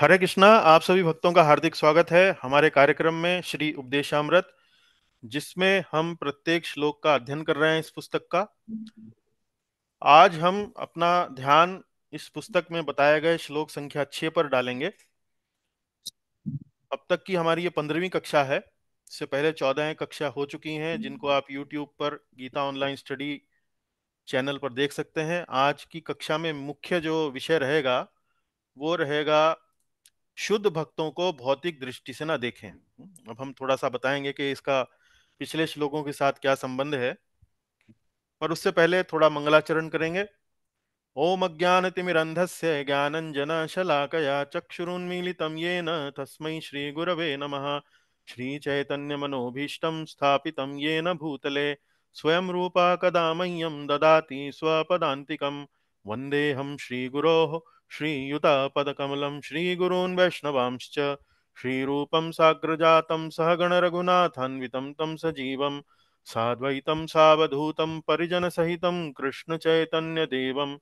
हरे कृष्णा आप सभी भक्तों का हार्दिक स्वागत है हमारे कार्यक्रम में श्री उपदेशामृत जिसमें हम प्रत्येक श्लोक का अध्ययन कर रहे हैं इस पुस्तक का आज हम अपना ध्यान इस पुस्तक में बताए गए श्लोक संख्या छह पर डालेंगे अब तक की हमारी ये पंद्रहवीं कक्षा है इससे पहले चौदह कक्षा हो चुकी हैं जिनको आप YouTube पर गीता ऑनलाइन स्टडी चैनल पर देख सकते हैं आज की कक्षा में मुख्य जो विषय रहेगा वो रहेगा शुद्ध भक्तों को भौतिक दृष्टि से ना देखें अब हम थोड़ा सा बताएंगे कि इसका पिछले श्लोकों के साथ क्या संबंध है पर उससे पहले थोड़ा मंगलाचरण करेंगे ओम अज्ञान तिमिरंधस्य ज्ञानंजन शलाकया चक्षुरुन्मीलित ये न श्री गुरव नम श्री चैतन्य मनोभीष्टम स्थापित ये न भूतले स्वयं रूपा कदा मह्यं ददाति स्वपदान्तिकं वन्देऽहं श्रीगुरोः श्रीयुतापदकमलं श्रीगुरून् वैष्णवांश्च श्रीरूपं साग्रजातं सहगणरघुनाथान्वितं तं सजीवं साद्वैतं सावधूतं परिजनसहितं कृष्णचैतन्यदेवं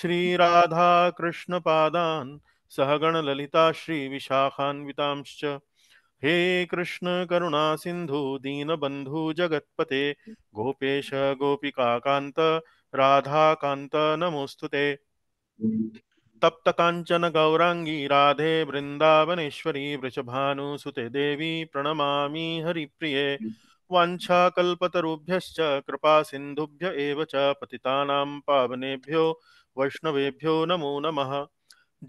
श्रीराधाकृष्णपादान् सहगणललिता श्रीविशाखान्वितांश्च हे कृष्ण करुणा सिन्धु दीनबन्धु जगत्पते गोपेश राधा कांत नमोस्तुते तप्त कांचन गौरांगी राधे वृषभानु वृषभानुसुते देवी प्रणमा हरिप्रिय वाञ्छाकल्पतरुभ्यश्च कृपासिन्धुभ्य एव च पतितानां पावनेभ्यो वैष्णवेभ्यो नमो नमः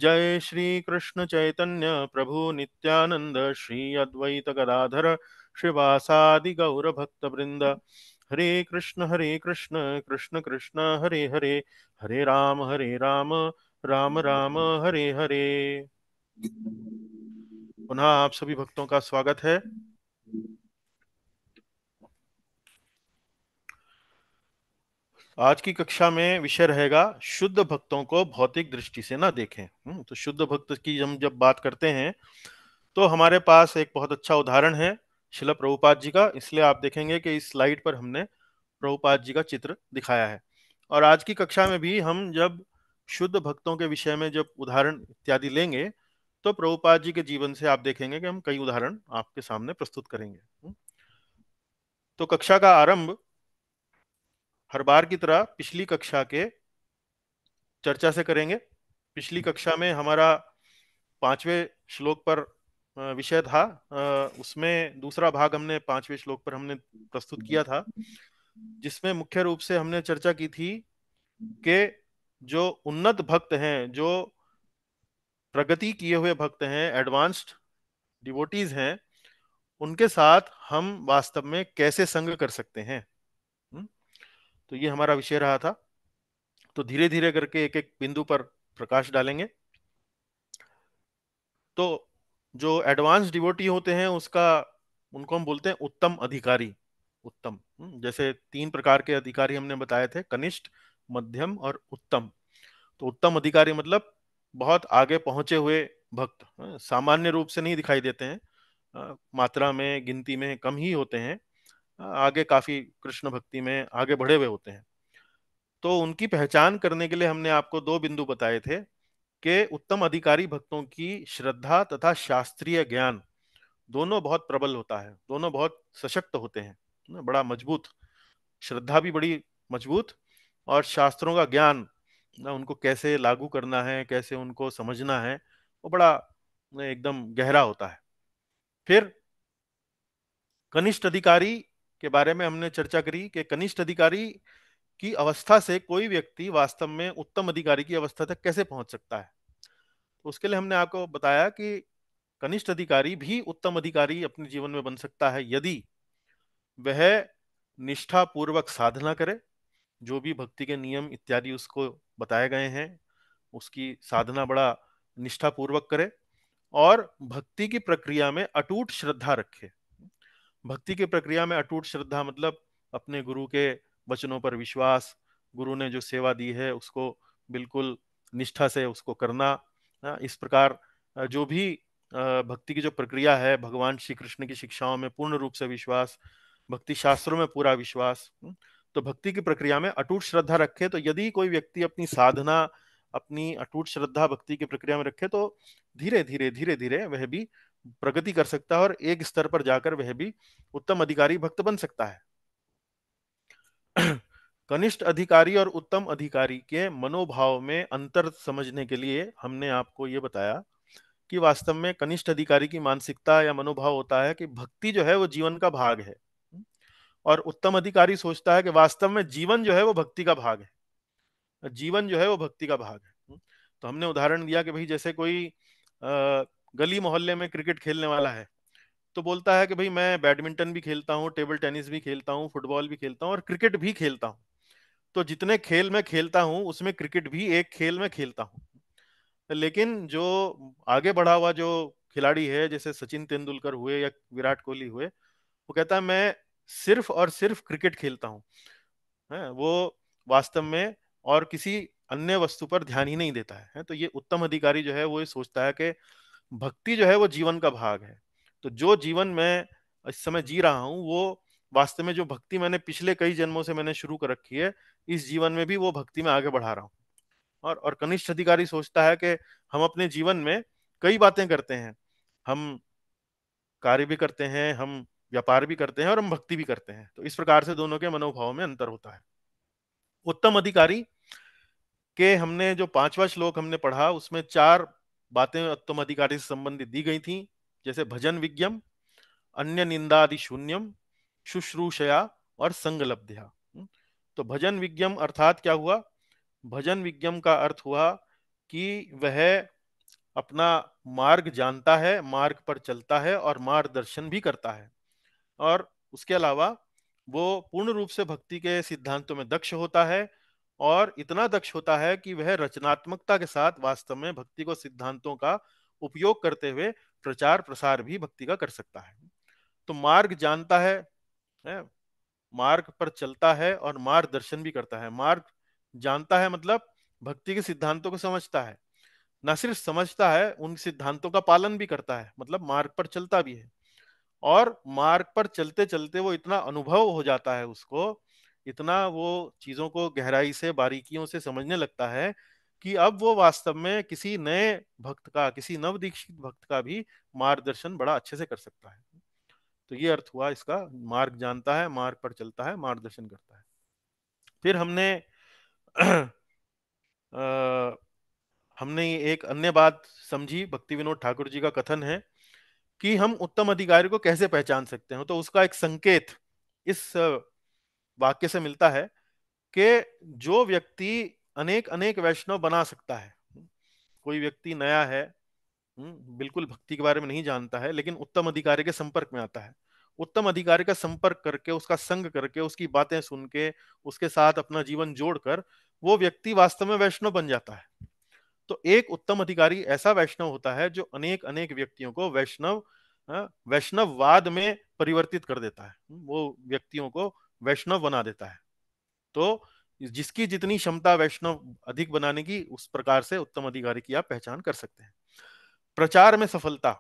जय श्री कृष्ण चैतन्य प्रभु नित्यानंद श्री अद्वैत गदाधर शिवासादि गौर भक्त वृंद हरे कृष्ण हरे कृष्ण कृष्ण कृष्ण हरे हरे हरे राम हरे राम राम राम हरे हरे पुनः आप सभी भक्तों का स्वागत है आज की कक्षा में विषय रहेगा शुद्ध भक्तों को भौतिक दृष्टि से ना देखें हम्म, तो शुद्ध भक्त की हम जब बात करते हैं तो हमारे पास एक बहुत अच्छा उदाहरण है शिल प्रभुपाद जी का इसलिए आप देखेंगे कि इस स्लाइड पर हमने प्रभुपाद जी का चित्र दिखाया है और आज की कक्षा में भी हम जब शुद्ध भक्तों के विषय में जब उदाहरण इत्यादि लेंगे तो प्रभुपाद जी के जीवन से आप देखेंगे कि हम कई उदाहरण आपके सामने प्रस्तुत करेंगे हम्म, तो कक्षा का आरंभ हर बार की तरह पिछली कक्षा के चर्चा से करेंगे पिछली कक्षा में हमारा पांचवें श्लोक पर विषय था उसमें दूसरा भाग हमने पांचवें श्लोक पर हमने प्रस्तुत किया था जिसमें मुख्य रूप से हमने चर्चा की थी कि जो उन्नत भक्त हैं जो प्रगति किए हुए भक्त हैं एडवांस्ड डिवोटीज हैं उनके साथ हम वास्तव में कैसे संग कर सकते हैं तो ये हमारा विषय रहा था तो धीरे धीरे करके एक एक बिंदु पर प्रकाश डालेंगे तो जो एडवांस डिवोटी होते हैं उसका उनको हम बोलते हैं उत्तम अधिकारी उत्तम हम्म, जैसे तीन प्रकार के अधिकारी हमने बताए थे कनिष्ठ मध्यम और उत्तम तो उत्तम अधिकारी मतलब बहुत आगे पहुंचे हुए भक्त हाँ, सामान्य रूप से नहीं दिखाई देते हैं मात्रा में गिनती में कम ही होते हैं आगे काफी कृष्ण भक्ति में आगे बढ़े हुए होते हैं तो उनकी पहचान करने के लिए हमने आपको दो बिंदु बताए थे कि उत्तम अधिकारी भक्तों की श्रद्धा तथा शास्त्रीय ज्ञान दोनों बहुत प्रबल होता है दोनों बहुत सशक्त होते हैं बड़ा मजबूत श्रद्धा भी बड़ी मजबूत और शास्त्रों का ज्ञान ना उनको कैसे लागू करना है कैसे उनको समझना है वो बड़ा एकदम गहरा होता है फिर कनिष्ठ अधिकारी के बारे में हमने चर्चा करी कि कनिष्ठ अधिकारी की अवस्था से कोई व्यक्ति वास्तव में उत्तम अधिकारी की अवस्था तक कैसे पहुंच सकता है तो उसके लिए हमने आपको बताया कि कनिष्ठ अधिकारी भी उत्तम अधिकारी अपने जीवन में बन सकता है यदि वह निष्ठा पूर्वक साधना करे जो भी भक्ति के नियम इत्यादि उसको बताए गए हैं उसकी साधना बड़ा निष्ठा पूर्वक करे और भक्ति की प्रक्रिया में अटूट श्रद्धा रखे भक्ति की प्रक्रिया में अटूट श्रद्धा मतलब अपने गुरु के वचनों पर विश्वास गुरु ने जो सेवा दी है उसको बिल्कुल निष्ठा से उसको करना हाँ, इस प्रकार जो भी भक्ति की जो प्रक्रिया है भगवान श्री कृष्ण की शिक्षाओं में पूर्ण रूप से विश्वास भक्ति शास्त्रों में पूरा विश्वास हम्म, तो भक्ति की प्रक्रिया में अटूट श्रद्धा रखे तो यदि कोई व्यक्ति अपनी साधना अपनी अटूट श्रद्धा भक्ति की प्रक्रिया में रखे तो धीरे धीरे धीरे धीरे वह भी प्रगति कर सकता है और एक स्तर पर जाकर वह भी उत्तम अधिकारी भक्त बन सकता है कनिष्ठ अधिकारी और उत्तम अधिकारी के मनोभाव में अंतर समझने के लिए हमने आपको ये बताया कि वास्तव में कनिष्ठ अधिकारी की मानसिकता या मनोभाव होता है कि भक्ति जो है वो जीवन का भाग है और उत्तम अधिकारी सोचता है कि वास्तव में जीवन जो है वो भक्ति का भाग है जीवन जो है वो भक्ति का भाग है तो हमने उदाहरण दिया कि भाई जैसे कोई गली मोहल्ले में क्रिकेट खेलने वाला है तो बोलता है कि भाई मैं बैडमिंटन भी खेलता हूँ टेबल टेनिस भी खेलता हूँ फुटबॉल भी खेलता हूँ और क्रिकेट भी खेलता हूँ तो जितने खेल में खेलता हूँ उसमें क्रिकेट भी एक खेल में खेलता हूँ लेकिन जो आगे बढ़ा हुआ जो खिलाड़ी है जैसे सचिन तेंदुलकर हुए या विराट कोहली हुए वो कहता है मैं सिर्फ और सिर्फ क्रिकेट खेलता हूँ वो वास्तव में और किसी अन्य वस्तु पर ध्यान ही नहीं देता है तो ये उत्तम अधिकारी जो है वो ये सोचता है कि भक्ति जो है वो जीवन का भाग है तो जो जीवन में इस समय जी रहा हूँ वो वास्तव में जो भक्ति मैंने पिछले कई जन्मों से मैंने शुरू कर रखी है इस जीवन में भी वो भक्ति में आगे बढ़ा रहा हूँ और और कनिष्ठ अधिकारी सोचता है कि हम अपने जीवन में कई बातें करते हैं हम कार्य भी करते हैं हम व्यापार भी करते हैं और हम भक्ति भी करते हैं तो इस प्रकार से दोनों के मनोभाव में अंतर होता है उत्तम अधिकारी के हमने जो पांचवा श्लोक हमने पढ़ा उसमें चार बातें उत्तम अधिकारी से संबंधित दी गई थी जैसे भजन विज्ञम अन्य निंदादि शून्यम शुश्रूषया और संगलब्ध्या हम्म, तो भजन विज्ञम अर्थात क्या हुआ भजन विज्ञम का अर्थ हुआ कि वह अपना मार्ग जानता है मार्ग पर चलता है और मार्गदर्शन भी करता है और उसके अलावा वो पूर्ण रूप से भक्ति के सिद्धांतों में दक्ष होता है और इतना दक्ष होता है कि वह रचनात्मकता के साथ वास्तव में भक्ति को सिद्धांतों का उपयोग करते हुए प्रचार प्रसार भी भक्ति का कर सकता है तो मार्ग जानता है, है मार्ग पर चलता है और मार्गदर्शन भी करता है मार्ग जानता है मतलब भक्ति के सिद्धांतों को समझता है न सिर्फ समझता है उन सिद्धांतों का पालन भी करता है मतलब मार्ग पर चलता भी है और मार्ग पर चलते चलते वो इतना अनुभव हो जाता है उसको इतना वो चीज़ों को गहराई से बारीकियों से समझने लगता है कि अब वो वास्तव में किसी नए भक्त का किसी नव दीक्षित भक्त का भी मार्गदर्शन बड़ा अच्छे से कर सकता है तो ये अर्थ हुआ इसका मार्ग जानता है मार्ग पर चलता है मार्गदर्शन करता है फिर हमने आ, हमने एक अन्य बात समझी भक्ति विनोद ठाकुर जी का कथन है कि हम उत्तम अधिकारी को कैसे पहचान सकते हैं तो उसका एक संकेत इस वाक्य से मिलता है कि जो व्यक्ति अनेक अनेक वैष्णव बना सकता है कोई व्यक्ति नया है हम्म, बिल्कुल भक्ति के बारे में नहीं जानता है लेकिन उत्तम अधिकारी के संपर्क में आता है उत्तम अधिकारी का संपर्क करके उसका संग करके उसकी बातें सुन के उसके साथ अपना जीवन जोड़कर वो व्यक्ति वास्तव में वैष्णव बन जाता है तो एक उत्तम अधिकारी ऐसा वैष्णव होता है जो अनेक अनेक व्यक्तियों को वैष्णव हाँ, वैष्णववाद में परिवर्तित कर देता है वो व्यक्तियों को वैष्णव बना देता है तो जिसकी जितनी क्षमता वैष्णव अधिक बनाने की उस प्रकार से उत्तम अधिकारी की आप पहचान कर सकते हैं प्रचार में सफलता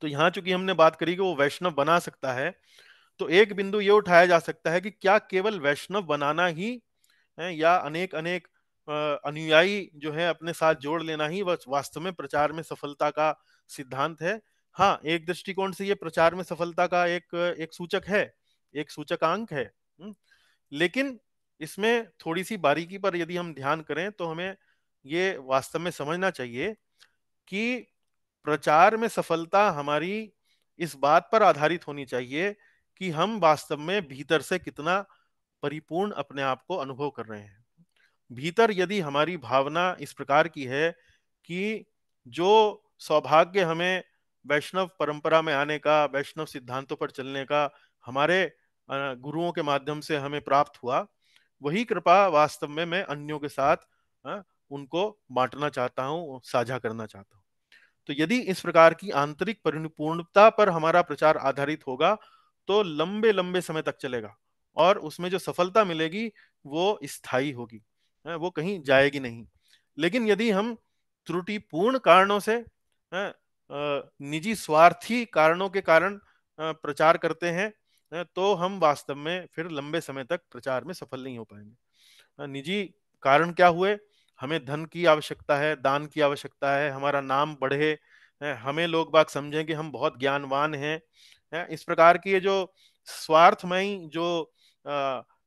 तो यहाँ चूंकि हमने बात करी कि वो वैष्णव बना सकता है तो एक बिंदु ये उठाया जा सकता है कि क्या केवल वैष्णव बनाना ही है या अनेक अनेक अनुयायी जो है अपने साथ जोड़ लेना ही वास्तव में प्रचार में सफलता का सिद्धांत है हाँ एक दृष्टिकोण से ये प्रचार में सफलता का एक एक सूचक है एक सूचकांक है हम्म, लेकिन इसमें थोड़ी सी बारीकी पर यदि हम ध्यान करें तो हमें ये वास्तव में समझना चाहिए कि प्रचार में सफलता हमारी इस बात पर आधारित होनी चाहिए कि हम वास्तव में भीतर से कितना परिपूर्ण अपने आप को अनुभव कर रहे हैं भीतर यदि हमारी भावना इस प्रकार की है कि जो सौभाग्य हमें वैष्णव परंपरा में आने का वैष्णव सिद्धांतों पर चलने का हमारे गुरुओं के माध्यम से हमें प्राप्त हुआ वही कृपा वास्तव में मैं अन्यों के साथ उनको बांटना चाहता हूँ साझा करना चाहता हूँ तो यदि इस प्रकार की आंतरिक परिपूर्णता पर हमारा प्रचार आधारित होगा तो लंबे लंबे समय तक चलेगा और उसमें जो सफलता मिलेगी वो स्थायी होगी वो कहीं जाएगी नहीं लेकिन यदि हम त्रुटिपूर्ण कारणों से निजी स्वार्थी कारणों के कारण प्रचार करते हैं तो हम वास्तव में फिर लंबे समय तक प्रचार में सफल नहीं हो पाएंगे हाँ, निजी कारण क्या हुए हमें धन की आवश्यकता है दान की आवश्यकता है हमारा नाम बढ़े हमें लोग बात समझें कि हम बहुत ज्ञानवान हैं इस प्रकार की ये जो स्वार्थमयी जो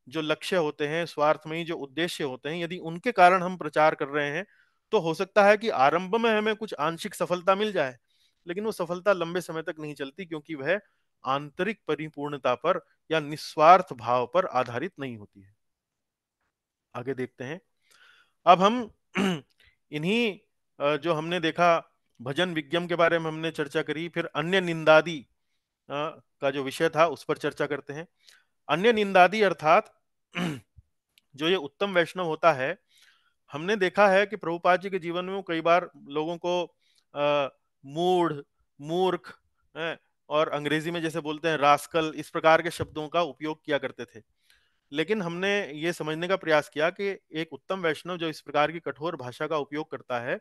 जो लक्ष्य होते हैं स्वार्थमयी जो उद्देश्य होते हैं यदि उनके कारण हम प्रचार कर रहे हैं तो हो सकता है कि आरंभ में हमें कुछ आंशिक सफलता मिल जाए लेकिन वो सफलता लंबे समय तक नहीं चलती क्योंकि वह आंतरिक परिपूर्णता पर या निस्वार्थ भाव पर आधारित नहीं होती है आगे देखते हैं अब हम इन्हीं जो हमने देखा भजन विज्ञम के बारे में हमने चर्चा करी फिर अन्य निंदादी का जो विषय था उस पर चर्चा करते हैं अन्य निंदादी अर्थात जो ये उत्तम वैष्णव होता है हमने देखा है कि प्रभुपाद जी के जीवन में कई बार लोगों को मूढ़ मूर्ख और अंग्रेजी में जैसे बोलते हैं रास्कल इस प्रकार के शब्दों का उपयोग किया करते थे लेकिन हमने ये समझने का प्रयास किया कि एक उत्तम वैष्णव जो इस प्रकार की कठोर भाषा का उपयोग करता है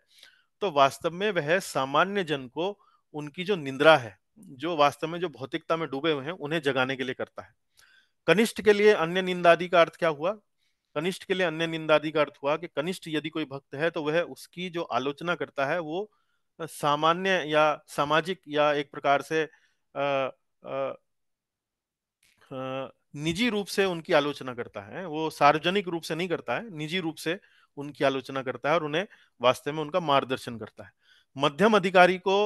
तो वास्तव में वह सामान्य जन को उनकी जो निंद्रा है जो वास्तव में जो भौतिकता में डूबे हुए हैं उन्हें जगाने के लिए करता है कनिष्ठ के लिए अन्य निंदादि का अर्थ क्या हुआ कनिष्ठ के लिए अन्य निंदादि का अर्थ हुआ कि कनिष्ठ यदि कोई भक्त है तो वह उसकी जो आलोचना करता है वो सामान्य या सामाजिक या एक प्रकार से निजी रूप से उनकी आलोचना करता है वो सार्वजनिक रूप से नहीं करता है निजी रूप से उनकी आलोचना करता है और उन्हें वास्तव में उनका मार्गदर्शन करता है मध्यम अधिकारी को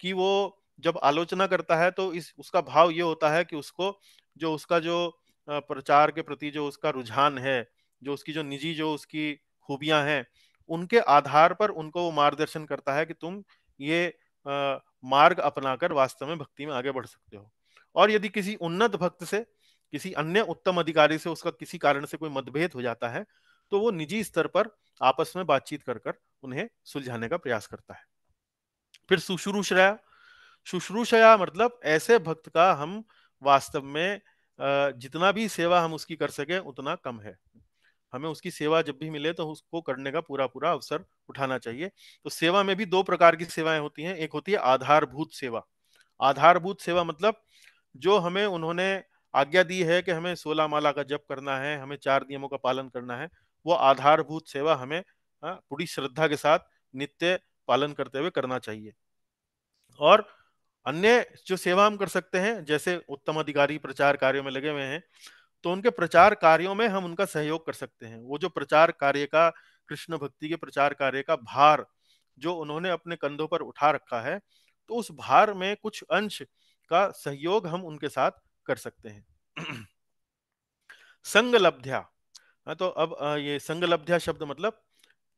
कि वो जब आलोचना करता है तो इस उसका भाव ये होता है कि उसको जो उसका जो प्रचार के प्रति जो उसका रुझान है जो उसकी जो निजी जो उसकी खूबियां हैं उनके आधार पर उनको वो मार्गदर्शन करता है कि तुम ये मार्ग अपनाकर वास्तव में भक्ति में आगे बढ़ सकते हो और यदि किसी उन्नत भक्त से किसी अन्य उत्तम अधिकारी से उसका किसी कारण से कोई मतभेद हो जाता है तो वो निजी स्तर पर आपस में बातचीत कर कर उन्हें सुलझाने का प्रयास करता है फिर सुश्रूषया शुश्रूषया मतलब ऐसे भक्त का हम वास्तव में जितना भी सेवा हम उसकी कर सके उतना कम है हमें उसकी सेवा जब भी मिले तो उसको करने का पूरा पूरा अवसर उठाना चाहिए तो सेवा में भी दो प्रकार की सेवाएं होती हैं एक होती है आधारभूत सेवा आधारभूत सेवा मतलब जो हमें उन्होंने आज्ञा दी है कि हमें सोलह माला का जप करना है हमें चार नियमों का पालन करना है वो आधारभूत सेवा हमें हाँ, पूरी श्रद्धा के साथ नित्य पालन करते हुए करना चाहिए और अन्य जो सेवा हम कर सकते हैं जैसे उत्तम अधिकारी प्रचार कार्यों में लगे हुए हैं तो उनके प्रचार कार्यों में हम उनका सहयोग कर सकते हैं वो जो प्रचार कार्य का कृष्ण भक्ति के प्रचार कार्य का भार जो उन्होंने अपने कंधों पर उठा रखा है तो उस भार में कुछ अंश का सहयोग हम उनके साथ कर सकते हैं संगलब्ध्या हाँ, तो अब ये संगलब्ध्या शब्द मतलब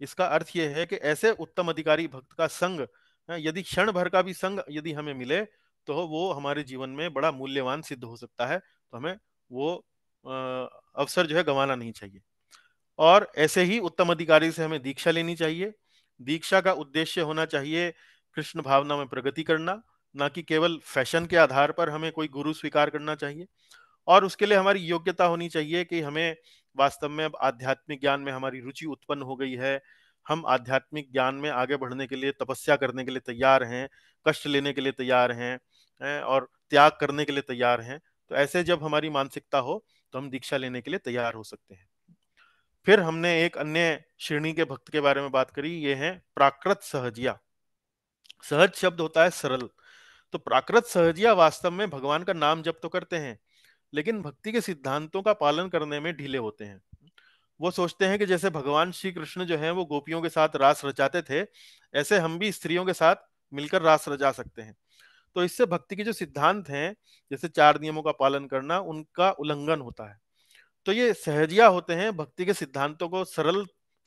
इसका अर्थ ये है कि ऐसे उत्तम अधिकारी भक्त का संग हाँ, यदि क्षण भर का भी संग यदि हमें मिले तो वो हमारे जीवन में बड़ा मूल्यवान सिद्ध हो सकता है तो हमें वो अवसर जो है गंवाना नहीं चाहिए और ऐसे ही उत्तम अधिकारी से हमें दीक्षा लेनी चाहिए दीक्षा का उद्देश्य होना चाहिए कृष्ण भावना में प्रगति करना ना कि केवल फैशन के आधार पर हमें कोई गुरु स्वीकार करना चाहिए और उसके लिए हमारी योग्यता होनी चाहिए कि हमें वास्तव में अब आध्यात्मिक ज्ञान में हमारी रुचि उत्पन्न हो गई है हम आध्यात्मिक ज्ञान में आगे बढ़ने के लिए तपस्या करने के लिए तैयार हैं कष्ट लेने के लिए तैयार हैं और त्याग करने के लिए तैयार हैं तो ऐसे जब हमारी मानसिकता हो तो हम दीक्षा लेने के लिए तैयार हो सकते हैं फिर हमने एक अन्य श्रेणी के भक्त के बारे में बात करी ये है प्राकृत सहजिया सहज शब्द होता है सरल तो प्राकृत सहजिया वास्तव में भगवान का नाम जप तो करते हैं लेकिन भक्ति के सिद्धांतों का पालन करने में ढीले होते हैं वो सोचते हैं कि जैसे भगवान श्री कृष्ण जो है वो गोपियों के साथ रास रचाते थे ऐसे हम भी स्त्रियों के साथ मिलकर रास रचा सकते हैं तो इससे भक्ति के जो सिद्धांत हैं जैसे चार नियमों का पालन करना उनका उल्लंघन होता है तो ये सहजिया होते हैं भक्ति के सिद्धांतों को सरल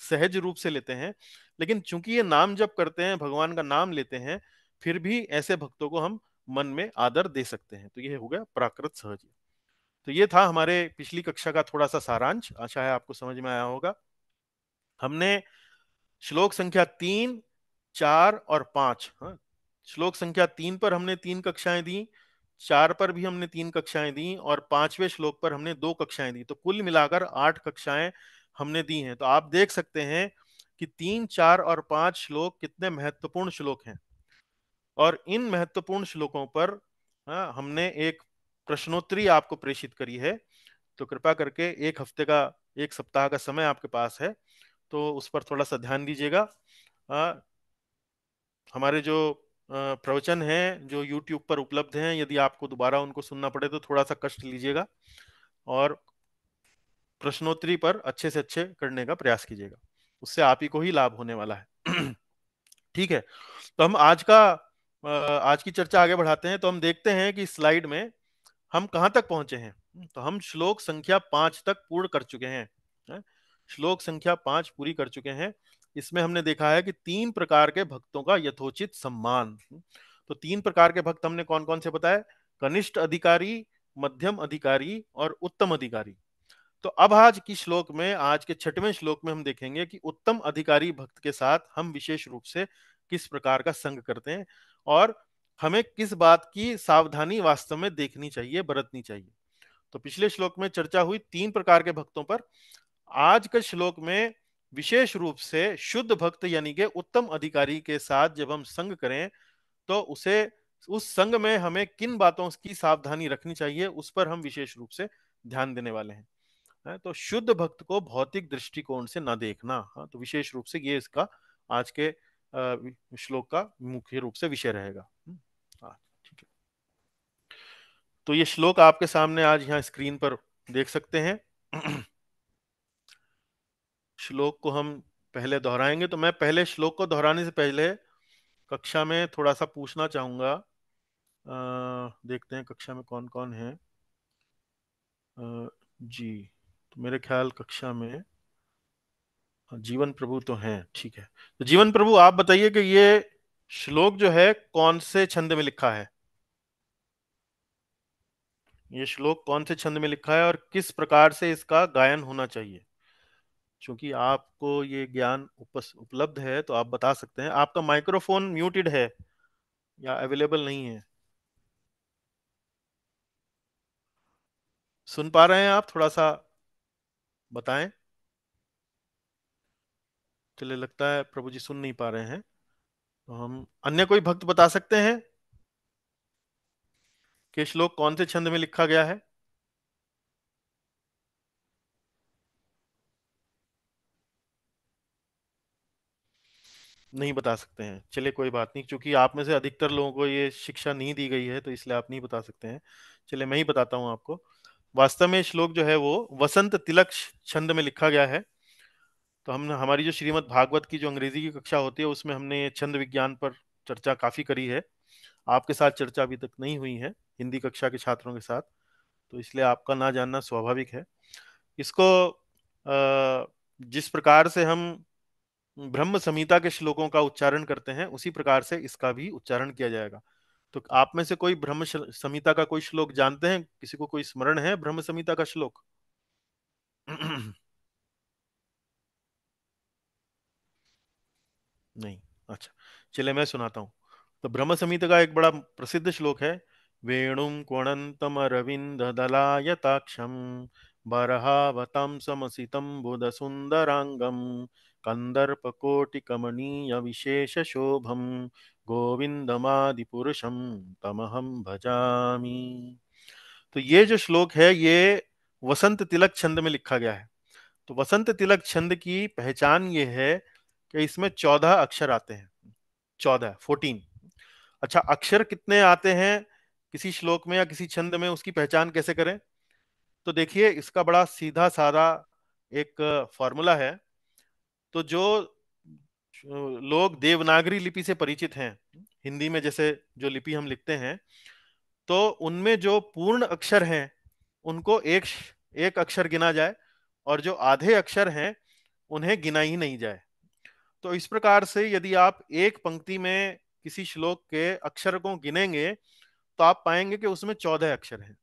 सहज रूप से लेते हैं लेकिन चूंकि ये नाम जब करते हैं भगवान का नाम लेते हैं फिर भी ऐसे भक्तों को हम मन में आदर दे सकते हैं तो ये हो गया प्राकृत सहज तो ये था हमारे पिछली कक्षा का थोड़ा सा सारांश आशा है आपको समझ में आया होगा हमने श्लोक संख्या तीन चार और पांच हाँ, श्लोक संख्या तीन पर हमने तीन कक्षाएं दी चार पर भी हमने तीन कक्षाएं दी और पांचवें श्लोक पर हमने दो कक्षाएं दी तो कुल मिलाकर आठ कक्षाएं हमने दी हैं तो आप देख सकते हैं कि तीन चार और पांच श्लोक कितने महत्वपूर्ण श्लोक हैं और इन महत्वपूर्ण श्लोकों पर हाँ, हमने एक प्रश्नोत्तरी आपको प्रेषित करी है तो कृपा करके एक हफ्ते का एक सप्ताह का समय आपके पास है तो उस पर थोड़ा सा ध्यान दीजिएगा हाँ, हमारे जो प्रवचन हैं जो YouTube पर उपलब्ध हैं यदि आपको दोबारा उनको सुनना पड़े तो थोड़ा सा कष्ट लीजिएगा और प्रश्नोत्तरी पर अच्छे से अच्छे करने का प्रयास कीजिएगा उससे आप ही को ही लाभ होने वाला है ठीक है तो हम आज का आज की चर्चा आगे बढ़ाते हैं तो हम देखते हैं कि स्लाइड में हम कहाँ तक पहुंचे हैं तो हम श्लोक संख्या पांच तक पूर्ण कर चुके हैं श्लोक संख्या पांच पूरी कर चुके हैं इसमें हमने देखा है कि तीन प्रकार के भक्तों का यथोचित सम्मान तो तीन प्रकार के भक्त हमने कौन कौन से बताए कनिष्ठ अधिकारी मध्यम अधिकारी और उत्तम अधिकारी तो अब आज की श्लोक में आज के छठवें श्लोक में हम देखेंगे कि उत्तम अधिकारी भक्त के साथ हम विशेष रूप से किस प्रकार का संग करते हैं और हमें किस बात की सावधानी वास्तव में देखनी चाहिए बरतनी चाहिए तो पिछले श्लोक में चर्चा हुई तीन प्रकार के भक्तों पर आज के श्लोक में विशेष रूप से शुद्ध भक्त यानी कि उत्तम अधिकारी के साथ जब हम संग करें तो उसे उस संग में हमें किन बातों की सावधानी रखनी चाहिए उस पर हम विशेष रूप से ध्यान देने वाले हैं है? हाँ, तो शुद्ध भक्त को भौतिक दृष्टिकोण से ना देखना हाँ तो विशेष रूप से ये इसका आज के श्लोक का मुख्य रूप से विषय रहेगा हम्म, हाँ, ठीक है तो ये श्लोक आपके सामने आज यहाँ स्क्रीन पर देख सकते हैं श्लोक को हम पहले दोहराएंगे तो मैं पहले श्लोक को दोहराने से पहले कक्षा में थोड़ा सा पूछना चाहूंगा देखते हैं कक्षा में कौन कौन है आ, जी तो मेरे ख्याल कक्षा में जीवन प्रभु तो हैं ठीक है तो जीवन प्रभु आप बताइए कि ये श्लोक जो है कौन से छंद में लिखा है ये श्लोक कौन से छंद में लिखा है और किस प्रकार से इसका गायन होना चाहिए चूंकि आपको ये ज्ञान उपलब्ध है तो आप बता सकते हैं आपका माइक्रोफोन म्यूटेड है या अवेलेबल नहीं है सुन पा रहे हैं आप थोड़ा सा बताएं चले लगता है प्रभु जी सुन नहीं पा रहे हैं तो हम अन्य कोई भक्त बता सकते हैं कि श्लोक कौन से छंद में लिखा गया है नहीं बता सकते हैं चलिए कोई बात नहीं क्योंकि आप में से अधिकतर लोगों को ये शिक्षा नहीं दी गई है तो इसलिए आप नहीं बता सकते हैं चलिए मैं ही बताता हूँ आपको वास्तव में श्लोक जो है वो वसंत तिलक छंद में लिखा गया है तो हम हमारी जो श्रीमद भागवत की जो अंग्रेजी की कक्षा होती है उसमें हमने छंद विज्ञान पर चर्चा काफी करी है आपके साथ चर्चा अभी तक नहीं हुई है हिंदी कक्षा के छात्रों के साथ तो इसलिए आपका ना जानना स्वाभाविक है इसको जिस प्रकार से हम ब्रह्म संहिता के श्लोकों का उच्चारण करते हैं उसी प्रकार से इसका भी उच्चारण किया जाएगा तो आप में से कोई ब्रह्म संहिता का कोई श्लोक जानते हैं किसी को कोई स्मरण है ब्रह्म संहिता का श्लोक नहीं अच्छा चले मैं सुनाता हूं तो ब्रह्म संहिता का एक बड़ा प्रसिद्ध श्लोक है वेणुम कोणंतम अरविंद दलायताक्षम बरहावतम समसितम बुध सुंदरांगम शोभम गोविंदमादिपुरुषम तमहम भजामि तो ये जो श्लोक है ये वसंत तिलक छंद में लिखा गया है तो वसंत तिलक छंद की पहचान ये है कि इसमें चौदह अक्षर आते हैं चौदह फोर्टीन अच्छा अक्षर कितने आते हैं किसी श्लोक में या किसी छंद में उसकी पहचान कैसे करें तो देखिए इसका बड़ा सीधा साधा एक फॉर्मूला है तो जो लोग देवनागरी लिपि से परिचित हैं हिंदी में जैसे जो लिपि हम लिखते हैं तो उनमें जो पूर्ण अक्षर हैं उनको एक एक अक्षर गिना जाए और जो आधे अक्षर हैं उन्हें गिना ही नहीं जाए तो इस प्रकार से यदि आप एक पंक्ति में किसी श्लोक के अक्षर को गिनेंगे तो आप पाएंगे कि उसमें चौदह अक्षर हैं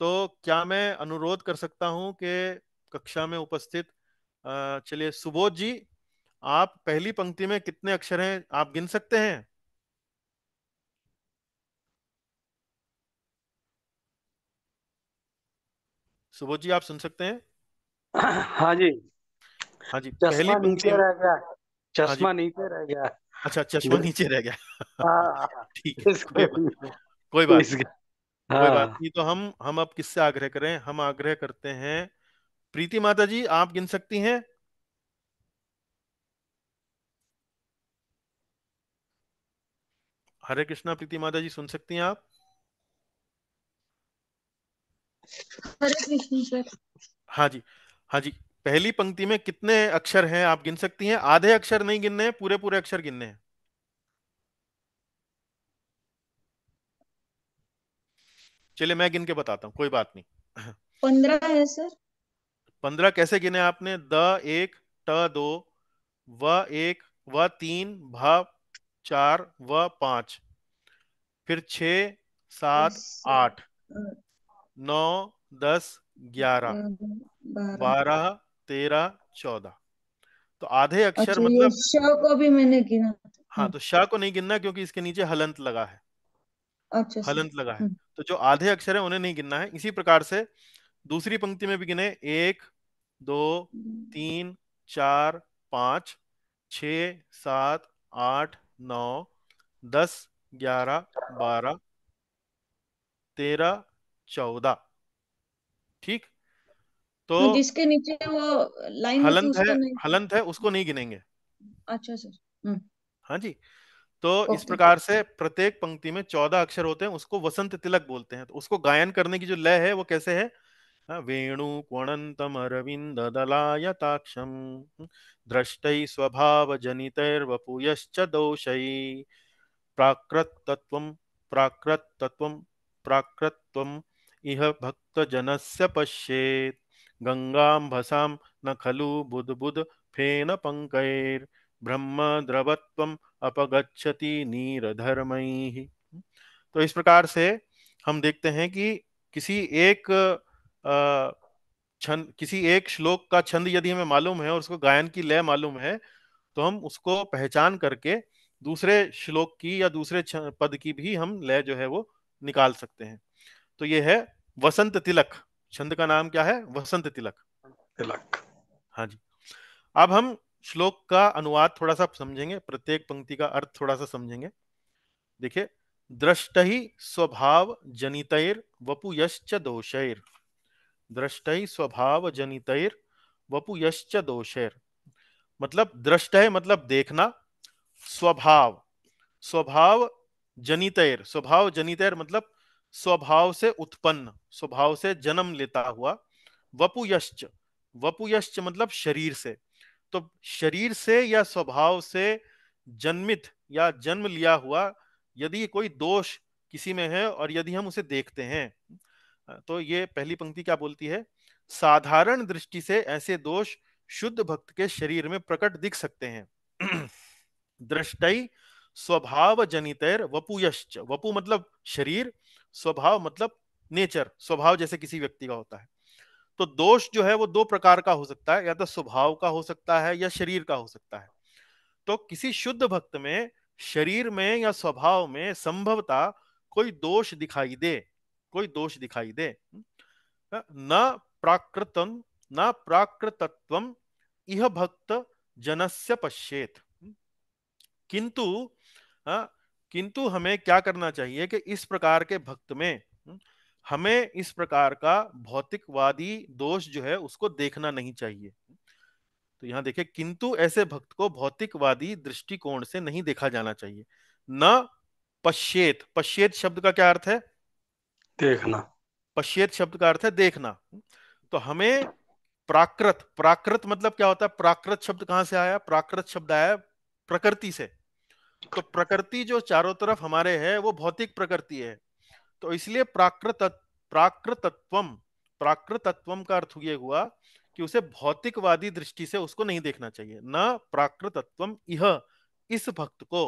तो क्या मैं अनुरोध कर सकता हूं कि कक्षा में उपस्थित चलिए सुबोध जी आप पहली पंक्ति में कितने अक्षर हैं आप गिन सकते हैं सुबोध जी आप सुन सकते हैं हाँ जी हाँ जी पहली पंक्ति रह गया हाँ चश्मा नीचे रह गया अच्छा चश्मा हाँ। नीचे रह गया ठीक है कोई बात कोई बात कोई बात हाँ। नहीं तो हम हम अब किससे आग्रह करें हम आग्रह करते हैं प्रीति माता जी आप गिन सकती हैं हरे कृष्णा प्रीति माता जी सुन सकती हैं आप हरे कृष्णा हाँ जी हाँ जी पहली पंक्ति में कितने अक्षर हैं आप गिन सकती हैं आधे अक्षर नहीं गिनने हैं पूरे पूरे अक्षर गिनने हैं चलिए मैं गिन के बताता हूँ कोई बात नहीं पंद्रह है सर पंद्रह कैसे गिने आपने द एक ट दो व एक व तीन भ चार व पांच फिर छ सात आठ नौ दस ग्यारह बारह तेरह चौदह तो आधे अक्षर अच्छा, मतलब श को भी मैंने गिना हाँ तो शाह को नहीं गिनना क्योंकि इसके नीचे हलंत लगा है अच्छा हलंत लगा है हम्म। तो जो आधे अक्षर है उन्हें नहीं गिनना है इसी प्रकार से दूसरी पंक्ति में भी गिने एक दो तीन चार पांच छ सात आठ नौ दस ग्यारह बारह तेरह चौदह ठीक तो हाँ, जिसके नीचे वो लाइन हलंत है हलंत है उसको नहीं गिनेंगे अच्छा सर हम्म। हाँ जी तो इस प्रकार से प्रत्येक पंक्ति में चौदह अक्षर होते हैं उसको वसंत तिलक बोलते हैं तो उसको गायन करने की जो लय है वो कैसे है वेणुकोणन्तमरविन्ददलायताक्षं द्रष्टैः स्वभावजनितैर्वपूयश्च दोषैः प्राकृत्तत्वं प्राकृत्तत्वं प्राकृत्वम् इह भक्तजनस्य पश्येत् गङ्गाम्भसां न खलु बुद्बुद् फेनपङ्कैर्ब्रह्मद्रवत्वम् अपगच्छति नीरधर्मैः तो इस प्रकार से हम देखते हैं कि किसी एक छंद किसी एक श्लोक का छंद यदि हमें मालूम है और उसको गायन की लय मालूम है तो हम उसको पहचान करके दूसरे श्लोक की या दूसरे पद की भी हम लय जो है वो निकाल सकते हैं तो ये है वसंत तिलक छंद का नाम क्या है वसंत तिलक तिलक हाँ जी अब हम श्लोक का अनुवाद थोड़ा सा समझेंगे प्रत्येक पंक्ति का अर्थ थोड़ा सा समझेंगे देखिये दृष्ट ही स्वभाव जनितैर वपुयश्च दोषैर दृष्ट स्वभाव वपु यश्च दोषेर मतलब दृष्ट है मतलब देखना स्वभाव स्वभाव जनित स्वभाव जनितैर मतलब स्वभाव से उत्पन्न स्वभाव से जन्म लेता हुआ वपुयश्च यश्च मतलब शरीर से तो शरीर से या स्वभाव से जन्मित या जन्म लिया हुआ यदि कोई दोष किसी में है और यदि हम उसे देखते हैं तो ये पहली पंक्ति क्या बोलती है साधारण दृष्टि से ऐसे दोष शुद्ध भक्त के शरीर में प्रकट दिख सकते हैं दृष्टि स्वभाव जनितर वपुयश्च वपु मतलब शरीर स्वभाव मतलब नेचर स्वभाव जैसे किसी व्यक्ति का होता है तो दोष जो है वो दो प्रकार का हो सकता है या तो स्वभाव का हो सकता है या शरीर का हो सकता है तो किसी शुद्ध भक्त में शरीर में या स्वभाव में संभवता कोई दोष दिखाई दे कोई दोष दिखाई दे न प्राकृतम न प्राकृतत्व इह भक्त जनस्य पश्चेत किंतु किंतु हमें क्या करना चाहिए कि इस प्रकार के भक्त में हमें इस प्रकार का भौतिकवादी दोष जो है उसको देखना नहीं चाहिए तो यहां देखिए किंतु ऐसे भक्त को भौतिकवादी दृष्टिकोण से नहीं देखा जाना चाहिए न पश्चेत पश्चेत शब्द का क्या अर्थ है देखना पश्यत शब्द का अर्थ है देखना तो हमें प्राकृत प्राकृत मतलब क्या होता है प्राकृत शब्द कहां से आया प्राकृत शब्द आया प्रकृति से तो प्रकृति जो चारों तरफ हमारे है वो भौतिक प्रकृति है तो इसलिए प्राकृत प्राकृतत्व प्राकृतत्व का अर्थ ये हुआ कि उसे भौतिकवादी दृष्टि से उसको नहीं देखना चाहिए न प्राकृतत्व यह इस भक्त को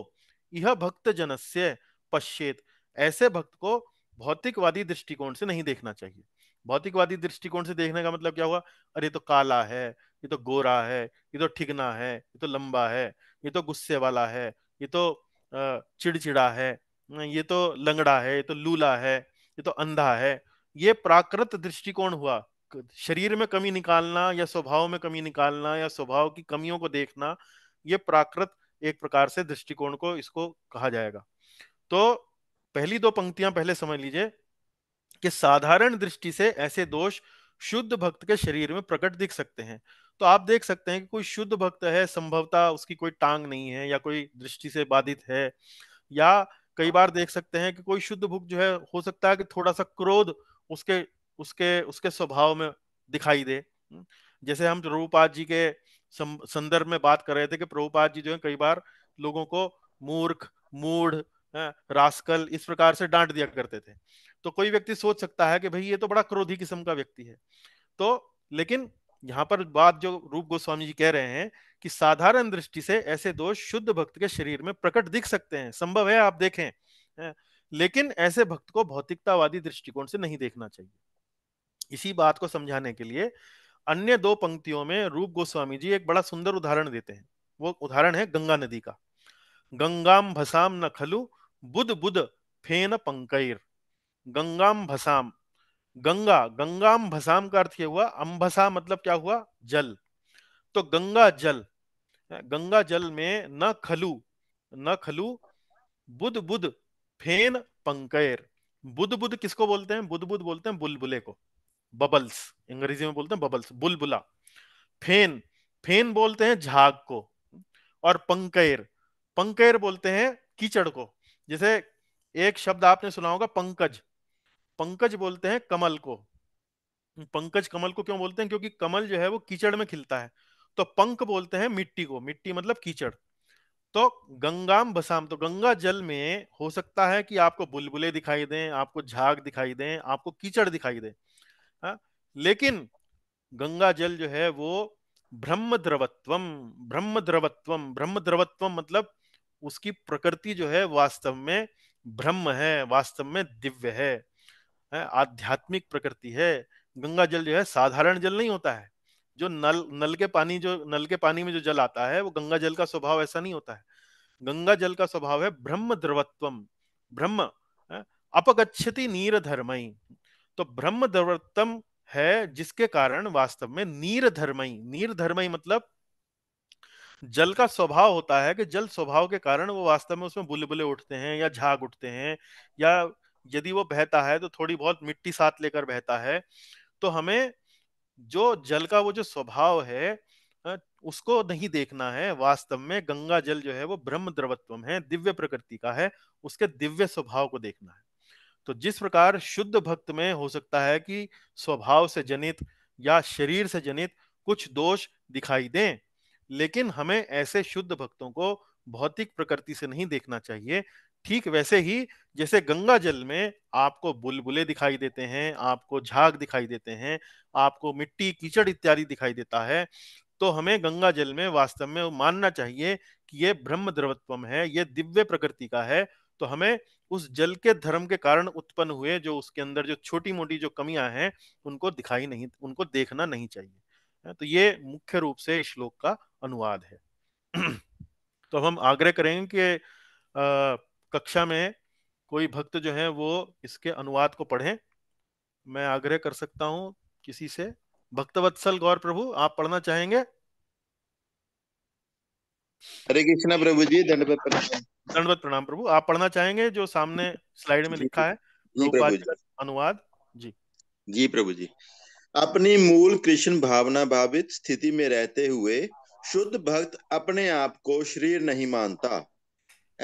यह भक्त जनस्य पश्चेत ऐसे भक्त को भौतिकवादी दृष्टिकोण से नहीं देखना चाहिए भौतिकवादी दृष्टिकोण से देखने का मतलब क्या हुआ अरे तो काला है ये तो गोरा है ये तो ठिगना है ये तो लंबा है ये तो गुस्से वाला है ये तो चिड़चिड़ा है ये तो लंगड़ा है ये तो लूला है ये तो अंधा है ये प्राकृत दृष्टिकोण हुआ शरीर में कमी निकालना या स्वभाव में कमी निकालना या स्वभाव की कमियों को देखना ये प्राकृत एक प्रकार से दृष्टिकोण को इसको कहा जाएगा तो पहली दो पंक्तियां पहले समझ लीजिए कि साधारण दृष्टि से ऐसे दोष शुद्ध भक्त के शरीर में प्रकट दिख सकते हैं तो आप देख सकते हैं कि कोई शुद्ध भक्त है संभवता उसकी कोई टांग नहीं है या कोई दृष्टि से बाधित है या कई बार देख सकते हैं कि कोई शुद्ध भक्त जो है हो सकता है कि थोड़ा सा क्रोध उसके उसके उसके स्वभाव में दिखाई दे जैसे हम प्रभुपाद जी के संदर्भ में बात कर रहे थे कि प्रभुपाद जी जो है कई बार लोगों को मूर्ख मूढ़ रास्कल इस प्रकार से डांट दिया करते थे तो कोई व्यक्ति सोच सकता है कि भाई ये तो बड़ा क्रोधी किस्म का व्यक्ति है तो लेकिन यहाँ पर बात जो रूप गोस्वामी जी कह रहे हैं कि साधारण दृष्टि से ऐसे दोष शुद्ध भक्त के शरीर में प्रकट दिख सकते हैं संभव है आप देखें लेकिन ऐसे भक्त को भौतिकतावादी दृष्टिकोण से नहीं देखना चाहिए इसी बात को समझाने के लिए अन्य दो पंक्तियों में रूप गोस्वामी जी एक बड़ा सुंदर उदाहरण देते हैं वो उदाहरण है गंगा नदी का गंगाम भसाम न खलु बुध बुध फेन पंकैर गंगाम भसाम गंगा गंगाम भसाम का अर्थ यह हुआ अम्भसा मतलब क्या हुआ जल तो गंगा जल गंगा जल में न खलु न खलु बुध बुध फेन पंकैर बुद बुद किसको बोलते हैं बुध बुध बोलते हैं बुलबुले को बबल्स अंग्रेजी में बोलते हैं बबल्स बुलबुला फेन फेन बोलते हैं झाग को और पंकैर पंकैर बोलते हैं कीचड़ को जैसे एक शब्द आपने सुना होगा पंकज पंकज बोलते हैं कमल को पंकज कमल को क्यों बोलते हैं क्योंकि कमल जो है वो कीचड़ में खिलता है तो पंक बोलते हैं मिट्टी को मिट्टी मतलब कीचड़ तो गंगाम भसाम तो गंगा जल में हो सकता है कि आपको बुलबुले दिखाई दें आपको झाग दिखाई दें आपको कीचड़ दिखाई दे हा? लेकिन गंगा जल जो है वो ब्रह्म द्रवत्वम ब्रह्म द्रवत्वम ब्रह्म द्रवत्वम मतलब उसकी प्रकृति जो है वास्तव में ब्रह्म है वास्तव में दिव्य है आध्यात्मिक प्रकृति है गंगा जल जो है साधारण जल नहीं होता है जो नल नल के पानी जो नल के पानी में जो जल आता है वो गंगा जल का स्वभाव ऐसा नहीं होता है गंगा जल का स्वभाव है ब्रह्म द्रवत्व ब्रह्म अपगछति नीर धर्मई तो ब्रह्म ध्रुवत्तम है जिसके कारण वास्तव में नीर धर्मई नीर धर्मई मतलब जल का स्वभाव होता है कि जल स्वभाव के कारण वो वास्तव में उसमें बुलबुले उठते हैं या झाग उठते हैं या यदि वो बहता है तो थोड़ी बहुत मिट्टी साथ लेकर बहता है तो हमें जो जल का वो जो स्वभाव है उसको नहीं देखना है वास्तव में गंगा जल जो है वो ब्रह्म द्रवत्वम है दिव्य प्रकृति का है उसके दिव्य स्वभाव को देखना है तो जिस प्रकार शुद्ध भक्त में हो सकता है कि स्वभाव से जनित या शरीर से जनित कुछ दोष दिखाई दें लेकिन हमें ऐसे शुद्ध भक्तों को भौतिक प्रकृति से नहीं देखना चाहिए ठीक वैसे ही जैसे गंगा जल में आपको बुलबुले दिखाई देते हैं आपको झाग दिखाई देते हैं आपको मिट्टी कीचड़ इत्यादि दिखाई देता है तो हमें गंगा जल में वास्तव में मानना चाहिए कि ये ब्रह्म द्रवत्वम है ये दिव्य प्रकृति का है तो हमें उस जल के धर्म के कारण उत्पन्न हुए जो उसके अंदर जो छोटी मोटी जो कमियां हैं उनको दिखाई नहीं उनको देखना नहीं चाहिए तो ये मुख्य रूप से श्लोक का अनुवाद है तो हम आग्रह करेंगे कि आ, कक्षा में कोई भक्त जो है वो इसके अनुवाद को पढ़े मैं आग्रह कर सकता हूँ किसी से भक्तवत्सल गौर प्रभु आप पढ़ना चाहेंगे हरे कृष्णा प्रभु जी दंडवत प्रणाम दंडवत प्रणाम प्रभु आप पढ़ना चाहेंगे जो सामने स्लाइड में लिखा है अनुवाद जी जी प्रभु जी अपनी मूल कृष्ण भावना भावित स्थिति में रहते हुए शुद्ध भक्त अपने आप को शरीर नहीं मानता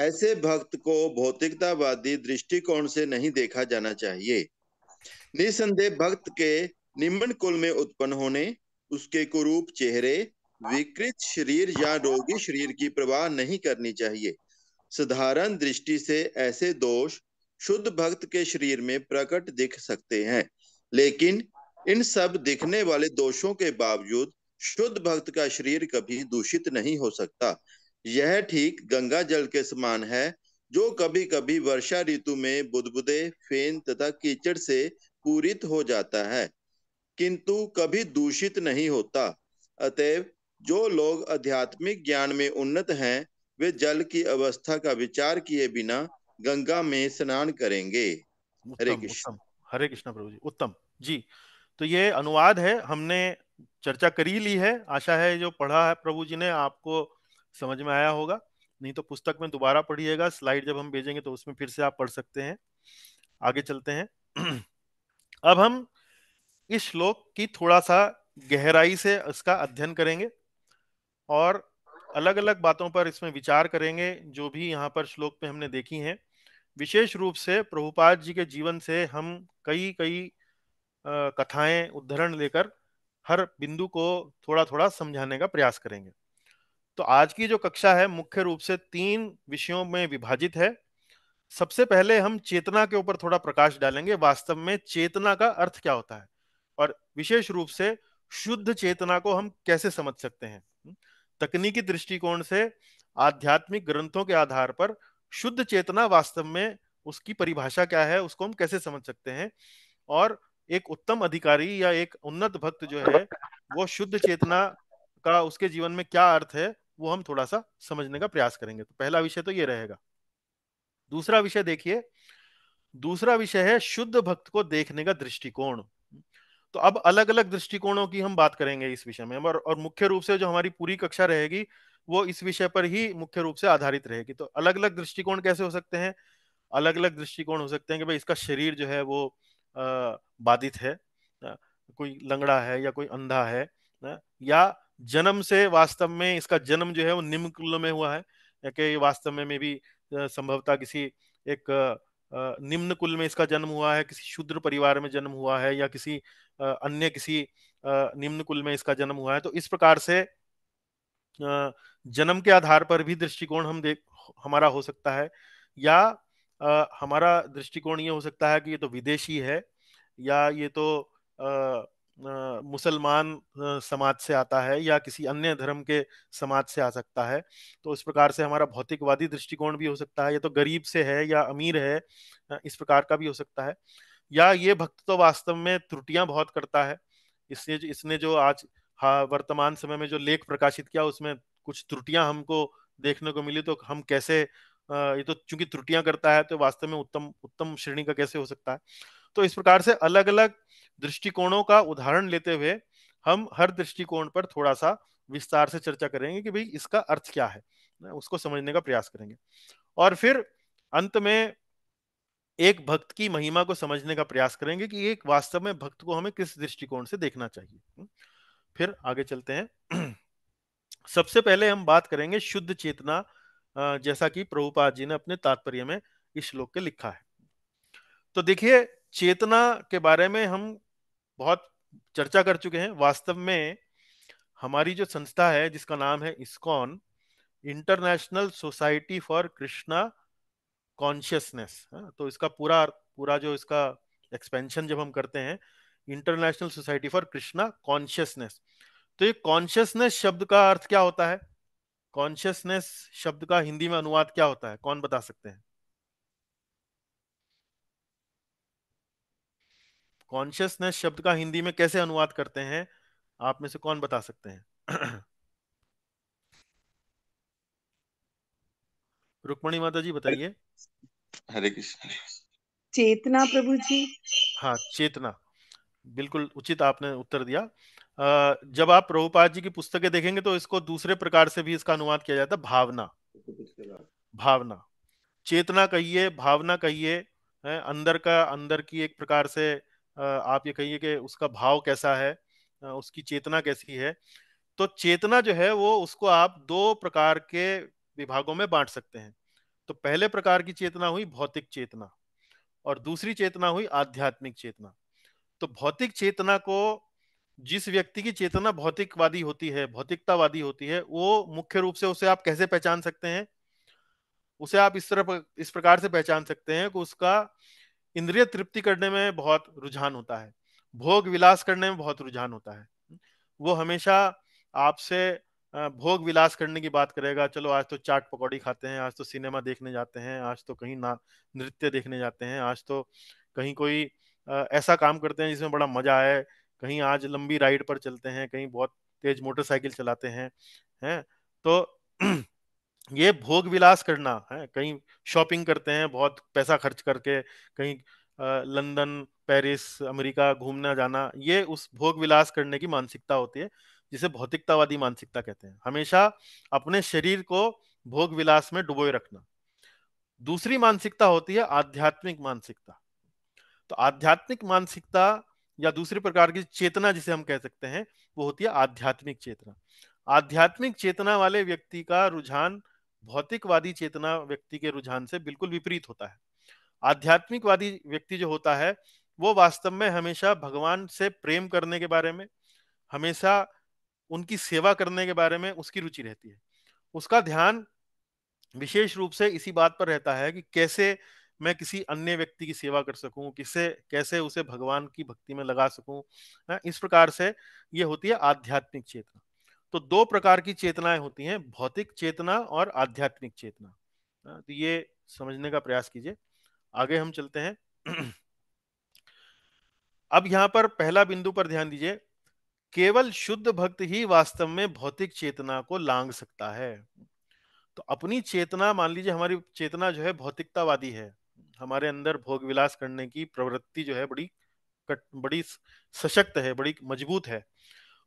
ऐसे भक्त को भौतिकतावादी दृष्टिकोण से नहीं देखा जाना चाहिए निसंदेह भक्त के निम्न कुल में उत्पन्न होने उसके कुरूप चेहरे विकृत शरीर या रोगी शरीर की प्रवाह नहीं करनी चाहिए साधारण दृष्टि से ऐसे दोष शुद्ध भक्त के शरीर में प्रकट दिख सकते हैं लेकिन इन सब दिखने वाले दोषों के बावजूद शुद्ध भक्त का शरीर कभी दूषित नहीं हो सकता यह ठीक गंगा जल के समान है जो कभी कभी वर्षा ऋतु में बुदबुदे फेन तथा कीचड़ से पूरित हो जाता है किंतु कभी दूषित नहीं होता अतएव जो लोग आध्यात्मिक ज्ञान में उन्नत हैं वे जल की अवस्था का विचार किए बिना गंगा में स्नान करेंगे हरे कृष्ण हरे कृष्ण प्रभु जी उत्तम जी तो ये अनुवाद है हमने चर्चा करी ली है आशा है जो पढ़ा है प्रभु जी ने आपको समझ में आया होगा नहीं तो पुस्तक में दोबारा पढ़िएगा स्लाइड जब हम भेजेंगे तो उसमें फिर से आप पढ़ सकते हैं आगे चलते हैं अब हम इस श्लोक की थोड़ा सा गहराई से इसका अध्ययन करेंगे और अलग अलग बातों पर इसमें विचार करेंगे जो भी यहाँ पर श्लोक में हमने देखी है विशेष रूप से प्रभुपाद जी के जीवन से हम कई कई कथाएं उदाहरण लेकर हर बिंदु को थोड़ा थोड़ा समझाने का प्रयास करेंगे तो आज की जो कक्षा है मुख्य रूप से तीन विषयों में विभाजित है सबसे पहले हम चेतना के ऊपर थोड़ा प्रकाश डालेंगे वास्तव में चेतना का अर्थ क्या होता है और विशेष रूप से शुद्ध चेतना को हम कैसे समझ सकते हैं तकनीकी दृष्टिकोण से आध्यात्मिक ग्रंथों के आधार पर शुद्ध चेतना वास्तव में उसकी परिभाषा क्या है उसको हम कैसे समझ सकते हैं और एक उत्तम अधिकारी या एक उन्नत भक्त जो है वो शुद्ध चेतना का उसके जीवन में क्या अर्थ है वो हम थोड़ा सा समझने का प्रयास करेंगे तो पहला विषय तो ये रहेगा दूसरा विषय देखिए दूसरा विषय है शुद्ध भक्त को देखने का दृष्टिकोण तो अब अलग अलग दृष्टिकोणों की हम बात करेंगे इस विषय में और, और मुख्य रूप से जो हमारी पूरी कक्षा रहेगी वो इस विषय पर ही मुख्य रूप से आधारित रहेगी तो अलग अलग दृष्टिकोण कैसे हो सकते हैं अलग अलग दृष्टिकोण हो सकते हैं कि भाई इसका शरीर जो है वो बाधित है कोई लंगड़ा है या कोई अंधा है या जन्म से वास्तव में इसका जन्म जो है वो निम्न कुल में हुआ है या कि वास्तव में, में भी संभवता किसी एक निम्न कुल में इसका जन्म हुआ है किसी शूद्र परिवार में जन्म हुआ है या किसी अन्य किसी निम्न कुल में इसका जन्म हुआ है तो इस प्रकार से जन्म के आधार पर भी दृष्टिकोण हम देख हमारा हो सकता है या आ, हमारा दृष्टिकोण ये हो सकता है कि ये तो विदेशी है या ये तो मुसलमान समाज से आता है या किसी अन्य धर्म के समाज से आ सकता है तो इस प्रकार से हमारा भौतिकवादी दृष्टिकोण भी हो सकता है ये तो गरीब से है या अमीर है इस प्रकार का भी हो सकता है या ये भक्त तो वास्तव में त्रुटियां बहुत करता है इसने जो इसने जो आज हाँ वर्तमान समय में जो लेख प्रकाशित किया उसमें कुछ त्रुटियां हमको देखने को मिली तो हम कैसे ये तो चूंकि त्रुटियां करता है तो वास्तव में उत्तम उत्तम श्रेणी का कैसे हो सकता है तो इस प्रकार से अलग अलग दृष्टिकोणों का उदाहरण लेते हुए हम हर दृष्टिकोण पर थोड़ा सा विस्तार से चर्चा करेंगे कि भाई इसका अर्थ क्या है उसको समझने का प्रयास करेंगे और फिर अंत में एक भक्त की महिमा को समझने का प्रयास करेंगे कि एक वास्तव में भक्त को हमें किस दृष्टिकोण से देखना चाहिए फिर आगे चलते हैं सबसे पहले हम बात करेंगे शुद्ध चेतना जैसा कि प्रभुपाद जी ने अपने तात्पर्य में इस श्लोक के लिखा है तो देखिए चेतना के बारे में हम बहुत चर्चा कर चुके हैं वास्तव में हमारी जो संस्था है जिसका नाम है ISKCON international society for Krishna consciousness तो इसका पूरा पूरा जो इसका एक्सपेंशन जब हम करते हैं international society for Krishna consciousness तो ये कॉन्शियसनेस शब्द का अर्थ क्या होता है कॉन्शियसनेस शब्द का हिंदी में अनुवाद क्या होता है कौन बता सकते हैं कॉन्शियसनेस शब्द का हिंदी में कैसे अनुवाद करते हैं आप में से कौन बता सकते हैं रुक्मणी माता जी बताइए हरे कृष्ण चेतना प्रभु जी हाँ चेतना बिल्कुल उचित आपने उत्तर दिया जब आप प्रभुपाद जी की पुस्तकें देखेंगे तो इसको दूसरे प्रकार से भी इसका अनुवाद किया जाता है भावना भावना चेतना कहिए भावना कहिए अंदर का अंदर की एक प्रकार से आप ये कहिए कि उसका भाव कैसा है उसकी चेतना कैसी है तो चेतना जो है वो उसको आप दो प्रकार के विभागों में बांट सकते हैं तो पहले प्रकार की चेतना हुई भौतिक चेतना और दूसरी चेतना हुई आध्यात्मिक चेतना तो भौतिक चेतना को जिस व्यक्ति की चेतना भौतिकवादी होती है भौतिकतावादी होती है वो मुख्य रूप से उसे आप कैसे पहचान सकते हैं उसे आप इस तरह इस प्रकार से पहचान सकते हैं कि उसका इंद्रिय तृप्ति करने में बहुत रुझान होता है भोग विलास करने में बहुत रुझान होता है वो हमेशा आपसे भोग विलास करने की बात करेगा चलो आज तो चाट पकौड़ी खाते हैं आज तो सिनेमा देखने जाते हैं आज तो कहीं ना नृत्य देखने जाते हैं आज तो कहीं कोई ऐसा काम करते हैं जिसमें बड़ा मजा आए कहीं आज लंबी राइड पर चलते हैं कहीं बहुत तेज मोटरसाइकिल चलाते हैं हैं तो ये भोग विलास करना है कहीं शॉपिंग करते हैं बहुत पैसा खर्च करके कहीं लंदन पेरिस अमेरिका घूमना जाना ये उस भोग विलास करने की मानसिकता होती है जिसे भौतिकतावादी मानसिकता कहते हैं हमेशा अपने शरीर को भोग विलास में डुबोए रखना दूसरी मानसिकता होती है आध्यात्मिक मानसिकता तो आध्यात्मिक मानसिकता या दूसरे प्रकार की चेतना जिसे हम कह सकते हैं वो होती है आध्यात्मिक चेतना आध्यात्मिक चेतना वाले व्यक्ति का रुझान भौतिकवादी चेतना व्यक्ति के रुझान से बिल्कुल विपरीत होता है आध्यात्मिकवादी व्यक्ति जो होता है वो वास्तव में हमेशा भगवान से प्रेम करने के बारे में हमेशा उनकी सेवा करने के बारे में उसकी रुचि रहती है उसका ध्यान विशेष रूप से इसी बात पर रहता है कि कैसे मैं किसी अन्य व्यक्ति की सेवा कर सकूं किसे कैसे उसे भगवान की भक्ति में लगा सकूं इस प्रकार से ये होती है आध्यात्मिक चेतना तो दो प्रकार की चेतनाएं होती हैं भौतिक चेतना और आध्यात्मिक चेतना हाँ, तो ये समझने का प्रयास कीजिए आगे हम चलते हैं अब यहाँ पर पहला बिंदु पर ध्यान दीजिए केवल शुद्ध भक्त ही वास्तव में भौतिक चेतना को लांग सकता है तो अपनी चेतना मान लीजिए हमारी चेतना जो है भौतिकतावादी है हमारे अंदर भोग विलास करने की प्रवृत्ति जो है बड़ी कट, बड़ी सशक्त है बड़ी मजबूत है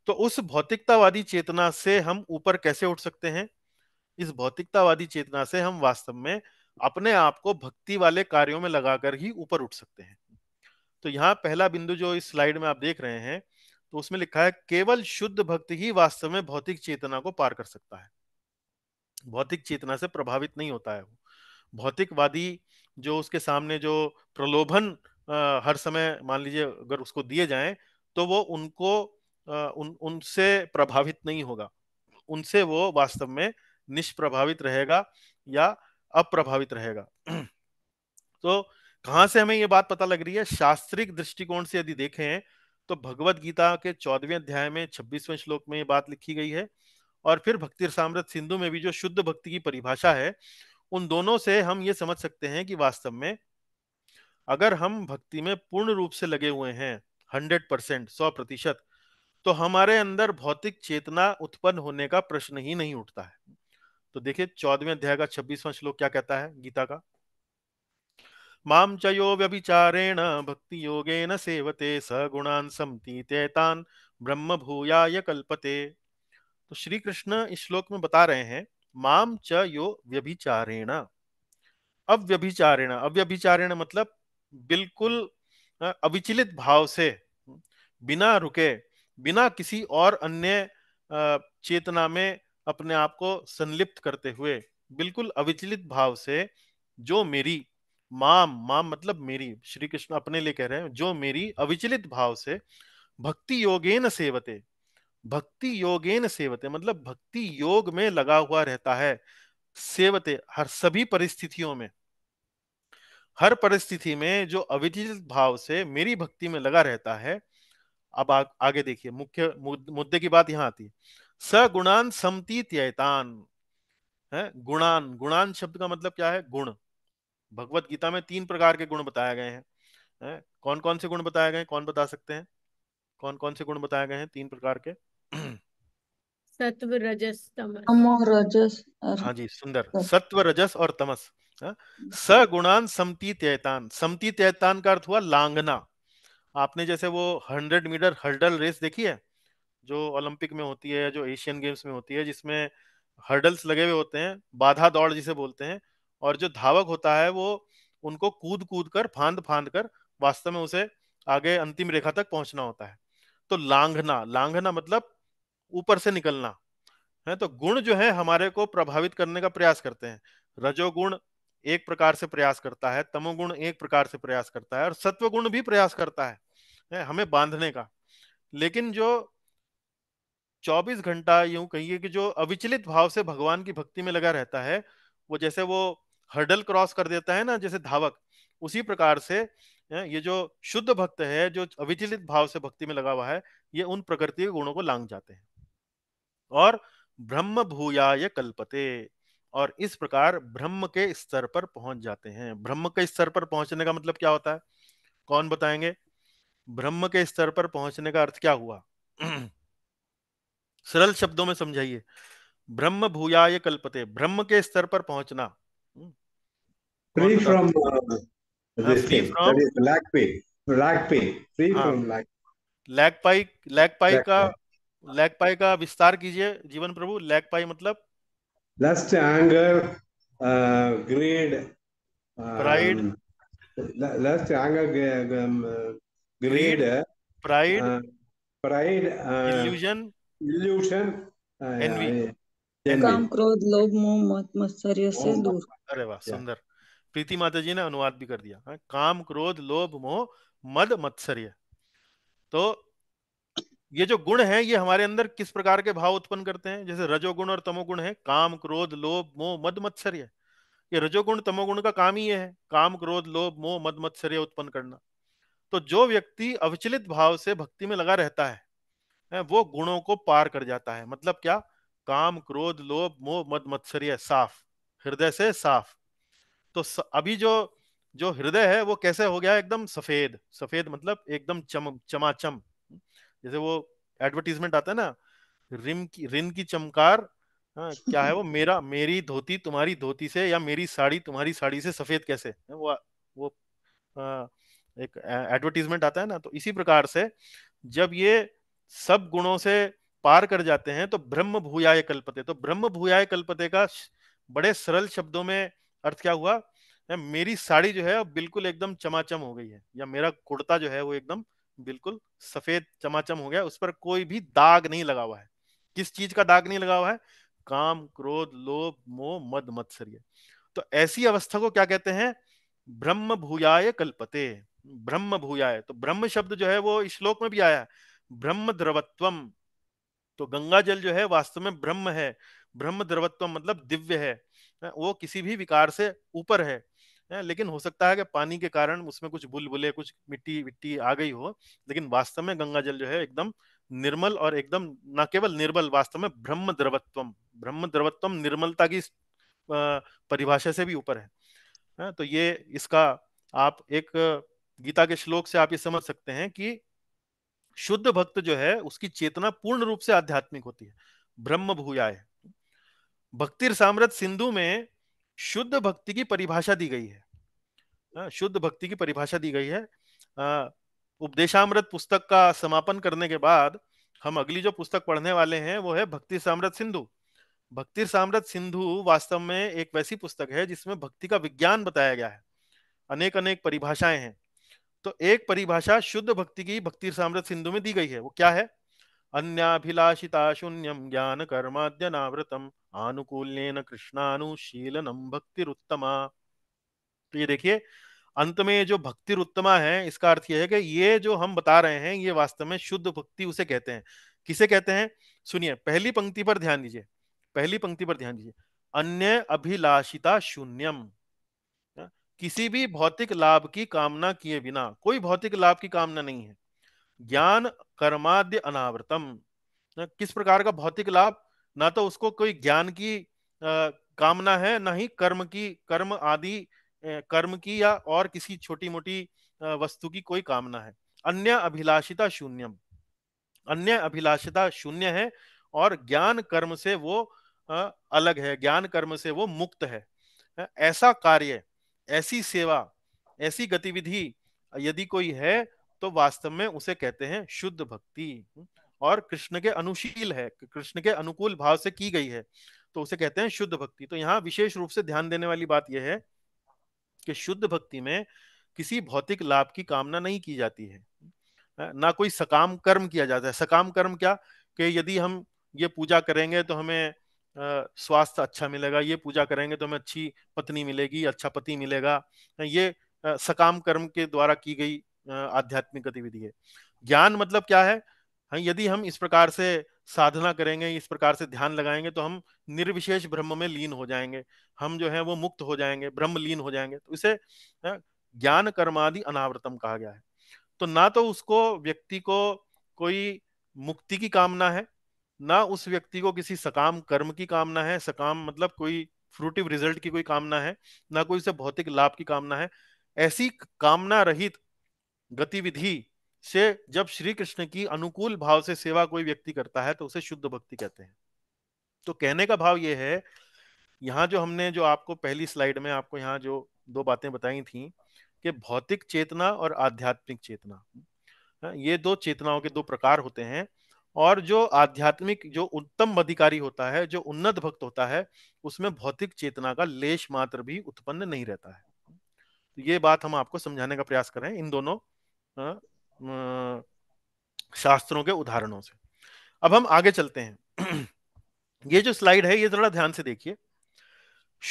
तो उस भौतिकतावादी चेतना से हम ऊपर कैसे उठ सकते हैं इस भौतिकतावादी चेतना से हम वास्तव में अपने आप को भक्ति वाले कार्यों में लगाकर ही ऊपर उठ सकते हैं तो यहाँ पहला बिंदु जो इस स्लाइड में आप देख रहे हैं तो उसमें लिखा है केवल शुद्ध भक्ति ही वास्तव में भौतिक चेतना को पार कर सकता है भौतिक चेतना से प्रभावित नहीं होता है वो भौतिकवादी जो उसके सामने जो प्रलोभन हर समय मान लीजिए अगर उसको दिए जाएं तो वो उनको उन उनसे प्रभावित नहीं होगा उनसे वो वास्तव में निष्प्रभावित रहेगा या अप्रभावित रहेगा तो कहाँ से हमें ये बात पता लग रही है शास्त्रिक दृष्टिकोण से यदि देखें तो भगवत गीता के चौदहवें अध्याय में छब्बीसवें श्लोक में ये बात लिखी गई है और फिर भक्ति सामृत सिंधु में भी जो शुद्ध भक्ति की परिभाषा है उन दोनों से हम ये समझ सकते हैं कि वास्तव में अगर हम भक्ति में पूर्ण रूप से लगे हुए हैं हंड्रेड परसेंट सौ प्रतिशत तो हमारे अंदर भौतिक चेतना उत्पन्न होने का प्रश्न ही नहीं उठता है तो देखिये चौदहवें अध्याय का छब्बीसवा श्लोक क्या कहता है गीता का माम चयो व्यभिचारेण भक्ति योगे न सेवते सगुणान समतीतान ब्रह्म भूया कल्पते तो श्री कृष्ण इस श्लोक में बता रहे हैं माम च यो व्यभिचारेण अव्यभिचारेण अव्यभिचारेण मतलब बिल्कुल अविचलित भाव से बिना रुके बिना किसी और अन्य चेतना में अपने आप को संलिप्त करते हुए बिल्कुल अविचलित भाव से जो मेरी माम माम मतलब मेरी श्री कृष्ण अपने लिए कह रहे हैं जो मेरी अविचलित भाव से भक्ति योगेन सेवते भक्ति योगेन सेवते मतलब भक्ति योग में लगा हुआ रहता है सेवते हर सभी परिस्थितियों में हर परिस्थिति में जो अविचलित भाव से मेरी भक्ति में लगा रहता है अब आ, आगे देखिए मुख्य मुद्दे की बात यहाँ आती है सगुणान समती त्यतान है गुणान गुणान शब्द का मतलब क्या है गुण भगवत गीता में तीन प्रकार के गुण बताए गए हैं है? कौन कौन से गुण बताए गए कौन बता सकते हैं कौन कौन से गुण बताए गए हैं तीन प्रकार के सत्व रजस तमस रजस हाँ जी सुंदर सत्व रजस और तमस हाँ? हम्म। गुणान समती तैतान समती तैतान का अर्थ हुआ लांगना आपने जैसे वो हंड्रेड मीटर हर्डल रेस देखी है जो ओलंपिक में होती है जो एशियन गेम्स में होती है जिसमें हर्डल्स लगे हुए होते हैं बाधा दौड़ जिसे बोलते हैं और जो धावक होता है वो उनको कूद कूद कर फांद फांद कर वास्तव में उसे आगे अंतिम रेखा तक पहुंचना होता है तो लांघना लांघना मतलब ऊपर से निकलना है तो गुण जो है हमारे को प्रभावित करने का प्रयास करते हैं रजोगुण एक प्रकार से प्रयास करता है तमोगुण एक प्रकार से प्रयास करता है और सत्व गुण भी प्रयास करता है, है हमें बांधने का लेकिन जो 24 घंटा यूं कहिए कि जो अविचलित भाव से भगवान की भक्ति में लगा रहता है वो जैसे वो हर्डल क्रॉस कर देता है ना जैसे धावक उसी प्रकार से ये जो शुद्ध भक्त है जो अविचलित भाव से भक्ति में लगा हुआ है ये उन प्रकृति के गुणों को लांग जाते हैं और ब्रह्म भूयाय कल्पते और इस प्रकार ब्रह्म के स्तर पर पहुंच जाते हैं ब्रह्म के स्तर पर पहुंचने का मतलब क्या होता है कौन बताएंगे ब्रह्म के स्तर पर पहुंचने का अर्थ क्या हुआ सरल शब्दों में समझाइए ब्रह्म भूयाय कल्पते ब्रह्म के स्तर पर पहुंचना free from LAGPIE LAGPIE का लैग पाई का विस्तार कीजिए जीवन प्रभु लैग पाई मतलब lust anger greed pride lust anger greed pride pride illusion illusion envy काम क्रोध लोभ मोह मत मत्सर्य से दूर अरे वाह सुंदर प्रीति माता जी ने अनुवाद भी कर दिया हाँ, काम क्रोध लोभ मोह मद मत्सर्य तो ये जो गुण है ये हमारे अंदर किस प्रकार के भाव उत्पन्न करते हैं जैसे रजोगुण और तमोगुण है काम क्रोध लोभ मोह मद मत्सर्य ये रजोगुण तमोगुण का काम ही है काम क्रोध लोभ मोह मद मत्सर्य उत्पन्न करना तो जो व्यक्ति अविचलित भाव से भक्ति में लगा रहता है वो गुणों को पार कर जाता है मतलब क्या काम क्रोध लोभ मोह मद मत्सर्य साफ हृदय से साफ तो अभी जो जो हृदय है वो कैसे हो गया एकदम सफेद सफेद मतलब एकदम चम चमाचम जैसे वो एडवर्टीजमेंट आता है ना रिम की रिन की चमकार हाँ, क्या है वो मेरा मेरी धोती तुम्हारी धोती से या मेरी साड़ी तुम्हारी साड़ी से सफेद कैसे वो वो आ, एक एडवर्टीजमेंट आता है ना तो इसी प्रकार से जब ये सब गुणों से पार कर जाते हैं तो ब्रह्म भूयाय कल्पते तो ब्रह्म भूयाय कल्पते का बड़े सरल शब्दों में अर्थ क्या हुआ मेरी साड़ी जो है बिल्कुल एकदम चमाचम हो गई है या मेरा कुर्ता जो है वो एकदम बिल्कुल सफेद चमाचम हो गया उस पर कोई भी दाग नहीं लगा हुआ है किस चीज का दाग नहीं लगा हुआ है काम क्रोध लोभ मोह मद मत्सर्य तो ऐसी अवस्था को क्या कहते हैं ब्रह्म भूयाय कल्पते ब्रह्म भूयाय तो ब्रह्म शब्द जो है वो श्लोक में भी आया है ब्रह्म द्रवत्वम तो गंगा जल जो है वास्तव में ब्रह्म है ब्रह्म द्रवत्व मतलब दिव्य है वो किसी भी विकार से ऊपर है लेकिन हो सकता है कि पानी के कारण उसमें कुछ बुलबुले कुछ मिट्टी विट्टी आ गई हो लेकिन वास्तव में गंगा जल जो है एकदम निर्मल और एकदम न केवल निर्मल वास्तव में ब्रह्म द्रवत्वम ब्रह्म द्रवत्वम निर्मलता की परिभाषा से भी ऊपर है तो ये इसका आप एक गीता के श्लोक से आप ये समझ सकते हैं कि शुद्ध भक्त जो है उसकी चेतना पूर्ण रूप से आध्यात्मिक होती है ब्रह्म भूयाय भक्तिर साम्रत सिंधु में शुद्ध भक्ति की परिभाषा दी गई है हाँ, शुद्ध भक्ति की परिभाषा दी गई है उपदेशामृत पुस्तक का समापन करने के बाद हम अगली जो पुस्तक पढ़ने वाले हैं वो है भक्ति सामृत सिंधु भक्ति सामृत सिंधु वास्तव में एक वैसी पुस्तक है जिसमें भक्ति का विज्ञान बताया गया है अनेक अनेक परिभाषाएं हैं तो एक परिभाषा शुद्ध भक्ति की भक्ति सामृत सिंधु में दी गई है वो क्या है अन्याभिलाषिता शून्यम ज्ञान कर्माद्यनावृतम आनुकूल्यन कृष्णानुशीलनम रुत्तमा तो ये देखिए अंत में जो रुत्तमा है इसका अर्थ यह है कि ये जो हम बता रहे हैं ये वास्तव में शुद्ध भक्ति उसे कहते हैं किसे कहते हैं सुनिए पहली पंक्ति पर ध्यान दीजिए पहली पंक्ति पर ध्यान दीजिए अन्य अभिलाषिता शून्यम हाँ, किसी भी भौतिक लाभ की कामना किए बिना कोई भौतिक लाभ की कामना नहीं है ज्ञान कर्माद्य अनावृतम हाँ, किस प्रकार का भौतिक लाभ ना तो उसको कोई ज्ञान की आ, कामना है ना ही कर्म की कर्म आदि कर्म की या और किसी छोटी मोटी वस्तु की कोई कामना है अन्य अभिलाषिता शून्यम अन्य अभिलाषिता शून्य है और ज्ञान कर्म से वो अलग है ज्ञान कर्म से वो मुक्त है ऐसा कार्य ऐसी सेवा ऐसी गतिविधि यदि कोई है तो वास्तव में उसे कहते हैं शुद्ध भक्ति और कृष्ण के अनुशील है कृष्ण के अनुकूल भाव से की गई है तो उसे कहते हैं शुद्ध भक्ति तो यहाँ विशेष रूप से ध्यान देने वाली बात यह है कि शुद्ध भक्ति में किसी भौतिक लाभ की कामना नहीं की जाती है ना कोई सकाम कर्म किया जाता है सकाम कर्म क्या कि यदि हम ये पूजा करेंगे तो हमें स्वास्थ्य अच्छा मिलेगा ये पूजा करेंगे तो हमें अच्छी पत्नी मिलेगी अच्छा पति मिलेगा ये सकाम कर्म के द्वारा की गई आध्यात्मिक गतिविधि है ज्ञान मतलब क्या है हाँ यदि हम इस प्रकार से साधना करेंगे इस प्रकार से ध्यान लगाएंगे तो हम निर्विशेष ब्रह्म में लीन हो जाएंगे हम जो है वो मुक्त हो जाएंगे ब्रह्म लीन हो जाएंगे तो इसे हाँ, ज्ञान कर्मादि अनावृतम कहा गया है तो ना तो उसको व्यक्ति को कोई मुक्ति की कामना है ना उस व्यक्ति को किसी सकाम कर्म की कामना है सकाम मतलब कोई फ्रूटिव रिजल्ट की कोई कामना है ना कोई उसे भौतिक लाभ की कामना है ऐसी कामना रहित गतिविधि से जब श्री कृष्ण की अनुकूल भाव से सेवा कोई व्यक्ति करता है तो उसे शुद्ध भक्ति कहते हैं तो कहने का भाव यह है यहाँ जो हमने जो आपको पहली स्लाइड में आपको यहाँ जो दो बातें बताई थी कि भौतिक चेतना और आध्यात्मिक चेतना हाँ, ये दो चेतनाओं के दो प्रकार होते हैं और जो आध्यात्मिक जो उत्तम अधिकारी होता है जो उन्नत भक्त होता है उसमें भौतिक चेतना का लेश मात्र भी उत्पन्न नहीं रहता है तो ये बात हम आपको समझाने का प्रयास कर रहे हैं इन दोनों हाँ, शास्त्रों के उदाहरणों से अब हम आगे चलते हैं ये जो स्लाइड है ये जरा ध्यान से देखिए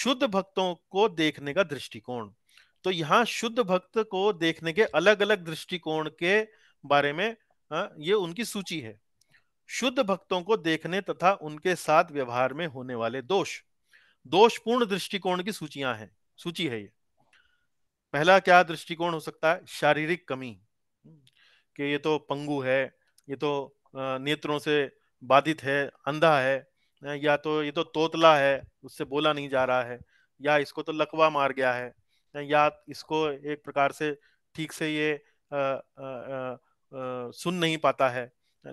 शुद्ध भक्तों को देखने का दृष्टिकोण तो यहाँ शुद्ध भक्त को देखने के अलग अलग दृष्टिकोण के बारे में ये उनकी सूची है शुद्ध भक्तों को देखने तथा उनके साथ व्यवहार में होने वाले दोष दोषपूर्ण दृष्टिकोण की सूचियां हैं सूची है ये पहला क्या दृष्टिकोण हो सकता है शारीरिक कमी कि ये तो पंगु है ये तो नेत्रों से बाधित है अंधा है या तो ये तो तोतला है उससे बोला नहीं जा रहा है या इसको तो लकवा मार गया है या इसको एक प्रकार से ठीक से ये आ, आ, आ, सुन नहीं पाता है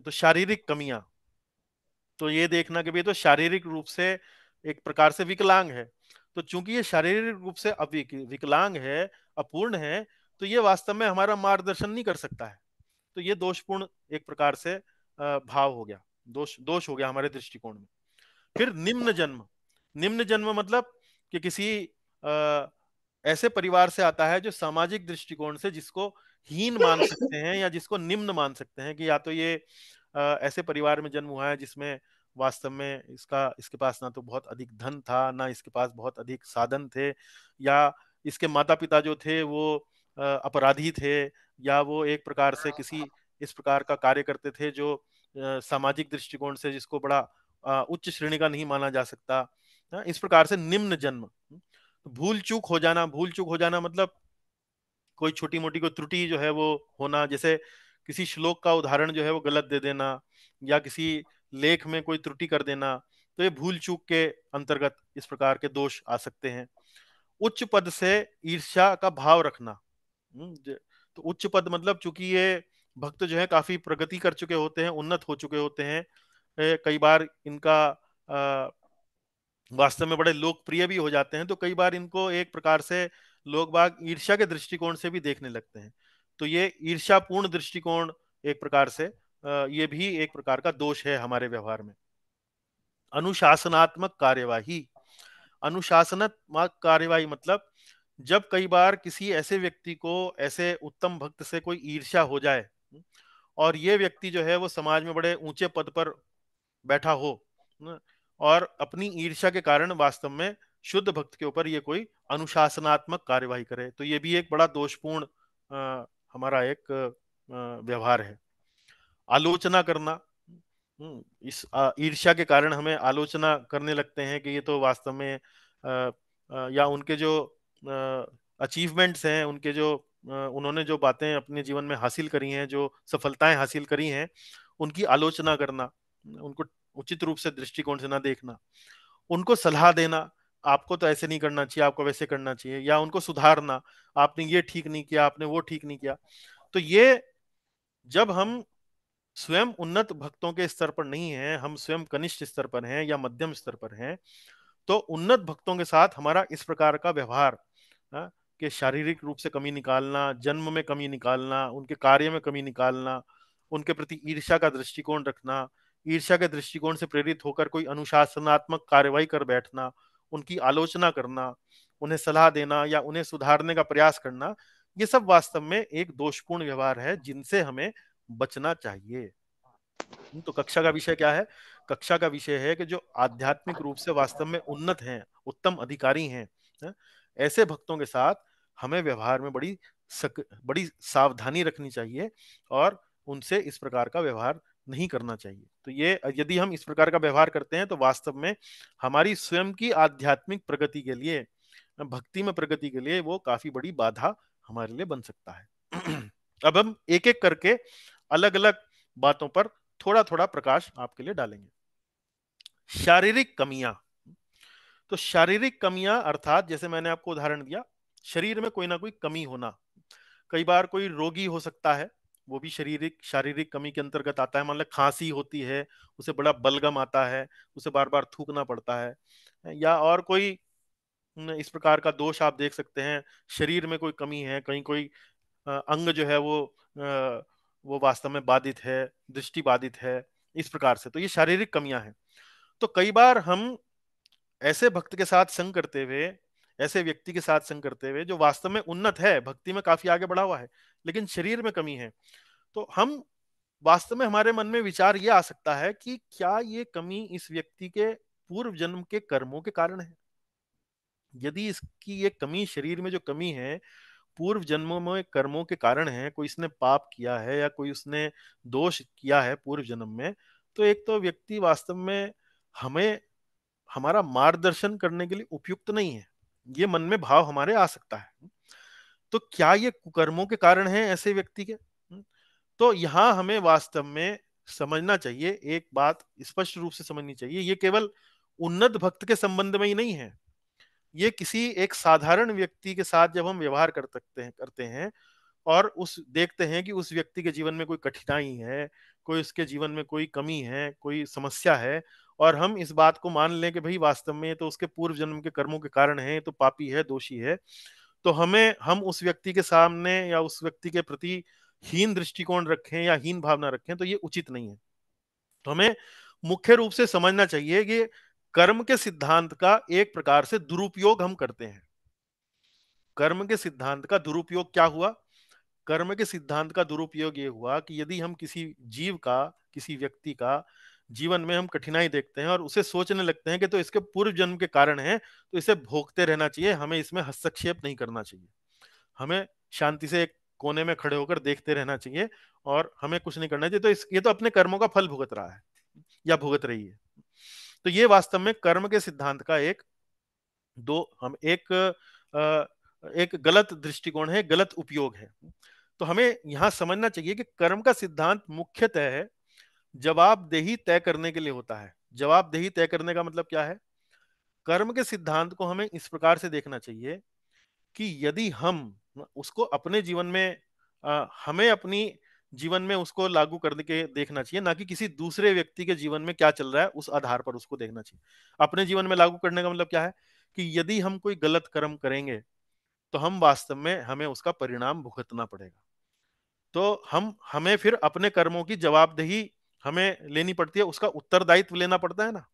तो शारीरिक कमियां तो ये देखना कि भी तो शारीरिक रूप से एक प्रकार से विकलांग है तो चूंकि ये शारीरिक रूप से अविक विकलांग है अपूर्ण है तो ये वास्तव में हमारा मार्गदर्शन नहीं कर सकता है तो ये दोषपूर्ण एक प्रकार से भाव हो गया दोष दोष हो गया हमारे दृष्टिकोण में फिर निम्न जन्म निम्न जन्म मतलब कि किसी ऐसे परिवार से आता है जो सामाजिक दृष्टिकोण से जिसको हीन मान सकते हैं या जिसको निम्न मान सकते हैं कि या तो ये ऐसे परिवार में जन्म हुआ है जिसमें वास्तव में इसका इसके पास ना तो बहुत अधिक धन था ना इसके पास बहुत अधिक साधन थे या इसके माता पिता जो थे वो अपराधी थे या वो एक प्रकार से किसी इस प्रकार का कार्य करते थे जो सामाजिक दृष्टिकोण से जिसको बड़ा उच्च श्रेणी का नहीं माना जा सकता इस प्रकार से निम्न जन्म तो भूल चूक हो जाना भूल चूक हो जाना मतलब कोई छोटी मोटी कोई त्रुटि जो है वो होना जैसे किसी श्लोक का उदाहरण जो है वो गलत दे देना या किसी लेख में कोई त्रुटि कर देना तो ये भूल चूक के अंतर्गत इस प्रकार के दोष आ सकते हैं उच्च पद से ईर्ष्या का भाव रखना हम्म, तो उच्च पद मतलब चूंकि ये भक्त जो है काफी प्रगति कर चुके होते हैं उन्नत हो चुके होते हैं कई बार इनका वास्तव में बड़े लोकप्रिय भी हो जाते हैं तो कई बार इनको एक प्रकार से लोग बाग ईर्ष्या के दृष्टिकोण से भी देखने लगते हैं तो ये ईर्ष्यापूर्ण दृष्टिकोण एक प्रकार से ये भी एक प्रकार का दोष है हमारे व्यवहार में अनुशासनात्मक कार्यवाही अनुशासनात्मक कार्यवाही मतलब जब कई बार किसी ऐसे व्यक्ति को ऐसे उत्तम भक्त से कोई ईर्ष्या हो जाए और ये व्यक्ति जो है वो समाज में बड़े ऊंचे पद पर बैठा हो और अपनी ईर्ष्या के कारण वास्तव में शुद्ध भक्त के ऊपर ये कोई अनुशासनात्मक कार्यवाही करे तो ये भी एक बड़ा दोषपूर्ण हमारा एक व्यवहार है आलोचना करना इस ईर्ष्या के कारण हमें आलोचना करने लगते हैं कि ये तो वास्तव में या उनके जो अचीवमेंट्स हैं उनके जो उन्होंने जो बातें अपने जीवन में हासिल करी हैं जो सफलताएं हासिल करी हैं उनकी आलोचना करना उनको उचित रूप से दृष्टिकोण से ना देखना उनको सलाह देना आपको तो ऐसे नहीं करना चाहिए आपको वैसे करना चाहिए या उनको सुधारना आपने ये ठीक नहीं किया आपने वो ठीक नहीं किया तो ये जब हम स्वयं उन्नत भक्तों के स्तर पर नहीं है हम स्वयं कनिष्ठ स्तर पर हैं या मध्यम स्तर पर हैं तो उन्नत भक्तों के साथ हमारा इस प्रकार का व्यवहार हाँ कि शारीरिक रूप से कमी निकालना जन्म में कमी निकालना उनके कार्य में कमी निकालना उनके प्रति ईर्ष्या का दृष्टिकोण रखना ईर्ष्या के दृष्टिकोण से प्रेरित होकर कोई अनुशासनात्मक कार्यवाही कर बैठना उनकी आलोचना करना उन्हें सलाह देना या उन्हें सुधारने का प्रयास करना ये सब वास्तव में एक दोषपूर्ण व्यवहार है जिनसे हमें बचना चाहिए हम्म, तो कक्षा का विषय क्या है कक्षा का विषय है कि जो आध्यात्मिक रूप से वास्तव में उन्नत हैं उत्तम अधिकारी हैं हाँ, ऐसे भक्तों के साथ हमें व्यवहार में बड़ी सक, बड़ी सावधानी रखनी चाहिए और उनसे इस प्रकार का व्यवहार नहीं करना चाहिए तो ये यदि हम इस प्रकार का व्यवहार करते हैं तो वास्तव में हमारी स्वयं की आध्यात्मिक प्रगति के लिए भक्ति में प्रगति के लिए वो काफी बड़ी बाधा हमारे लिए बन सकता है अब हम एक एक करके अलग अलग बातों पर थोड़ा थोड़ा प्रकाश आपके लिए डालेंगे शारीरिक कमियां तो शारीरिक कमियां अर्थात जैसे मैंने आपको उदाहरण दिया शरीर में कोई ना कोई कमी होना कई बार कोई रोगी हो सकता है वो भी शारीरिक शारीरिक कमी के अंतर्गत आता है मान लो खांसी होती है उसे बड़ा बलगम आता है उसे बार बार थूकना पड़ता है या और कोई इस प्रकार का दोष आप देख सकते हैं शरीर में कोई कमी है कहीं कोई अंग जो है वो वो वास्तव में बाधित है दृष्टि बाधित है इस प्रकार से तो ये शारीरिक कमियां हैं तो कई बार हम ऐसे भक्त के साथ संग करते हुए ऐसे व्यक्ति के साथ संग करते हुए जो वास्तव में उन्नत है भक्ति में काफी आगे बढ़ा हुआ है लेकिन शरीर में कमी है तो हम वास्तव में हमारे मन में विचार ये आ सकता है कि क्या ये कमी इस व्यक्ति के पूर्व जन्म के कर्मों के कारण है यदि इसकी ये कमी शरीर में जो कमी है पूर्व जन्मों में कर्मों के कारण है कोई इसने पाप किया है या कोई उसने दोष किया है पूर्व जन्म में तो एक तो व्यक्ति वास्तव में हमें हमारा मार्गदर्शन करने के लिए उपयुक्त नहीं है ये मन में भाव हमारे आ सकता है तो क्या ये कुकर्मों के कारण है ऐसे व्यक्ति के तो यहाँ हमें वास्तव में समझना चाहिए एक बात स्पष्ट रूप से समझनी चाहिए ये केवल उन्नत भक्त के संबंध में ही नहीं है ये किसी एक साधारण व्यक्ति के साथ जब हम व्यवहार कर सकते हैं करते हैं और उस देखते हैं कि उस व्यक्ति के जीवन में कोई कठिनाई है कोई उसके जीवन में कोई कमी है कोई समस्या है और हम इस बात को मान लें कि भाई वास्तव में तो उसके पूर्व जन्म के कर्मों के कारण है तो पापी है दोषी है तो हमें हम उस व्यक्ति के सामने या उस व्यक्ति के प्रति हीन दृष्टिकोण रखें या हीन भावना रखें तो ये उचित नहीं है तो हमें मुख्य रूप से समझना चाहिए कि कर्म के सिद्धांत का एक प्रकार से दुरुपयोग हम करते हैं कर्म के सिद्धांत का दुरुपयोग क्या हुआ कर्म के सिद्धांत का दुरुपयोग ये हुआ कि यदि हम किसी जीव का किसी व्यक्ति का जीवन में हम कठिनाई देखते हैं और उसे सोचने लगते हैं कि तो इसके पूर्व जन्म के कारण है तो इसे भोगते रहना चाहिए हमें इसमें हस्तक्षेप नहीं करना चाहिए हमें शांति से एक कोने में खड़े होकर देखते रहना चाहिए और हमें कुछ नहीं करना चाहिए तो इस ये तो अपने कर्मों का फल भुगत रहा है या भुगत रही है तो ये वास्तव में कर्म के सिद्धांत का एक दो हम एक एक गलत दृष्टिकोण है गलत उपयोग है तो हमें यहाँ समझना चाहिए कि कर्म का सिद्धांत मुख्यतः है जवाबदेही तय करने के लिए होता है जवाबदेही तय करने का मतलब क्या है कर्म के सिद्धांत को हमें इस प्रकार से देखना चाहिए कि यदि हम उसको अपने जीवन में आ, हमें अपनी जीवन में उसको लागू करने के देखना चाहिए ना कि किसी दूसरे व्यक्ति के जीवन में क्या चल रहा है उस आधार पर उसको देखना चाहिए अपने जीवन में लागू करने का मतलब क्या है कि यदि हम कोई गलत कर्म करेंगे तो हम वास्तव में हमें उसका परिणाम भुगतना पड़ेगा तो हम हमें फिर अपने कर्मों की जवाबदेही हमें लेनी पड़ती है उसका उत्तरदायित्व लेना पड़ता है ना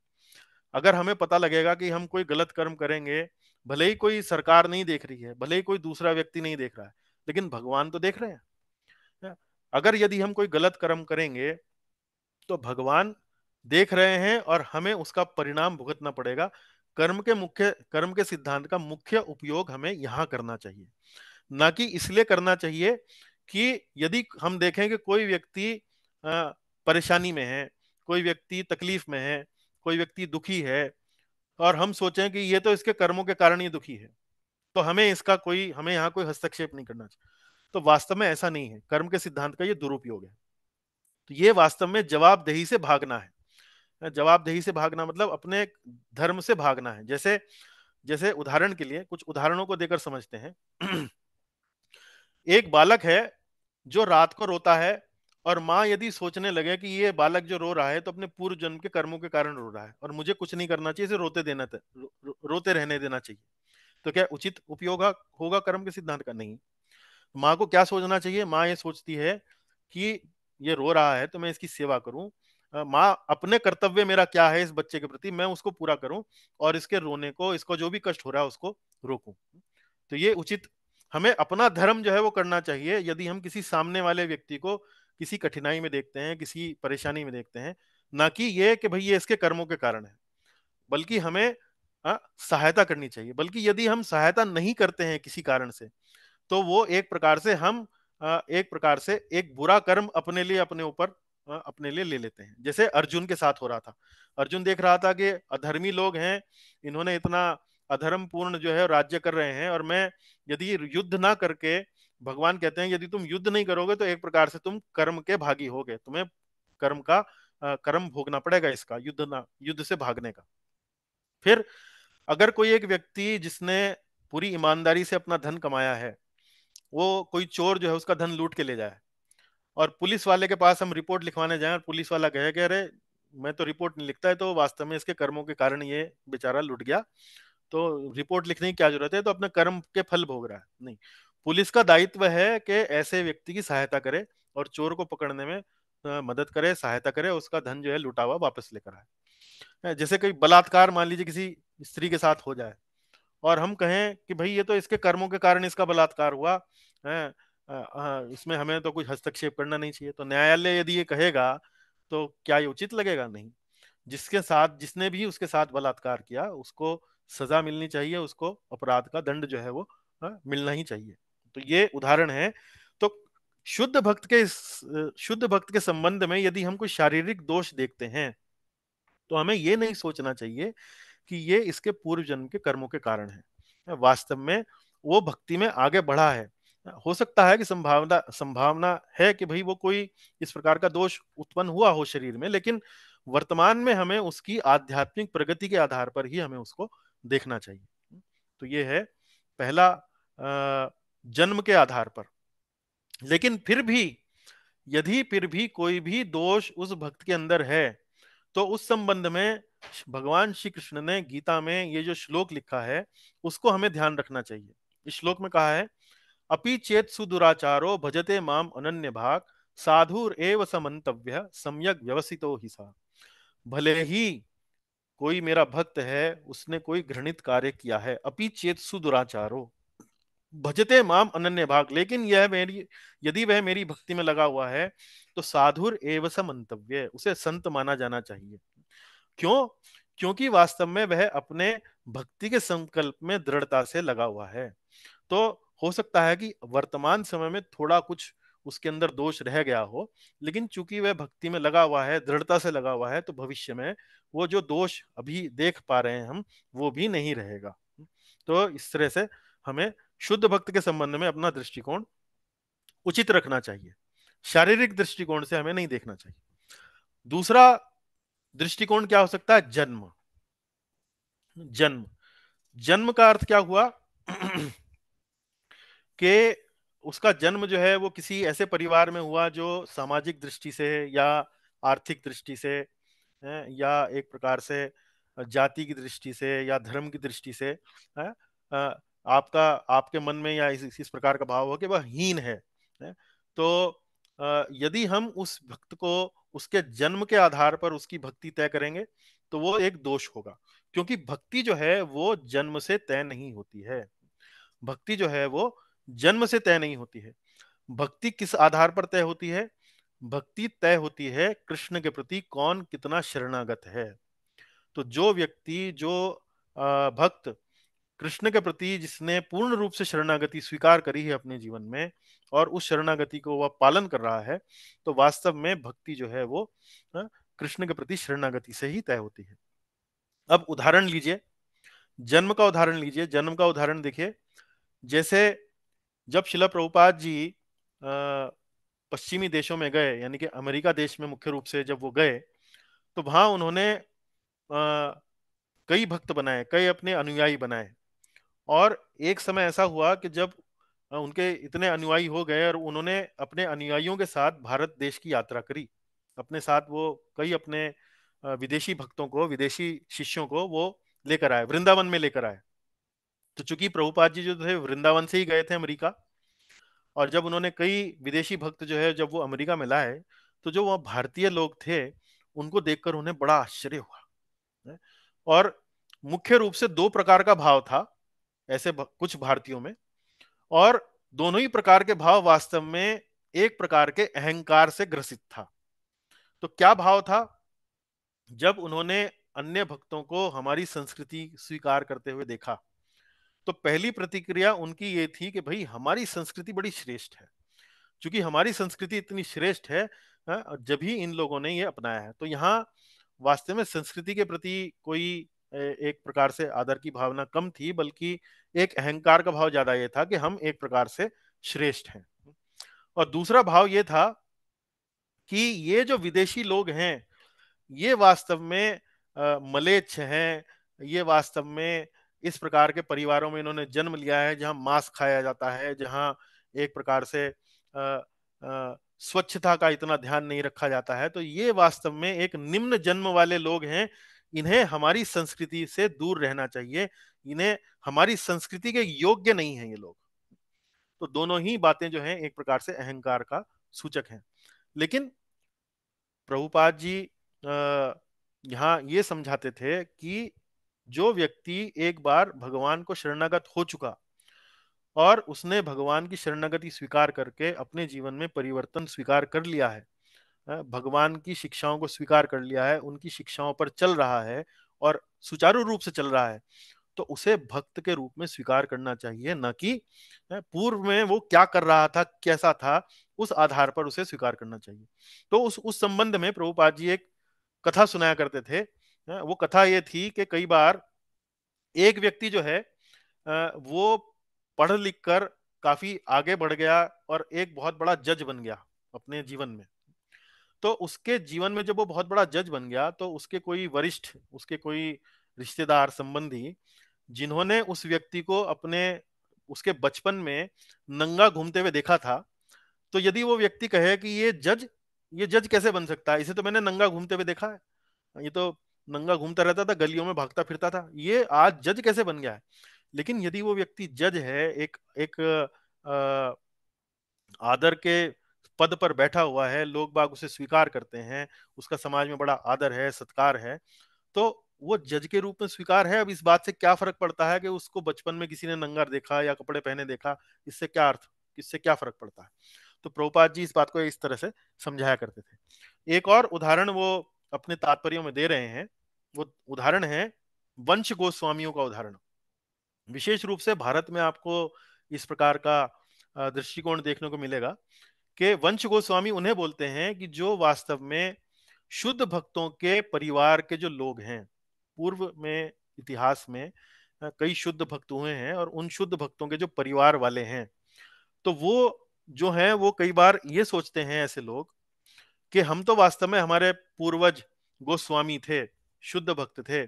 अगर हमें पता लगेगा कि हम कोई गलत कर्म करेंगे भले ही कोई सरकार नहीं देख रही है भले ही कोई दूसरा व्यक्ति नहीं देख रहा है लेकिन भगवान तो देख रहे हैं अगर यदि हम कोई गलत कर्म करेंगे तो भगवान देख रहे हैं और हमें उसका परिणाम भुगतना पड़ेगा कर्म के मुख्य कर्म के सिद्धांत का मुख्य उपयोग हमें यहाँ करना चाहिए ना कि इसलिए करना चाहिए कि यदि हम देखें कि कोई व्यक्ति परेशानी में है कोई व्यक्ति तकलीफ में है कोई व्यक्ति दुखी है और हम सोचें कि ये तो इसके कर्मों के कारण ही दुखी है तो हमें इसका कोई हमें यहाँ कोई हस्तक्षेप नहीं करना चाहिए तो वास्तव में ऐसा नहीं है कर्म के सिद्धांत का ये दुरुपयोग है तो ये वास्तव में जवाबदेही से भागना है जवाबदेही से भागना मतलब अपने धर्म से भागना है जैसे जैसे उदाहरण के लिए कुछ उदाहरणों को देकर समझते हैं एक बालक है जो रात को रोता है और माँ यदि सोचने लगे कि ये बालक जो रो रहा है तो अपने पूर्व जन्म के कर्मों के कारण रो रहा है और मुझे कुछ नहीं करना चाहिए इसे रोते देना रो, रो, रोते रहने देना चाहिए तो क्या उचित उपयोग होगा कर्म के सिद्धांत का नहीं माँ को क्या सोचना चाहिए माँ ये सोचती है कि ये रो रहा है तो मैं इसकी सेवा करूं माँ अपने कर्तव्य मेरा क्या है इस बच्चे के प्रति मैं उसको पूरा करूं और इसके रोने को इसको जो भी कष्ट हो रहा है उसको रोकू तो ये उचित हमें अपना धर्म जो है वो करना चाहिए यदि हम किसी सामने वाले व्यक्ति को किसी कठिनाई में देखते हैं किसी परेशानी में देखते हैं ना कि ये कि भाई ये इसके कर्मों के कारण है बल्कि हमें हाँ, सहायता करनी चाहिए बल्कि यदि हम सहायता नहीं करते हैं किसी कारण से तो वो एक प्रकार से हम आ, हाँ, एक प्रकार से एक बुरा कर्म अपने लिए अपने ऊपर हाँ, अपने लिए ले लेते हैं जैसे अर्जुन के साथ हो रहा था अर्जुन देख रहा था कि अधर्मी लोग हैं इन्होंने इतना अधर्म पूर्ण जो है राज्य कर रहे हैं और मैं यदि युद्ध ना करके भगवान कहते हैं यदि तुम युद्ध नहीं करोगे तो एक प्रकार से तुम कर्म के भागी होगे तुम्हें कर्म का कर्म भोगना पड़ेगा इसका युद्ध ना युद्ध से भागने का फिर अगर कोई एक व्यक्ति जिसने पूरी ईमानदारी से अपना धन कमाया है वो कोई चोर जो है उसका धन लूट के ले जाए और पुलिस वाले के पास हम रिपोर्ट लिखवाने जाए और पुलिस वाला कहे कि अरे मैं तो रिपोर्ट नहीं लिखता है तो वास्तव में इसके कर्मों के कारण ये बेचारा लुट गया तो रिपोर्ट लिखने की क्या जरूरत है तो अपने कर्म के फल भोग रहा है नहीं पुलिस का दायित्व है कि ऐसे व्यक्ति की सहायता करे और चोर को पकड़ने में मदद करे सहायता करे उसका धन जो है लुटा हुआ वापस लेकर आए जैसे कोई बलात्कार मान लीजिए किसी स्त्री के साथ हो जाए और हम कहें कि भाई ये तो इसके कर्मों के कारण इसका बलात्कार हुआ है इसमें हमें तो कुछ हस्तक्षेप करना नहीं चाहिए तो न्यायालय यदि ये कहेगा तो क्या ये उचित लगेगा नहीं जिसके साथ जिसने भी उसके साथ बलात्कार किया उसको सजा मिलनी चाहिए उसको अपराध का दंड जो है वो मिलना ही चाहिए तो ये उदाहरण है तो शुद्ध भक्त के शुद्ध भक्त के संबंध में यदि हम कोई शारीरिक दोष देखते हैं तो हमें ये नहीं सोचना चाहिए कि ये इसके पूर्व जन्म के कर्मों के कारण है वास्तव में वो भक्ति में आगे बढ़ा है हो सकता है कि संभावना संभावना है कि भाई वो कोई इस प्रकार का दोष उत्पन्न हुआ हो शरीर में लेकिन वर्तमान में हमें उसकी आध्यात्मिक प्रगति के आधार पर ही हमें उसको देखना चाहिए तो ये है पहला आ, जन्म के आधार पर लेकिन फिर भी यदि फिर भी कोई भी दोष उस भक्त के अंदर है तो उस संबंध में भगवान श्री कृष्ण ने गीता में ये जो श्लोक लिखा है उसको हमें ध्यान रखना चाहिए इस श्लोक में कहा है अपि चेत सुदुराचारो भजते माम अनन्य भाग साधुर एव समंतव्य सम्यक व्यवसितो ही सा भले ही कोई मेरा भक्त है उसने कोई घृणित कार्य किया है अपि चेत सुदुराचारो भजते माम अनन्य भाग लेकिन यह मेरी यदि वह मेरी भक्ति में लगा हुआ है तो साधुर एव मंतव्य उसे संत माना जाना चाहिए क्यों क्योंकि वास्तव में वह अपने भक्ति के संकल्प में दृढ़ता से लगा हुआ है तो हो सकता है कि वर्तमान समय में थोड़ा कुछ उसके अंदर दोष रह गया हो लेकिन चूंकि वह भक्ति में लगा हुआ है दृढ़ता से लगा हुआ है तो भविष्य में वो जो दोष अभी देख पा रहे हैं हम वो भी नहीं रहेगा तो इस तरह से हमें शुद्ध भक्त के संबंध में अपना दृष्टिकोण उचित रखना चाहिए शारीरिक दृष्टिकोण से हमें नहीं देखना चाहिए दूसरा दृष्टिकोण क्या हो सकता है जन्म जन्म जन्म का अर्थ क्या हुआ के उसका जन्म जो है वो किसी ऐसे परिवार में हुआ जो सामाजिक दृष्टि से या आर्थिक दृष्टि से या एक प्रकार से जाति की दृष्टि से या धर्म की दृष्टि से आपका आपके मन में या इस, इस प्रकार का भाव हो कि वह हीन है तो यदि हम उस भक्त को उसके जन्म के आधार पर उसकी भक्ति तय करेंगे तो वो एक दोष होगा क्योंकि भक्ति जो है वो जन्म से तय नहीं होती है भक्ति जो है वो जन्म से तय नहीं होती है भक्ति किस आधार पर तय होती है भक्ति तय होती है कृष्ण के प्रति कौन कितना शरणागत है तो जो व्यक्ति जो भक्त कृष्ण के प्रति जिसने पूर्ण रूप से शरणागति स्वीकार करी है अपने जीवन में और उस शरणागति को वह पालन कर रहा है तो वास्तव में भक्ति जो है वो कृष्ण के प्रति शरणागति से ही तय होती है अब उदाहरण लीजिए जन्म का उदाहरण लीजिए जन्म का उदाहरण देखिए जैसे जब शिला प्रभुपाद जी पश्चिमी देशों में गए यानी कि अमेरिका देश में मुख्य रूप से जब वो गए तो वहां उन्होंने कई भक्त बनाए कई अपने अनुयायी बनाए और एक समय ऐसा हुआ कि जब उनके इतने अनुयायी हो गए और उन्होंने अपने अनुयायियों के साथ भारत देश की यात्रा करी अपने साथ वो कई अपने विदेशी भक्तों को विदेशी शिष्यों को वो लेकर आए वृंदावन में लेकर आए तो चूंकि प्रभुपाद जी जो थे वृंदावन से ही गए थे अमेरिका और जब उन्होंने कई विदेशी भक्त जो है जब वो अमेरिका में लाए तो जो वहाँ भारतीय लोग थे उनको देखकर उन्हें बड़ा आश्चर्य हुआ और मुख्य रूप से दो प्रकार का भाव था ऐसे कुछ भारतीयों में और दोनों ही प्रकार के भाव वास्तव में एक प्रकार के अहंकार से ग्रसित था तो क्या भाव था जब उन्होंने अन्य भक्तों को हमारी संस्कृति स्वीकार करते हुए देखा तो पहली प्रतिक्रिया उनकी ये थी कि भाई हमारी संस्कृति बड़ी श्रेष्ठ है क्योंकि हमारी संस्कृति इतनी श्रेष्ठ है हाँ, जब ही इन लोगों ने ये अपनाया है तो यहाँ वास्तव में संस्कृति के प्रति कोई एक प्रकार से आदर की भावना कम थी बल्कि एक अहंकार का भाव ज्यादा ये था कि हम एक प्रकार से श्रेष्ठ हैं और दूसरा भाव ये था कि ये जो विदेशी लोग हैं ये वास्तव में मलेच्छ हैं ये वास्तव में इस प्रकार के परिवारों में इन्होंने जन्म लिया है जहां मांस खाया जाता है जहाँ एक प्रकार से स्वच्छता का इतना ध्यान नहीं रखा जाता है तो ये वास्तव में एक निम्न जन्म वाले लोग हैं इन्हें हमारी संस्कृति से दूर रहना चाहिए इन्हें हमारी संस्कृति के योग्य नहीं है ये लोग तो दोनों ही बातें जो हैं एक प्रकार से अहंकार का सूचक हैं लेकिन प्रभुपाद जी यहाँ ये समझाते थे कि जो व्यक्ति एक बार भगवान को शरणागत हो चुका और उसने भगवान की शरणागति स्वीकार करके अपने जीवन में परिवर्तन स्वीकार कर लिया है भगवान की शिक्षाओं को स्वीकार कर लिया है उनकी शिक्षाओं पर चल रहा है और सुचारू रूप से चल रहा है तो उसे भक्त के रूप में स्वीकार करना चाहिए न कि पूर्व में वो क्या कर रहा था कैसा था उस आधार पर उसे स्वीकार करना चाहिए तो उस उस संबंध में प्रभुपाद जी एक कथा सुनाया करते थे वो कथा ये थी कि कई बार एक व्यक्ति जो है वो पढ़ लिख कर काफी आगे बढ़ गया और एक बहुत बड़ा जज बन गया अपने जीवन में तो उसके जीवन में जब वो बहुत बड़ा जज बन गया तो उसके कोई वरिष्ठ उसके कोई रिश्तेदार संबंधी जिन्होंने उस व्यक्ति को अपने उसके बचपन में नंगा घूमते हुए देखा था तो यदि वो व्यक्ति कहे कि ये जज ये जज कैसे बन सकता है इसे तो मैंने नंगा घूमते हुए देखा है ये तो नंगा घूमता रहता था गलियों में भागता फिरता था ये आज जज कैसे बन गया है लेकिन यदि वो व्यक्ति जज है एक एक आ, आदर के पद पर बैठा हुआ है लोग बाग उसे स्वीकार करते हैं उसका समाज में बड़ा आदर है सत्कार है तो वो जज के रूप में स्वीकार है अब इस बात से क्या फर्क पड़ता है कि उसको बचपन में किसी ने नंगा देखा या कपड़े पहने देखा इससे क्या अर्थ इससे क्या फर्क पड़ता है तो प्रभुपाद जी इस बात को इस तरह से समझाया करते थे एक और उदाहरण वो अपने तात्पर्यों में दे रहे हैं वो उदाहरण है वंश गोस्वामियों का उदाहरण विशेष रूप से भारत में आपको इस प्रकार का दृष्टिकोण देखने को मिलेगा के वंश गोस्वामी उन्हें बोलते हैं कि जो वास्तव में शुद्ध भक्तों के परिवार के जो लोग हैं पूर्व में इतिहास में कई शुद्ध भक्त हुए हैं और उन शुद्ध भक्तों के जो परिवार वाले हैं तो वो जो हैं वो कई बार ये सोचते हैं ऐसे लोग कि हम तो वास्तव में हमारे पूर्वज गोस्वामी थे शुद्ध भक्त थे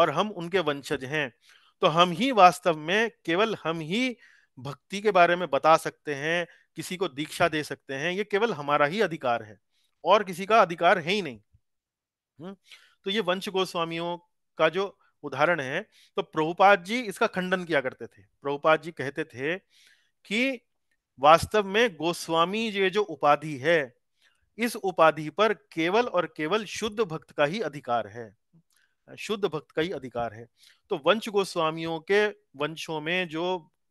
और हम उनके वंशज हैं तो हम ही वास्तव में केवल हम ही भक्ति के बारे में बता सकते हैं किसी को दीक्षा दे सकते हैं ये केवल हमारा ही अधिकार है और किसी का अधिकार है ही नहीं हुँ? हम्म, तो ये वंश गोस्वामियों का जो उदाहरण है तो प्रभुपाद जी इसका खंडन किया करते थे प्रभुपाद जी कहते थे कि वास्तव में गोस्वामी ये जो उपाधि है इस उपाधि पर केवल और केवल शुद्ध भक्त का ही अधिकार है शुद्ध भक्त का ही अधिकार है तो वंश गोस्वामियों के वंशों में जो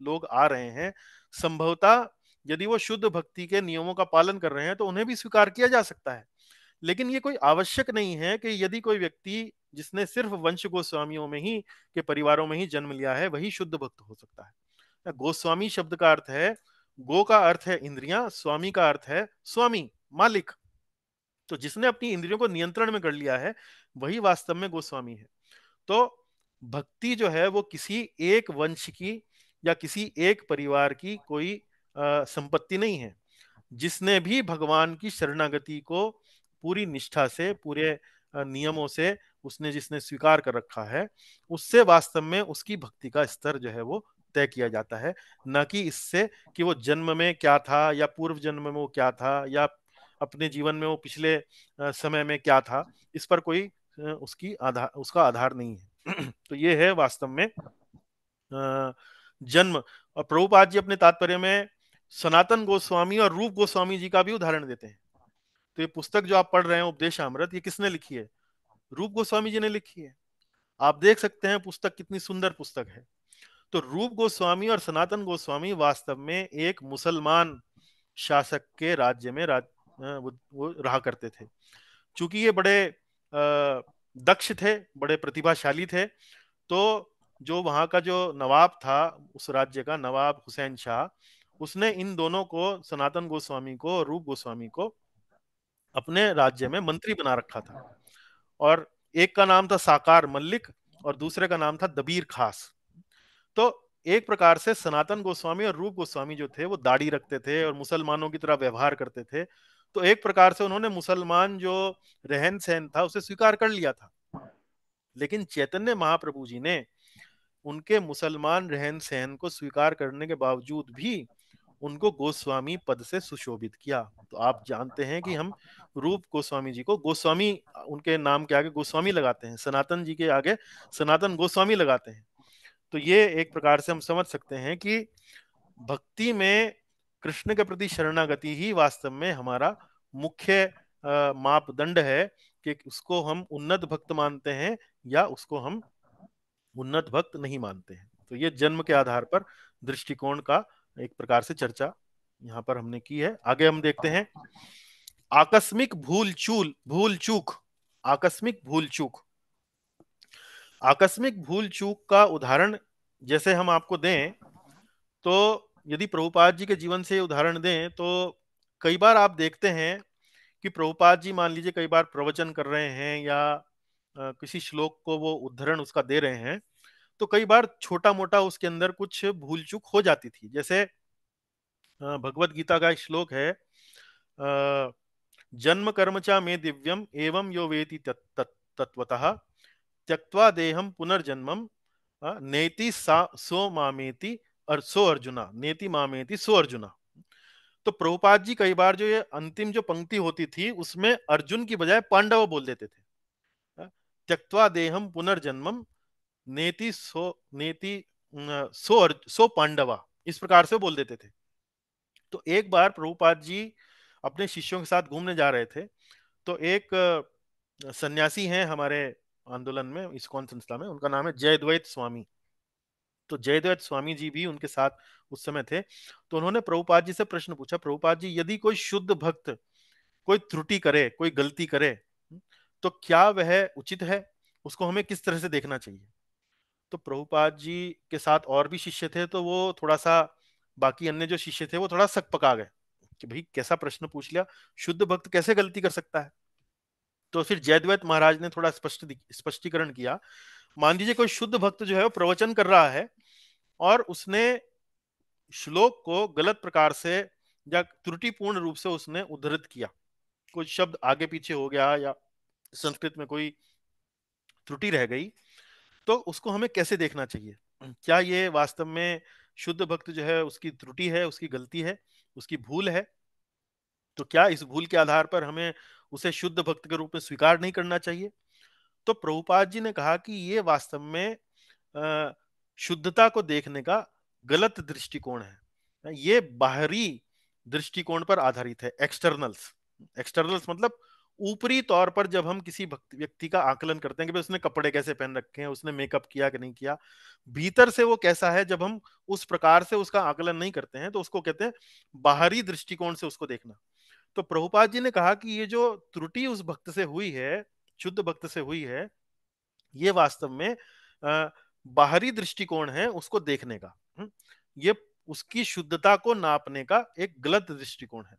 लोग आ रहे हैं संभवतः यदि वो शुद्ध भक्ति के नियमों का पालन कर रहे हैं तो उन्हें भी स्वीकार किया जा सकता है लेकिन ये कोई आवश्यक नहीं है कि यदि कोई व्यक्ति जिसने सिर्फ वंश गोस्वामियों में ही के परिवारों में ही जन्म लिया है वही शुद्ध भक्त हो सकता है गोस्वामी शब्द का अर्थ है गो का अर्थ है इंद्रिया स्वामी का अर्थ है स्वामी मालिक तो जिसने अपनी इंद्रियों को नियंत्रण में कर लिया है वही वास्तव में गोस्वामी है तो भक्ति जो है वो किसी एक वंश की या किसी एक परिवार की कोई संपत्ति नहीं है जिसने भी भगवान की शरणागति को पूरी निष्ठा से पूरे नियमों से उसने जिसने स्वीकार कर रखा है उससे वास्तव में उसकी भक्ति का स्तर जो है वो तय किया जाता है न कि इससे कि वो जन्म में क्या था या पूर्व जन्म में वो क्या था या अपने जीवन में वो पिछले समय में क्या था इस पर कोई उसकी आधार उसका आधार नहीं है तो ये है वास्तव में जन्म और प्रभुपाद जी अपने तात्पर्य में सनातन गोस्वामी और रूप गोस्वामी जी का भी उदाहरण देते हैं तो ये पुस्तक जो आप पढ़ रहे हैं उपदेश अमृत ये किसने लिखी है रूप गोस्वामी जी ने लिखी है आप देख सकते हैं पुस्तक कितनी सुंदर पुस्तक है तो रूप गोस्वामी और सनातन गोस्वामी वास्तव में एक मुसलमान शासक के राज्य में राज, वो, वो रहा करते थे चूंकि ये बड़े दक्ष थे बड़े प्रतिभाशाली थे तो जो वहां का जो नवाब था उस राज्य का नवाब हुसैन शाह उसने इन दोनों को सनातन गोस्वामी को रूप गोस्वामी को अपने राज्य में मंत्री बना रखा था और एक का नाम था साकार मल्लिक और दूसरे का नाम था दबीर खास तो एक प्रकार से सनातन गोस्वामी और रूप गोस्वामी जो थे वो दाढ़ी रखते थे और मुसलमानों की तरह व्यवहार करते थे तो एक प्रकार से उन्होंने मुसलमान जो रहन सहन था उसे स्वीकार कर लिया था लेकिन चैतन्य महाप्रभु जी ने उनके मुसलमान रहन सहन को स्वीकार करने के बावजूद भी उनको गोस्वामी पद से सुशोभित किया तो आप जानते हैं कि हम रूप गोस्वामी जी को गोस्वामी उनके नाम के आगे गोस्वामी लगाते हैं सनातन जी के आगे सनातन गोस्वामी लगाते हैं तो ये एक प्रकार से हम समझ सकते हैं कि भक्ति में कृष्ण के प्रति शरणागति ही वास्तव में हमारा मुख्य मापदंड है कि उसको हम उन्नत भक्त मानते हैं या उसको हम उन्नत भक्त नहीं मानते हैं तो ये जन्म के आधार पर दृष्टिकोण का एक प्रकार से चर्चा यहाँ पर हमने की है आगे हम देखते हैं आकस्मिक भूल चूल भूल चूक आकस्मिक भूल चूक आकस्मिक भूल चूक का उदाहरण जैसे हम आपको दें तो यदि प्रभुपाद जी के जीवन से उदाहरण दें तो कई बार आप देखते हैं कि प्रभुपाद जी मान लीजिए कई बार प्रवचन कर रहे हैं या किसी श्लोक को वो उद्धरण उसका दे रहे हैं तो कई बार छोटा मोटा उसके अंदर कुछ भूल चूक हो जाती थी जैसे भगवत गीता का श्लोक है जन्म कर्मचा में दिव्यम एवं यो वेति तत्वतः त्यक्वा देहम पुनर्जन्म नेति सा सो मामेति और सो अर्जुना नेति मामेति सो अर्जुना तो प्रभुपाद जी कई बार जो ये अंतिम जो पंक्ति होती थी उसमें अर्जुन की बजाय पांडव बोल देते थे त्यक्वा देहम पुनर्जन्मम नेति सो नेति सो सो पांडवा इस प्रकार से बोल देते थे तो एक बार प्रभुपाद जी अपने शिष्यों के साथ घूमने जा रहे थे तो एक सन्यासी हैं हमारे आंदोलन में इस कौन संस्था में उनका नाम है जयद्वैत स्वामी तो जयद्वैत स्वामी जी भी उनके साथ उस समय थे तो उन्होंने प्रभुपाद जी से प्रश्न पूछा प्रभुपाद जी यदि कोई शुद्ध भक्त कोई त्रुटि करे कोई गलती करे तो क्या वह उचित है उसको हमें किस तरह से देखना चाहिए तो प्रभुपाद जी के साथ और भी शिष्य थे तो वो थोड़ा सा बाकी अन्य जो शिष्य थे वो थोड़ा सक पका गए कि भाई कैसा प्रश्न पूछ लिया शुद्ध भक्त कैसे गलती कर सकता है तो फिर जयद्वैत महाराज ने थोड़ा स्पष्ट स्पष्टीकरण किया मान लीजिए कोई शुद्ध भक्त जो है वो प्रवचन कर रहा है और उसने श्लोक को गलत प्रकार से या त्रुटिपूर्ण रूप से उसने उद्धृत किया कोई शब्द आगे पीछे हो गया या संस्कृत में कोई त्रुटि रह गई तो उसको हमें कैसे देखना चाहिए क्या ये वास्तव में शुद्ध भक्त जो है उसकी त्रुटि है उसकी गलती है उसकी भूल है तो क्या इस भूल के आधार पर हमें उसे शुद्ध भक्त के रूप में स्वीकार नहीं करना चाहिए तो प्रभुपाद जी ने कहा कि ये वास्तव में शुद्धता को देखने का गलत दृष्टिकोण है ये बाहरी दृष्टिकोण पर आधारित है एक्सटर्नल्स एक्सटर्नल्स मतलब ऊपरी तौर पर जब हम किसी व्यक्ति का आकलन करते हैं कि भाई उसने कपड़े कैसे पहन रखे हैं उसने मेकअप किया कि नहीं किया भीतर से वो कैसा है जब हम उस प्रकार से उसका आकलन नहीं करते हैं तो उसको कहते हैं बाहरी दृष्टिकोण से उसको देखना तो प्रभुपाद जी ने कहा कि ये जो त्रुटि उस भक्त से हुई है शुद्ध भक्त से हुई है ये वास्तव में बाहरी दृष्टिकोण है उसको देखने का हम्म, ये उसकी शुद्धता को नापने का एक गलत दृष्टिकोण है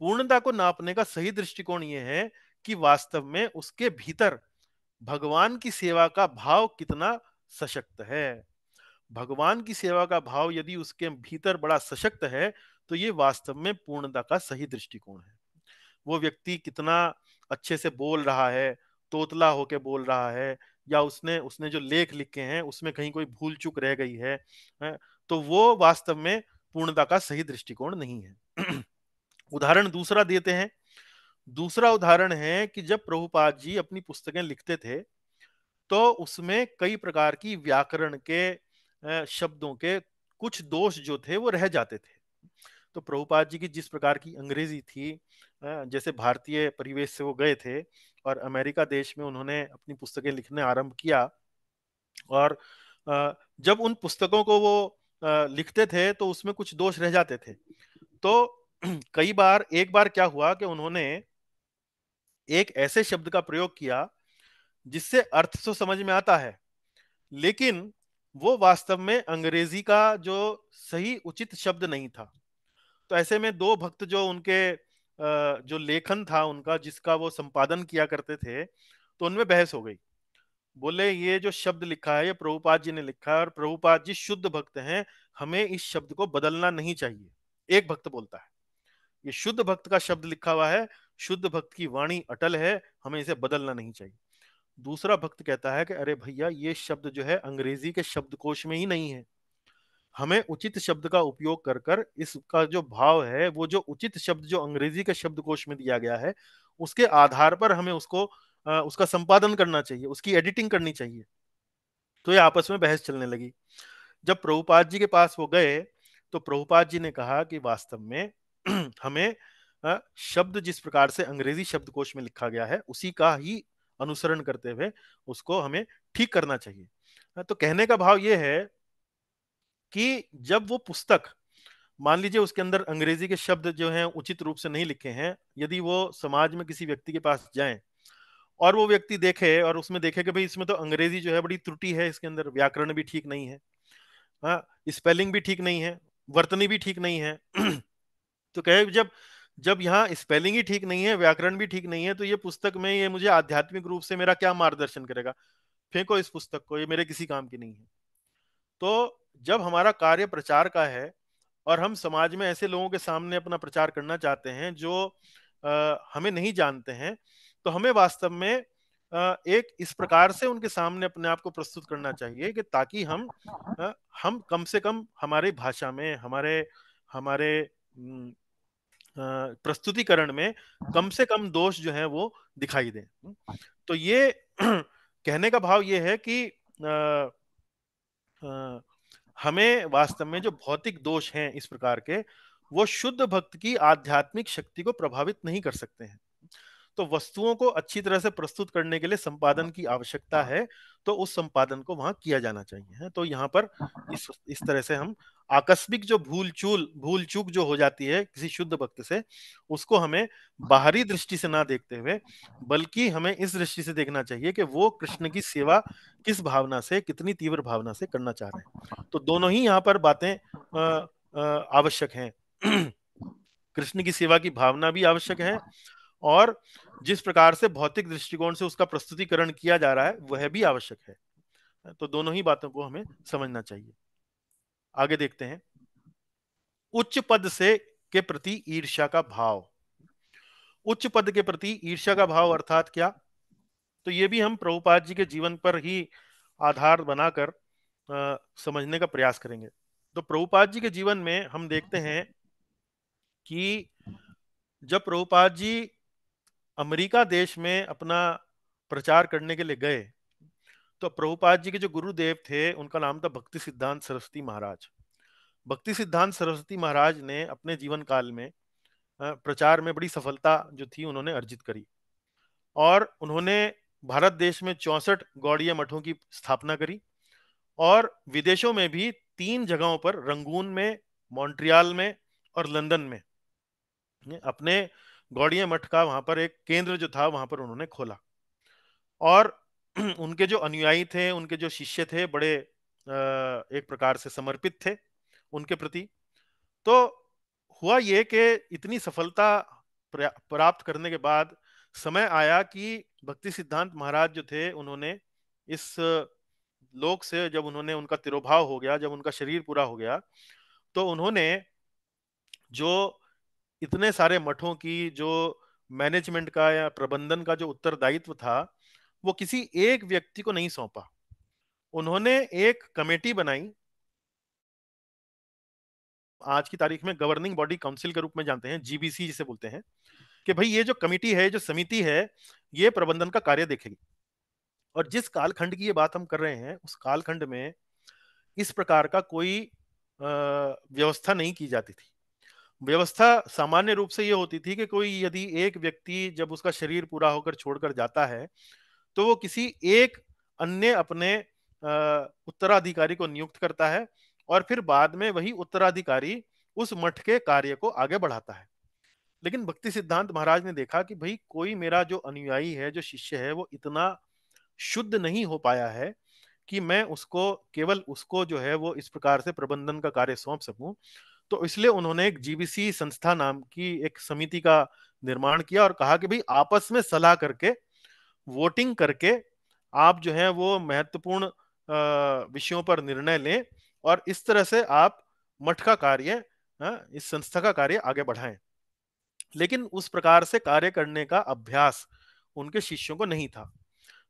पूर्णता को नापने का सही दृष्टिकोण यह है कि वास्तव में उसके भीतर भगवान की सेवा का भाव कितना सशक्त है भगवान की सेवा का भाव यदि उसके भीतर बड़ा सशक्त है तो ये वास्तव में पूर्णता का सही दृष्टिकोण है वो व्यक्ति कितना अच्छे से बोल रहा है तोतला होके बोल रहा है या उसने उसने जो लेख लिखे हैं उसमें कहीं कोई भूल चूक रह गई है तो वो वास्तव में पूर्णता का सही दृष्टिकोण नहीं है उदाहरण दूसरा देते हैं दूसरा उदाहरण है कि जब प्रभुपाद जी अपनी पुस्तकें लिखते थे तो उसमें कई प्रकार की व्याकरण के शब्दों के कुछ दोष जो थे वो रह जाते थे तो प्रभुपाद जी की जिस प्रकार की अंग्रेजी थी जैसे भारतीय परिवेश से वो गए थे और अमेरिका देश में उन्होंने अपनी पुस्तकें लिखने आरंभ किया और जब उन पुस्तकों को वो लिखते थे तो उसमें कुछ दोष रह जाते थे तो कई बार एक बार क्या हुआ कि उन्होंने एक ऐसे शब्द का प्रयोग किया जिससे अर्थ तो समझ में आता है लेकिन वो वास्तव में अंग्रेजी का जो सही उचित शब्द नहीं था तो ऐसे में दो भक्त जो उनके जो लेखन था उनका जिसका वो संपादन किया करते थे तो उनमें बहस हो गई बोले ये जो शब्द लिखा है ये प्रभुपाद जी ने लिखा है और प्रभुपाद जी शुद्ध भक्त हैं हमें इस शब्द को बदलना नहीं चाहिए एक भक्त बोलता है ये शुद्ध भक्त का शब्द लिखा हुआ है शुद्ध भक्त की वाणी अटल है हमें इसे बदलना नहीं चाहिए दूसरा भक्त कहता है कि अरे भैया ये शब्द जो है अंग्रेजी के शब्दकोश में ही नहीं है हमें उचित शब्द का उपयोग कर कर इसका जो भाव है वो जो उचित शब्द जो अंग्रेजी के शब्दकोश में दिया गया है उसके आधार पर हमें उसको उसका संपादन करना चाहिए उसकी एडिटिंग करनी चाहिए तो ये आपस में बहस चलने लगी जब प्रभुपाद जी के पास वो गए तो प्रभुपाद जी ने कहा कि वास्तव में हमें शब्द जिस प्रकार से अंग्रेजी शब्दकोश में लिखा गया है उसी का ही अनुसरण करते हुए उसको हमें ठीक करना चाहिए तो कहने का भाव यह है कि जब वो पुस्तक मान लीजिए उसके अंदर अंग्रेजी के शब्द जो हैं उचित रूप से नहीं लिखे हैं यदि वो समाज में किसी व्यक्ति के पास जाए और वो व्यक्ति देखे और उसमें देखे कि भाई इसमें तो अंग्रेजी जो है बड़ी त्रुटि है इसके अंदर व्याकरण भी ठीक नहीं है स्पेलिंग भी ठीक नहीं है वर्तनी भी ठीक नहीं है तो कहे जब जब यहाँ स्पेलिंग ही ठीक नहीं है व्याकरण भी ठीक नहीं है तो ये पुस्तक में ये मुझे आध्यात्मिक रूप से मेरा क्या मार्गदर्शन करेगा फेंको इस पुस्तक को ये मेरे किसी काम की नहीं है तो जब हमारा कार्य प्रचार का है और हम समाज में ऐसे लोगों के सामने अपना प्रचार करना चाहते हैं जो आ, हमें नहीं जानते हैं तो हमें वास्तव में आ, एक इस प्रकार से उनके सामने अपने आप को प्रस्तुत करना चाहिए कि ताकि हम आ, हम कम से कम हमारी भाषा में हमारे हमारे हम्म, प्रस्तुतिकरण में कम से कम दोष जो है वो दिखाई दे हम्म, तो ये कहने का भाव ये है कि आ, आ, हमें वास्तव में जो भौतिक दोष हैं इस प्रकार के वो शुद्ध भक्त की आध्यात्मिक शक्ति को प्रभावित नहीं कर सकते हैं तो वस्तुओं को अच्छी तरह से प्रस्तुत करने के लिए संपादन की आवश्यकता है तो उस संपादन को वहां किया जाना चाहिए है तो यहाँ पर इस इस तरह से हम आकस्मिक जो भूल चूल भूल चूक जो हो जाती है किसी शुद्ध भक्त से उसको हमें बाहरी दृष्टि से ना देखते हुए बल्कि हमें इस दृष्टि से देखना चाहिए कि वो कृष्ण की सेवा किस भावना से कितनी तीव्र भावना से करना चाह रहे हैं तो दोनों ही यहाँ पर बातें आवश्यक हैं कृष्ण की सेवा की भावना भी आवश्यक है और जिस प्रकार से भौतिक दृष्टिकोण से उसका प्रस्तुतिकरण किया जा रहा है वह भी आवश्यक है तो दोनों ही बातों को हमें समझना चाहिए आगे देखते हैं उच्च पद से के प्रति ईर्ष्या का भाव उच्च पद के प्रति ईर्ष्या का भाव अर्थात क्या तो ये भी हम प्रभुपाद जी के जीवन पर ही आधार बनाकर समझने का प्रयास करेंगे तो प्रभुपाद जी के जीवन में हम देखते हैं कि जब प्रभुपाद जी अमेरिका देश में अपना प्रचार करने के लिए गए तो प्रभुपाद जी के जो गुरुदेव थे उनका नाम था भक्ति सिद्धांत सरस्वती महाराज भक्ति सिद्धांत सरस्वती महाराज ने अपने जीवन काल में प्रचार में बड़ी सफलता जो थी उन्होंने अर्जित करी और उन्होंने भारत देश में चौसठ गौड़ीय मठों की स्थापना करी और विदेशों में भी तीन जगहों पर रंगून में मॉन्ट्रियाल में और लंदन में अपने गौड़िया मठ का वहां पर एक केंद्र जो था वहां पर उन्होंने खोला और उनके जो अनुयायी थे उनके जो शिष्य थे बड़े एक प्रकार से समर्पित थे उनके प्रति तो हुआ ये कि इतनी सफलता प्राप्त करने के बाद समय आया कि भक्ति सिद्धांत महाराज जो थे उन्होंने इस लोक से जब उन्होंने उनका तिरोभाव हो गया जब उनका शरीर पूरा हो गया तो उन्होंने जो इतने सारे मठों की जो मैनेजमेंट का या प्रबंधन का जो उत्तरदायित्व था वो किसी एक व्यक्ति को नहीं सौंपा उन्होंने एक कमेटी बनाई आज की तारीख में गवर्निंग बॉडी काउंसिल के रूप में जानते हैं जीबीसी जिसे बोलते हैं कि भाई ये जो कमेटी है जो समिति है ये प्रबंधन का कार्य देखेगी और जिस कालखंड की ये बात हम कर रहे हैं उस कालखंड में इस प्रकार का कोई व्यवस्था नहीं की जाती थी व्यवस्था सामान्य रूप से ये होती थी कि कोई यदि एक व्यक्ति जब उसका शरीर पूरा होकर छोड़कर जाता है तो वो किसी एक अन्य अपने उत्तराधिकारी को नियुक्त करता है और फिर बाद में वही उत्तराधिकारी उस मठ के कार्य को आगे बढ़ाता है लेकिन भक्ति सिद्धांत महाराज ने देखा कि भाई कोई मेरा जो अनुयायी है जो शिष्य है वो इतना शुद्ध नहीं हो पाया है कि मैं उसको केवल उसको जो है वो इस प्रकार से प्रबंधन का कार्य सौंप सकूं तो इसलिए उन्होंने एक जीबीसी संस्था नाम की एक समिति का निर्माण किया और कहा कि भाई आपस में सलाह करके वोटिंग करके आप जो है वो महत्वपूर्ण विषयों पर निर्णय लें और इस तरह से आप मठ का कार्य इस संस्था का कार्य आगे बढ़ाएं लेकिन उस प्रकार से कार्य करने का अभ्यास उनके शिष्यों को नहीं था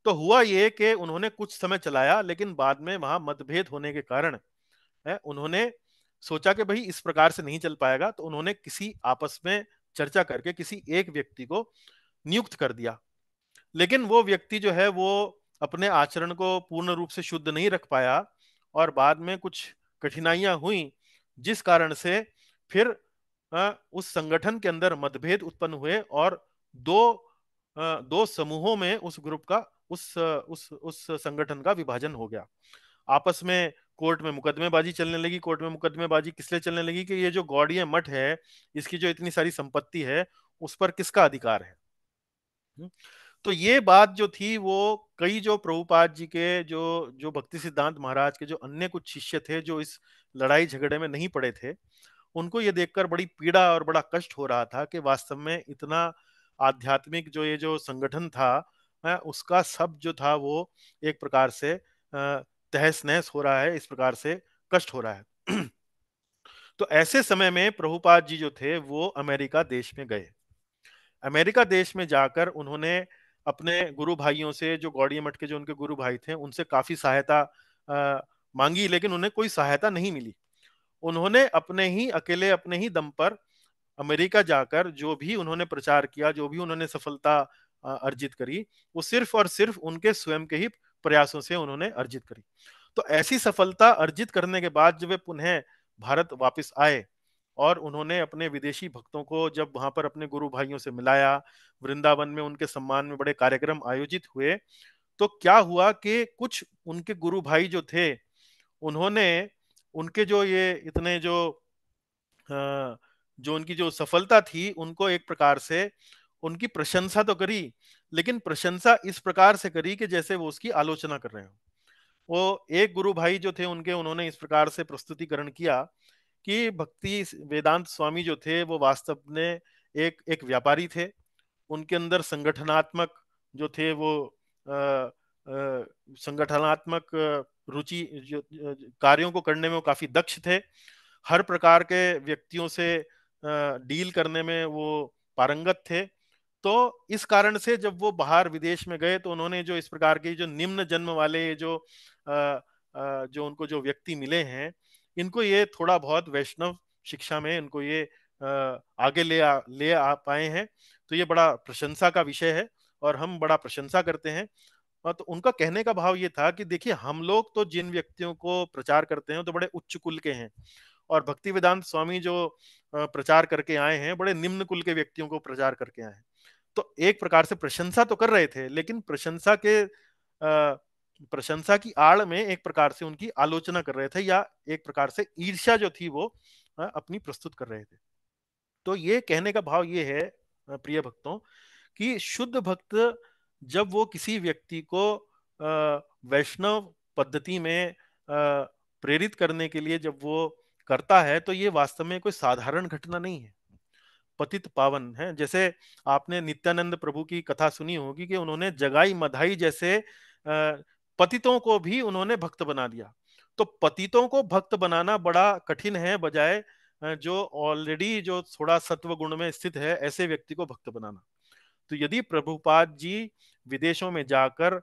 तो हुआ ये कि उन्होंने कुछ समय चलाया लेकिन बाद में वहां मतभेद होने के कारण उन्होंने सोचा कि भाई इस प्रकार से नहीं चल पाएगा तो उन्होंने किसी आपस में चर्चा करके किसी एक व्यक्ति को नियुक्त कर दिया लेकिन वो व्यक्ति जो है वो अपने आचरण को पूर्ण रूप से शुद्ध नहीं रख पाया और बाद में कुछ कठिनाइयां हुई जिस कारण से फिर उस संगठन के अंदर मतभेद उत्पन्न हुए और दो दो समूहों में उस ग्रुप का उस उस उस संगठन का विभाजन हो गया आपस में कोर्ट में मुकदमेबाजी चलने लगी कोर्ट में मुकदमेबाजी किस लिए चलने लगी कि ये जो गौड़ीय मठ है इसकी जो इतनी सारी संपत्ति है उस पर किसका अधिकार है हम्म, तो ये बात जो थी वो कई जो प्रभुपाद जी के जो जो भक्ति सिद्धांत महाराज के जो अन्य कुछ शिष्य थे जो इस लड़ाई झगड़े में नहीं पड़े थे उनको ये देखकर बड़ी पीड़ा और बड़ा कष्ट हो रहा था कि वास्तव में इतना आध्यात्मिक जो ये जो संगठन था हाँ, उसका सब जो था वो एक प्रकार से तहस नहस हो रहा है इस प्रकार से कष्ट हो रहा है तो ऐसे समय में प्रभुपाद जी जो थे वो अमेरिका देश में गए अमेरिका देश में जाकर उन्होंने अपने गुरु भाइयों से जो गौड़ीय मठ के जो उनके गुरु भाई थे उनसे काफी सहायता मांगी लेकिन उन्हें कोई सहायता नहीं मिली उन्होंने अपने ही अकेले अपने ही दम पर अमेरिका जाकर जो भी उन्होंने प्रचार किया जो भी उन्होंने सफलता अर्जित करी वो सिर्फ और सिर्फ उनके स्वयं के ही प्रयासों से उन्होंने अर्जित करी तो ऐसी सफलता अर्जित करने के बाद जब वे पुनः भारत वापस आए और उन्होंने अपने विदेशी भक्तों को जब वहां पर अपने गुरु भाइयों से मिलाया वृंदावन में उनके सम्मान में बड़े कार्यक्रम आयोजित हुए तो क्या हुआ कि कुछ उनके गुरु भाई जो थे उन्होंने उनके जो ये इतने जो जो उनकी जो सफलता थी उनको एक प्रकार से उनकी प्रशंसा तो करी लेकिन प्रशंसा इस प्रकार से करी कि जैसे वो उसकी आलोचना कर रहे हो वो एक गुरु भाई जो थे उनके उन्होंने इस प्रकार से प्रस्तुतिकरण किया कि भक्ति वेदांत स्वामी जो थे वो वास्तव में एक एक व्यापारी थे उनके अंदर संगठनात्मक जो थे वो संगठनात्मक रुचि कार्यों को करने में वो काफी दक्ष थे हर प्रकार के व्यक्तियों से डील करने में वो पारंगत थे तो इस कारण से जब वो बाहर विदेश में गए तो उन्होंने जो इस प्रकार के जो निम्न जन्म वाले जो आ, आ, जो उनको जो व्यक्ति मिले हैं इनको ये थोड़ा बहुत वैष्णव शिक्षा में इनको ये आ, आगे ले आ, ले आ पाए हैं तो ये बड़ा प्रशंसा का विषय है और हम बड़ा प्रशंसा करते हैं और तो उनका कहने का भाव ये था कि देखिए हम लोग तो जिन व्यक्तियों को प्रचार करते हैं तो बड़े उच्च कुल के हैं और भक्ति वेदांत स्वामी जो प्रचार करके आए हैं बड़े निम्न कुल के व्यक्तियों को प्रचार करके आए हैं तो एक प्रकार से प्रशंसा तो कर रहे थे लेकिन प्रशंसा के प्रशंसा की आड़ में एक प्रकार से उनकी आलोचना कर रहे थे या एक प्रकार से ईर्ष्या जो थी वो अपनी प्रस्तुत कर रहे थे तो ये कहने का भाव ये है प्रिय भक्तों कि शुद्ध भक्त जब वो किसी व्यक्ति को वैष्णव पद्धति में प्रेरित करने के लिए जब वो करता है तो ये वास्तव में कोई साधारण घटना नहीं है पतित पावन है जैसे आपने नित्यानंद प्रभु की कथा सुनी होगी कि उन्होंने जगाई मधाई जैसे पतितों को भी उन्होंने भक्त बना दिया तो पतितों को भक्त बनाना बड़ा कठिन है बजाय जो ऑलरेडी जो थोड़ा सत्व गुण में स्थित है ऐसे व्यक्ति को भक्त बनाना तो यदि प्रभुपाद जी विदेशों में जाकर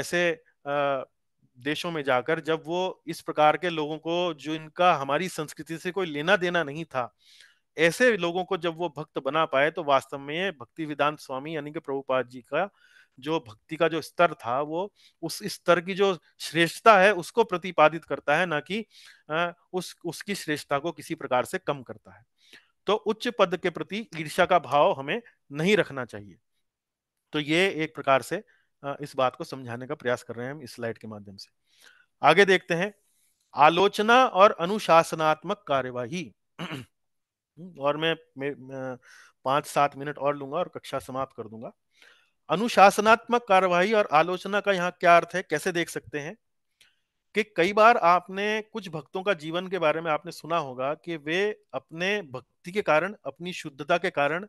ऐसे देशों में जाकर जब वो इस प्रकार के लोगों को जो इनका हमारी संस्कृति से कोई लेना देना नहीं था ऐसे लोगों को जब वो भक्त बना पाए तो वास्तव में भक्ति विदांत स्वामी यानी कि प्रभुपाद जी का जो भक्ति का जो स्तर था वो उस स्तर की जो श्रेष्ठता है उसको प्रतिपादित करता है ना कि उस उसकी श्रेष्ठता को किसी प्रकार से कम करता है तो उच्च पद के प्रति ईर्ष्या का भाव हमें नहीं रखना चाहिए तो ये एक प्रकार से इस बात को समझाने का प्रयास कर रहे हैं हम इस स्लाइड के माध्यम से आगे देखते हैं आलोचना और अनुशासनात्मक कार्यवाही और मैं, पांच सात मिनट और लूंगा और कक्षा समाप्त कर दूंगा अनुशासनात्मक कार्यवाही और आलोचना का यहाँ क्या अर्थ है कैसे देख सकते हैं कि कई बार आपने कुछ भक्तों का जीवन के बारे में आपने सुना होगा कि वे अपने भक्ति के कारण अपनी शुद्धता के कारण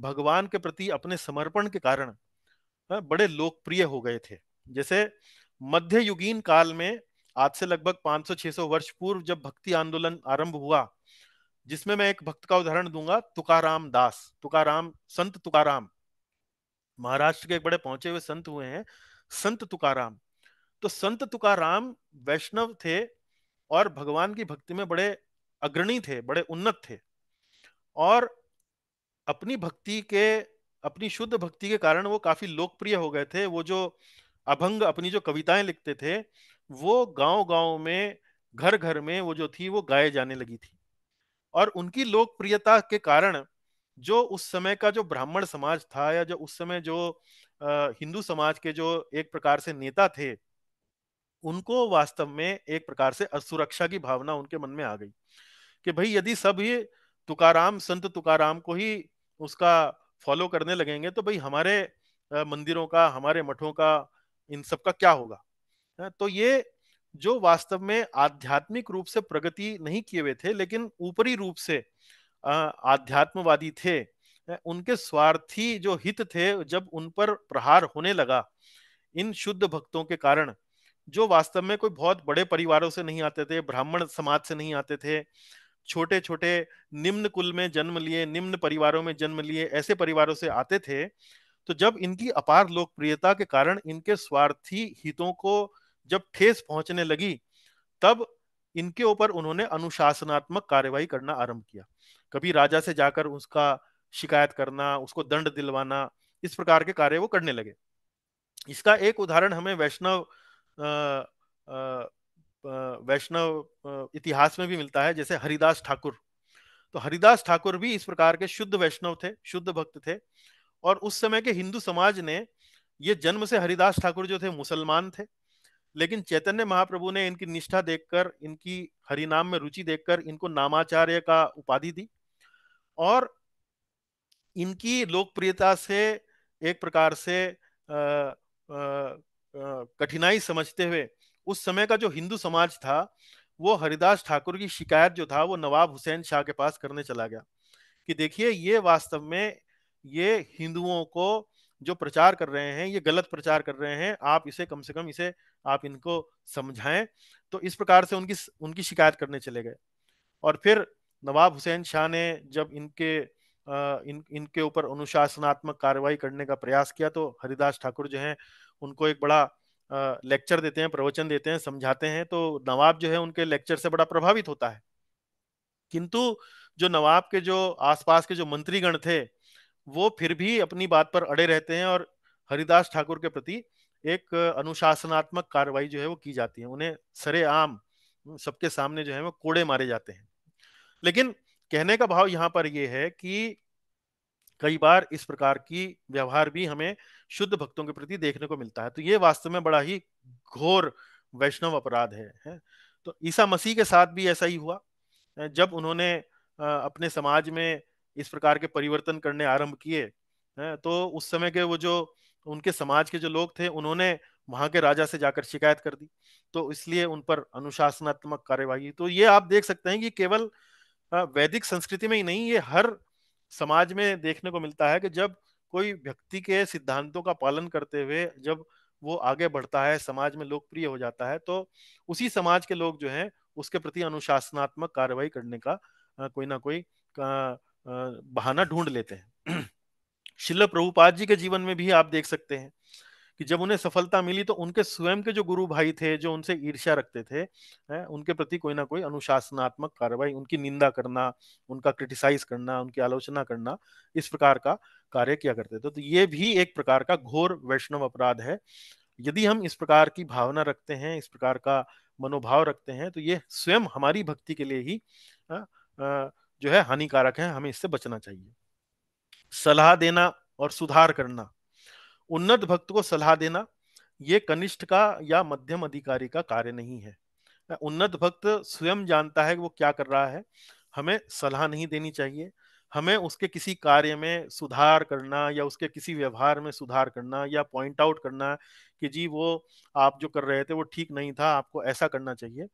भगवान के प्रति अपने समर्पण के कारण हाँ, बड़े लोकप्रिय हो गए थे जैसे मध्ययुगीन काल में आज से लगभग 500-600 वर्ष पूर्व जब भक्ति आंदोलन आरंभ हुआ जिसमें मैं एक भक्त का उदाहरण दूंगा तुकाराम दास तुकाराम संत तुकाराम महाराष्ट्र के एक बड़े पहुंचे हुए संत हुए हैं संत तुकाराम तो संत तुकाराम वैष्णव थे और भगवान की भक्ति में बड़े अग्रणी थे बड़े उन्नत थे और अपनी भक्ति के अपनी शुद्ध भक्ति के कारण वो काफी लोकप्रिय हो गए थे वो जो अभंग अपनी जो कविताएं लिखते थे वो गांव गांव में घर घर में वो जो थी वो गाए जाने लगी थी और उनकी लोकप्रियता के कारण जो उस समय का जो ब्राह्मण समाज था या जो उस समय जो हिंदू समाज के जो एक प्रकार से नेता थे उनको वास्तव में एक प्रकार से असुरक्षा की भावना उनके मन में आ गई कि भाई यदि सब ये तुकाराम संत तुकाराम को ही उसका फॉलो करने लगेंगे तो भाई हमारे मंदिरों का हमारे मठों का इन सब का क्या होगा तो ये जो वास्तव में आध्यात्मिक रूप से प्रगति नहीं किए हुए थे लेकिन ऊपरी रूप से आध्यात्मवादी थे उनके स्वार्थी जो हित थे जब उन पर प्रहार होने लगा इन शुद्ध भक्तों के कारण जो वास्तव में कोई बहुत बड़े परिवारों से नहीं आते थे ब्राह्मण समाज से नहीं आते थे छोटे छोटे निम्न कुल में जन्म लिए निम्न परिवारों में जन्म लिए ऐसे परिवारों से आते थे तो जब इनकी अपार लोकप्रियता के कारण इनके स्वार्थी हितों को जब ठेस पहुंचने लगी तब इनके ऊपर उन्होंने अनुशासनात्मक कार्यवाही करना आरंभ किया कभी राजा से जाकर उसका शिकायत करना उसको दंड दिलवाना इस प्रकार के कार्य वो करने लगे इसका एक उदाहरण हमें वैष्णव वैष्णव इतिहास में भी मिलता है जैसे हरिदास ठाकुर तो हरिदास ठाकुर भी इस प्रकार के शुद्ध वैष्णव थे शुद्ध भक्त थे और उस समय के हिंदू समाज ने ये जन्म से हरिदास ठाकुर जो थे मुसलमान थे लेकिन चैतन्य महाप्रभु ने इनकी निष्ठा देखकर इनकी हरिनाम में रुचि देखकर इनको नामाचार्य का उपाधि दी और इनकी लोकप्रियता से एक प्रकार से कठिनाई समझते हुए उस समय का जो हिंदू समाज था वो हरिदास ठाकुर की शिकायत जो था वो नवाब हुसैन शाह के पास करने चला गया कि देखिए ये वास्तव में ये हिंदुओं को जो प्रचार कर रहे हैं ये गलत प्रचार कर रहे हैं आप इसे कम से कम इसे आप इनको समझाएं तो इस प्रकार से उनकी उनकी शिकायत करने चले गए और फिर नवाब हुसैन शाह ने जब इनके इन इनके ऊपर अनुशासनात्मक कार्रवाई करने का प्रयास किया तो हरिदास ठाकुर जो हैं उनको एक बड़ा लेक्चर देते हैं प्रवचन देते हैं समझाते हैं तो नवाब जो है उनके लेक्चर से बड़ा प्रभावित होता है किंतु जो नवाब के जो आसपास के जो मंत्रीगण थे वो फिर भी अपनी बात पर अड़े रहते हैं और हरिदास ठाकुर के प्रति एक अनुशासनात्मक कार्रवाई जो है वो की जाती है उन्हें सरेआम सबके सामने जो है वो कोड़े मारे जाते हैं लेकिन कहने का भाव यहाँ पर यह है कि कई बार इस प्रकार की व्यवहार भी हमें शुद्ध भक्तों के प्रति देखने को मिलता है तो ये वास्तव में बड़ा ही घोर वैष्णव अपराध है, है? तो ईसा मसीह के साथ भी ऐसा ही हुआ जब उन्होंने अपने समाज में इस प्रकार के परिवर्तन करने आरंभ किए तो उस समय के वो जो उनके समाज के जो लोग थे उन्होंने वहां के राजा से जाकर शिकायत कर दी तो इसलिए उन पर अनुशासनात्मक कार्यवाही तो ये आप देख सकते हैं कि केवल वैदिक संस्कृति में ही नहीं ये हर समाज में देखने को मिलता है कि जब कोई व्यक्ति के सिद्धांतों का पालन करते हुए जब वो आगे बढ़ता है समाज में लोकप्रिय हो जाता है तो उसी समाज के लोग जो हैं उसके प्रति अनुशासनात्मक कार्रवाई करने का कोई ना कोई बहाना ढूंढ लेते हैं शिल प्रभुपाद जी के जीवन में भी आप देख सकते हैं कि जब उन्हें सफलता मिली तो उनके स्वयं के जो गुरु भाई थे जो उनसे ईर्ष्या रखते थे उनके प्रति कोई ना कोई अनुशासनात्मक कार्रवाई उनकी निंदा करना उनका क्रिटिसाइज करना उनकी आलोचना करना इस प्रकार का कार्य किया करते थे तो ये भी एक प्रकार का घोर वैष्णव अपराध है यदि हम इस प्रकार की भावना रखते हैं इस प्रकार का मनोभाव रखते हैं तो ये स्वयं हमारी भक्ति के लिए ही आ, आ, जो है हानिकारक है हमें इससे बचना चाहिए सलाह देना और सुधार करना उन्नत भक्त को सलाह देना ये कनिष्ठ का या मध्यम अधिकारी का कार्य नहीं है उन्नत भक्त स्वयं जानता है कि वो क्या कर रहा है हमें सलाह नहीं देनी चाहिए हमें उसके किसी कार्य में सुधार करना या उसके किसी व्यवहार में सुधार करना या पॉइंट आउट करना कि जी वो आप जो कर रहे थे वो ठीक नहीं था आपको ऐसा करना चाहिए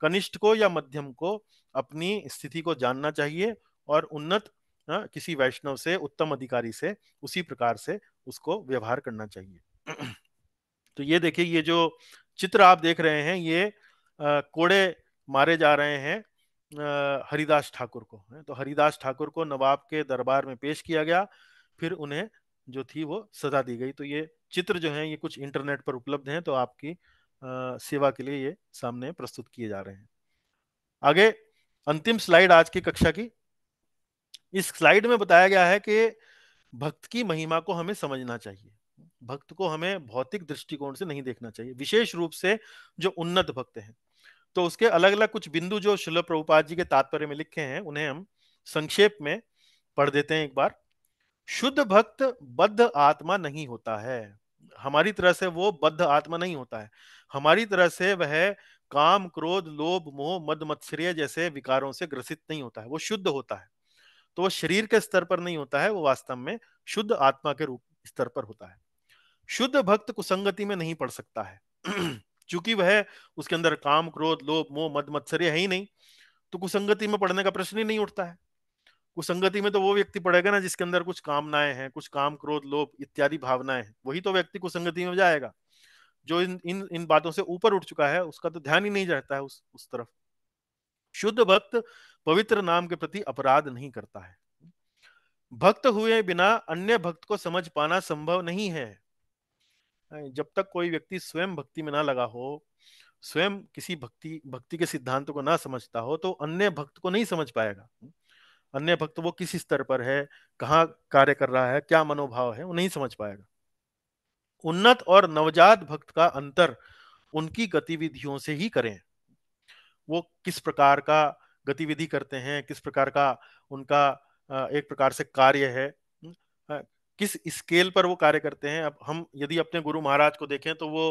कनिष्ठ को या मध्यम को अपनी स्थिति को जानना चाहिए और उन्नत हाँ, किसी वैष्णव से उत्तम अधिकारी से उसी प्रकार से उसको व्यवहार करना चाहिए तो ये देखिए ये जो चित्र आप देख रहे हैं ये आ, कोड़े मारे जा रहे हैं हरिदास ठाकुर को हाँ। तो हरिदास ठाकुर को नवाब के दरबार में पेश किया गया फिर उन्हें जो थी वो सजा दी गई तो ये चित्र जो है ये कुछ इंटरनेट पर उपलब्ध हैं तो आपकी सेवा के लिए ये सामने प्रस्तुत किए जा रहे हैं आगे अंतिम स्लाइड आज की कक्षा की इस स्लाइड में बताया गया है कि भक्त की महिमा को हमें समझना चाहिए भक्त को हमें भौतिक दृष्टिकोण से नहीं देखना चाहिए विशेष रूप से जो उन्नत भक्त हैं तो उसके अलग अलग कुछ बिंदु जो शिल प्रभुपाद जी के तात्पर्य में लिखे हैं उन्हें हम संक्षेप में पढ़ देते हैं एक बार शुद्ध भक्त बद्ध आत्मा नहीं होता है हमारी तरह से वो बद्ध आत्मा नहीं होता है हमारी तरह से वह काम क्रोध लोभ मोह मद मत्सर्य जैसे विकारों से ग्रसित नहीं होता है वो शुद्ध होता है तो वो शरीर के स्तर पर नहीं होता है वो वास्तव में शुद्ध आत्मा के रूप स्तर पर होता है शुद्ध भक्त कुसंगति में नहीं पड़ सकता है चूंकि वह उसके अंदर काम क्रोध लोभ मोह मद मत्सर्य है ही नहीं तो कुसंगति में पड़ने का प्रश्न ही नहीं उठता है कुसंगति में तो वो व्यक्ति पड़ेगा ना जिसके अंदर कुछ कामनाएं हैं कुछ काम क्रोध लोभ इत्यादि भावनाएं हैं वही तो व्यक्ति कुसंगति में जाएगा जो इन इन इन बातों से ऊपर उठ चुका है उसका तो ध्यान ही नहीं जाता है उस उस तरफ शुद्ध भक्त पवित्र नाम के प्रति अपराध नहीं करता है भक्त हुए बिना अन्य भक्त को समझ पाना संभव नहीं है जब तक कोई व्यक्ति स्वयं भक्ति में ना लगा हो स्वयं किसी भक्ति भक्ति के सिद्धांत को ना समझता हो तो अन्य भक्त को नहीं समझ पाएगा अन्य भक्त वो किस स्तर पर है कहाँ कार्य कर रहा है क्या मनोभाव है वो नहीं समझ पाएगा उन्नत और नवजात भक्त का अंतर उनकी गतिविधियों से ही करें वो किस प्रकार का गतिविधि करते हैं किस प्रकार का उनका एक प्रकार से कार्य है हम्म, किस स्केल पर वो कार्य करते हैं अब हम यदि अपने गुरु महाराज को देखें तो वो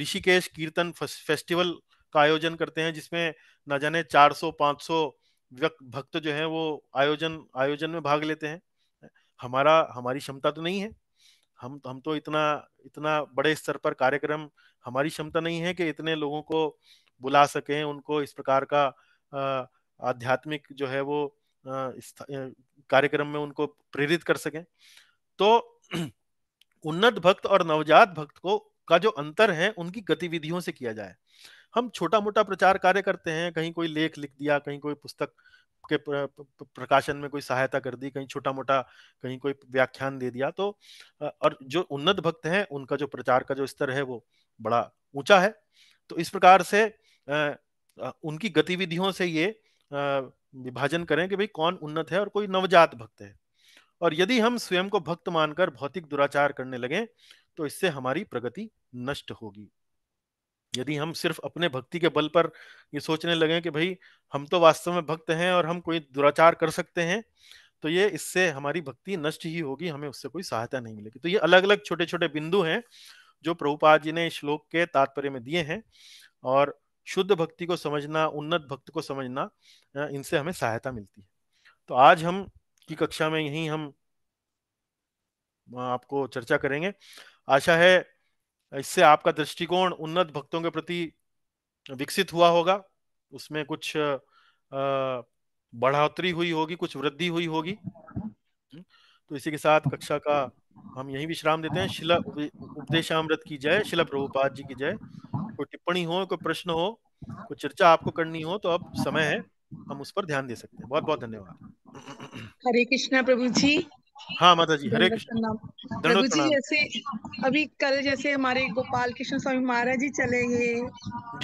ऋषिकेश कीर्तन फेस्टिवल का आयोजन करते हैं जिसमें न जाने 400-500 भक्त जो हैं वो आयोजन आयोजन में भाग लेते हैं हमारा हमारी क्षमता तो नहीं है हम हम तो इतना इतना बड़े स्तर पर कार्यक्रम हमारी क्षमता नहीं है कि इतने लोगों को बुला सकें उनको इस प्रकार का आध्यात्मिक जो है वो कार्यक्रम में उनको प्रेरित कर सकें तो उन्नत भक्त और नवजात भक्त को का जो अंतर है उनकी गतिविधियों से किया जाए हम छोटा मोटा प्रचार कार्य करते हैं कहीं कोई लेख लिख दिया कहीं कोई पुस्तक के प्रकाशन में कोई सहायता कर दी कहीं छोटा मोटा कहीं कोई व्याख्यान दे दिया तो और जो उन्नत भक्त हैं उनका जो प्रचार का जो स्तर है वो बड़ा ऊंचा है तो इस प्रकार से उनकी गतिविधियों से ये विभाजन करें कि भाई कौन उन्नत है और कोई नवजात भक्त है और यदि हम स्वयं को भक्त मानकर भौतिक दुराचार करने लगे तो इससे हमारी प्रगति नष्ट होगी यदि हम सिर्फ अपने भक्ति के बल पर ये सोचने लगे कि भाई हम तो वास्तव में भक्त हैं और हम कोई दुराचार कर सकते हैं तो ये इससे हमारी भक्ति नष्ट ही होगी हमें उससे कोई सहायता नहीं मिलेगी तो ये अलग अलग छोटे छोटे बिंदु हैं जो प्रभुपाद जी ने श्लोक के तात्पर्य में दिए हैं और शुद्ध भक्ति को समझना उन्नत भक्त को समझना इनसे हमें सहायता मिलती है तो आज हम की कक्षा में यही हम आपको चर्चा करेंगे आशा है इससे आपका दृष्टिकोण उन्नत भक्तों के प्रति विकसित हुआ होगा उसमें कुछ बढ़ोतरी हुई होगी कुछ वृद्धि हुई होगी हम्म, तो इसी के साथ कक्षा का हम यही विश्राम देते हैं शिला उपदेशामृत की जय शिला प्रभुपाद जी की जय कोई टिप्पणी हो कोई प्रश्न हो कोई चर्चा आपको करनी हो तो अब समय है हम उस पर ध्यान दे सकते हैं बहुत बहुत धन्यवाद हरे कृष्णा प्रभु जी हाँ माता जी हरे कृष्ण प्रभु जी जैसे अभी कल जैसे हमारे गोपाल कृष्ण स्वामी महाराज जी चले गए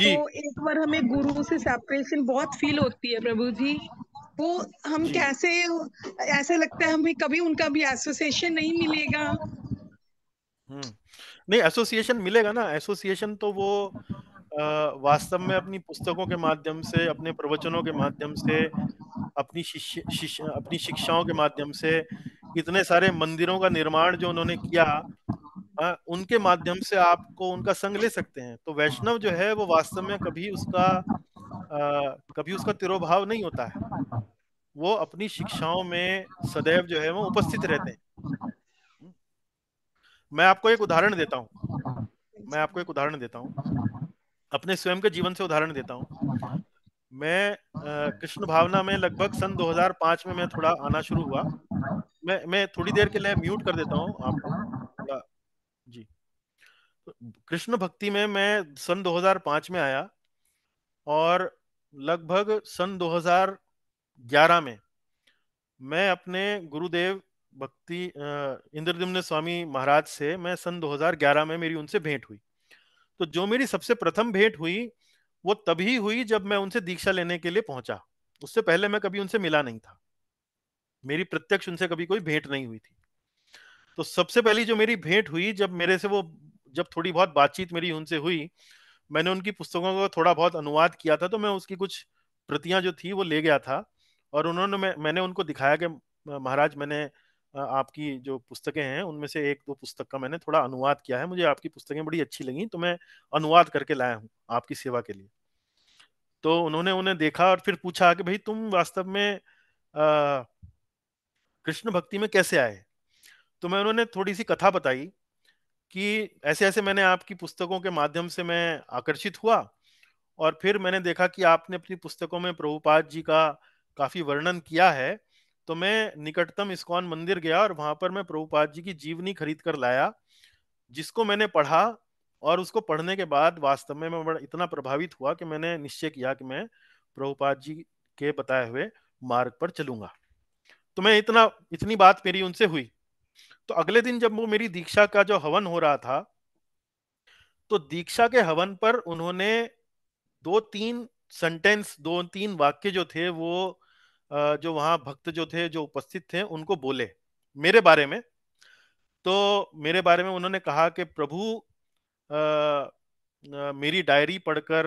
तो एक बार हमें गुरु से सेपरेशन बहुत फील होती है प्रभु जी वो हम जी. कैसे ऐसा लगता है हमें कभी उनका भी एसोसिएशन नहीं मिलेगा हम्म। नहीं एसोसिएशन मिलेगा ना एसोसिएशन तो वो वास्तव में अपनी पुस्तकों के माध्यम से अपने प्रवचनों के माध्यम से अपनी शिष्य शिष्य अपनी शिक्षाओं के माध्यम से इतने सारे मंदिरों का निर्माण जो उन्होंने किया आ, हाँ, उनके माध्यम से आपको उनका संग ले सकते हैं तो वैष्णव जो है वो वास्तव में कभी उसका आ, कभी उसका तिरोभाव नहीं होता है वो अपनी शिक्षाओं में सदैव जो है वो उपस्थित रहते हैं मैं आपको एक उदाहरण देता हूँ मैं आपको एक उदाहरण देता हूँ अपने स्वयं के जीवन से उदाहरण देता हूँ मैं कृष्ण भावना में लगभग सन 2005 में मैं थोड़ा आना शुरू हुआ मैं मैं थोड़ी देर के लिए म्यूट कर देता हूँ आपको जी तो कृष्ण भक्ति में मैं सन 2005 में आया और लगभग सन 2011 में मैं अपने गुरुदेव भक्ति इंद्रदिमन स्वामी महाराज से मैं सन 2011 में मेरी उनसे भेंट हुई तो जो मेरी सबसे प्रथम भेंट हुई वो तभी हुई जब मैं उनसे दीक्षा लेने के लिए पहुंचा उससे पहले मैं कभी उनसे मिला नहीं था मेरी प्रत्यक्ष उनसे कभी कोई भेंट नहीं हुई थी तो सबसे पहली जो मेरी भेंट हुई जब मेरे से वो जब थोड़ी बहुत बातचीत मेरी उनसे हुई मैंने उनकी पुस्तकों का थोड़ा बहुत अनुवाद किया था तो मैं उसकी कुछ प्रतियां जो थी वो ले गया था और उन्होंने मैं, मैंने उनको दिखाया कि महाराज मैंने आपकी जो पुस्तकें हैं उनमें से एक दो पुस्तक का मैंने थोड़ा अनुवाद किया है मुझे आपकी पुस्तकें बड़ी अच्छी लगी तो मैं अनुवाद करके लाया हूँ आपकी सेवा के लिए तो उन्होंने उन्हें देखा और फिर पूछा कि भाई तुम वास्तव में अः कृष्ण भक्ति में कैसे आए तो मैं उन्होंने थोड़ी सी कथा बताई कि ऐसे ऐसे मैंने आपकी पुस्तकों के माध्यम से मैं आकर्षित हुआ और फिर मैंने देखा कि आपने अपनी पुस्तकों में प्रभुपाद जी का काफी वर्णन किया है तो मैं निकटतम इस्कॉन मंदिर गया और वहां पर मैं प्रभुपाद जी की जीवनी खरीद कर लाया जिसको मैंने पढ़ा और उसको पढ़ने के बाद वास्तव में मैं इतना प्रभावित हुआ कि मैंने निश्चय किया कि मैं प्रभुपाद जी के बताए हुए मार्ग पर चलूंगा तो मैं इतना इतनी बात मेरी उनसे हुई तो अगले दिन जब वो मेरी दीक्षा का जो हवन हो रहा था तो दीक्षा के हवन पर उन्होंने दो तीन सेंटेंस दो तीन वाक्य जो थे वो जो वहां भक्त जो थे जो उपस्थित थे उनको बोले मेरे बारे में तो मेरे बारे में उन्होंने कहा कि प्रभु आ, आ, मेरी डायरी पढ़कर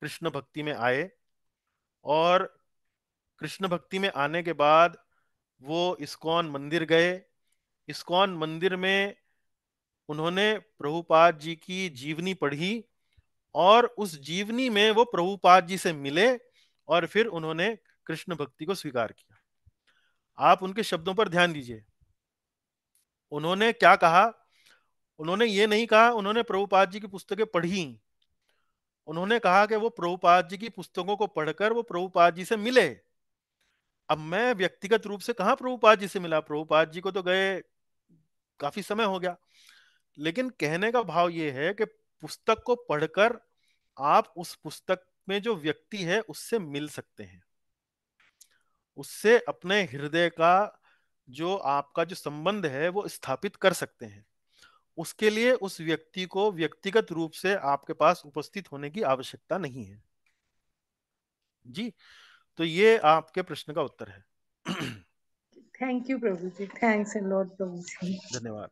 कृष्ण भक्ति में आए और कृष्ण भक्ति में आने के बाद वो इस्कॉन मंदिर गए इस्कॉन मंदिर में उन्होंने प्रभुपाद जी की जीवनी पढ़ी और उस जीवनी में वो प्रभुपाद जी से मिले और फिर उन्होंने कृष्ण भक्ति को स्वीकार किया आप उनके शब्दों पर ध्यान दीजिए उन्होंने क्या कहा उन्होंने ये नहीं कहा उन्होंने प्रभुपाद जी की पुस्तकें पढ़ी उन्होंने कहा कि वो प्रभुपाद जी की पुस्तकों को पढ़कर वो प्रभुपाद जी से मिले अब मैं व्यक्तिगत रूप से कहा प्रभुपाद जी से मिला प्रभुपाद जी को तो गए काफी समय हो गया लेकिन कहने का भाव ये है कि पुस्तक को पढ़कर आप उस पुस्तक में जो व्यक्ति है उससे मिल सकते हैं उससे अपने हृदय का जो आपका जो संबंध है वो स्थापित कर सकते हैं उसके लिए उस व्यक्ति को व्यक्तिगत रूप से आपके पास उपस्थित होने की आवश्यकता नहीं है जी तो ये आपके प्रश्न का उत्तर है थैंक यू प्रभु जी थैंक्स एंड लॉर्ड प्रभु जी धन्यवाद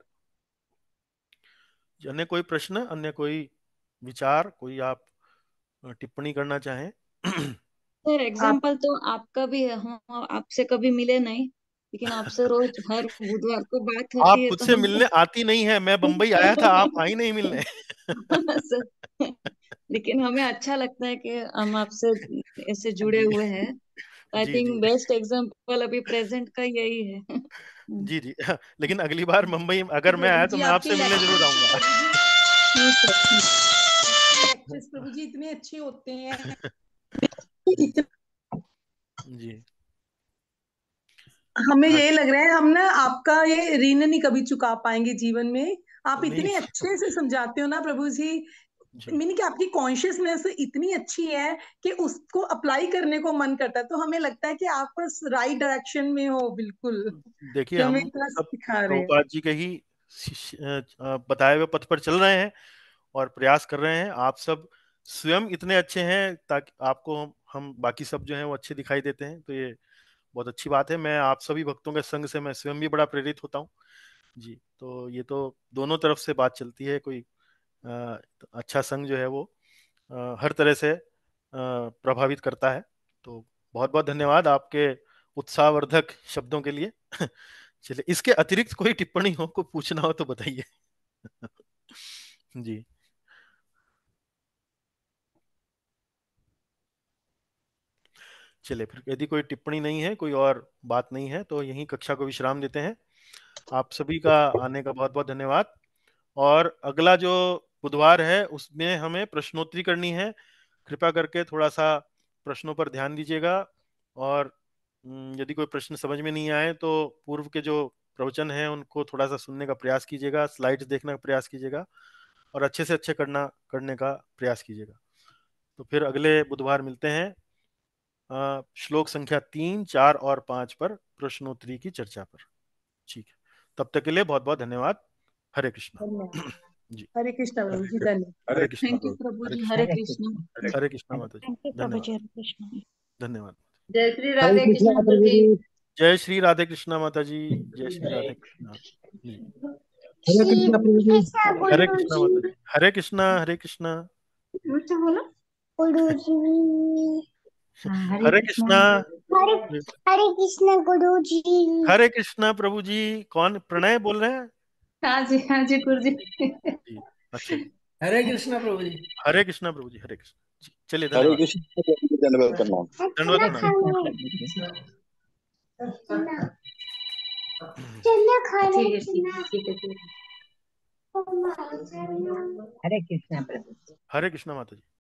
अन्य कोई प्रश्न अन्य कोई विचार कोई आप टिप्पणी करना चाहें सर एग्जांपल तो आपका भी है हम हाँ, आपसे कभी मिले नहीं लेकिन आपसे रोज हर बुधवार को बात होती आप है मुझसे तो मिलने आती नहीं है मैं बंबई आया था आप आई नहीं मिलने लेकिन हमें अच्छा लगता है कि हम आपसे ऐसे जुड़े हुए हैं आई थिंक बेस्ट एग्जांपल अभी प्रेजेंट का यही है जी जी लेकिन अगली बार मुंबई अगर मैं आया तो मैं आपसे मिलने जरूर आऊंगा प्रभु जी इतने अच्छे होते हैं जी हमें हाँ ये लग रहा है हम ना आपका ये ऋण नहीं कभी चुका पाएंगे जीवन में आप इतने अच्छे से समझाते हो ना प्रभु जी मीनिंग आपकी कॉन्शियसनेस इतनी अच्छी है कि उसको अप्लाई करने को मन करता है तो हमें लगता है कि आप बस राइट डायरेक्शन में हो बिल्कुल देखिए हम सब जी के ही बताए हुए पथ पर चल रहे हैं और प्रयास कर रहे हैं आप सब स्वयं इतने अच्छे हैं ताकि आपको हम बाकी सब जो हैं वो अच्छे दिखाई देते हैं तो ये बहुत अच्छी बात है मैं आप सभी भक्तों के संग से मैं स्वयं भी बड़ा प्रेरित होता हूँ जी तो ये तो दोनों तरफ से बात चलती है कोई अच्छा संघ जो है वो हर तरह से प्रभावित करता है तो बहुत बहुत धन्यवाद आपके उत्साहवर्धक शब्दों के लिए चलिए इसके अतिरिक्त कोई टिप्पणी हो को पूछना हो तो बताइए जी चलिए फिर यदि कोई टिप्पणी नहीं है कोई और बात नहीं है तो यहीं कक्षा को विश्राम देते हैं आप सभी का आने का बहुत बहुत धन्यवाद और अगला जो बुधवार है उसमें हमें प्रश्नोत्तरी करनी है कृपा करके थोड़ा सा प्रश्नों पर ध्यान दीजिएगा और यदि कोई प्रश्न समझ में नहीं आए तो पूर्व के जो प्रवचन है उनको थोड़ा सा सुनने का प्रयास कीजिएगा स्लाइड्स देखने का प्रयास कीजिएगा और अच्छे से अच्छे करना करने का प्रयास कीजिएगा तो फिर अगले बुधवार मिलते हैं श्लोक संख्या तीन चार और पांच पर प्रश्नोत्तरी की चर्चा पर ठीक है तब तक के लिए बहुत बहुत धन्यवाद हरे कृष्ण हरे कृष्णा प्रभु जी धन्यवाद प्रभु कृष्णा हरे कृष्णा हरे कृष्णा माता जी धन्यवाद जय श्री राधे कृष्णा जय श्री राधे कृष्णा माता जी जय श्री राधे कृष्णा हरे कृष्णा प्रभु जी हरे कृष्णा माता जी हरे कृष्णा हरे कृष्णा हरे कृष्णा हरे कृष्णा गुरु जी हरे कृष्णा प्रभु जी कौन प्रणय बोल रहे हैं हाँ जी हाँ जी गुरु जी अच्छा हरे कृष्णा प्रभु जी हरे कृष्णा प्रभु जी हरे कृष्ण चलिए हरे कृष्ण हरे कृष्णा प्रभु हरे कृष्णा माता जी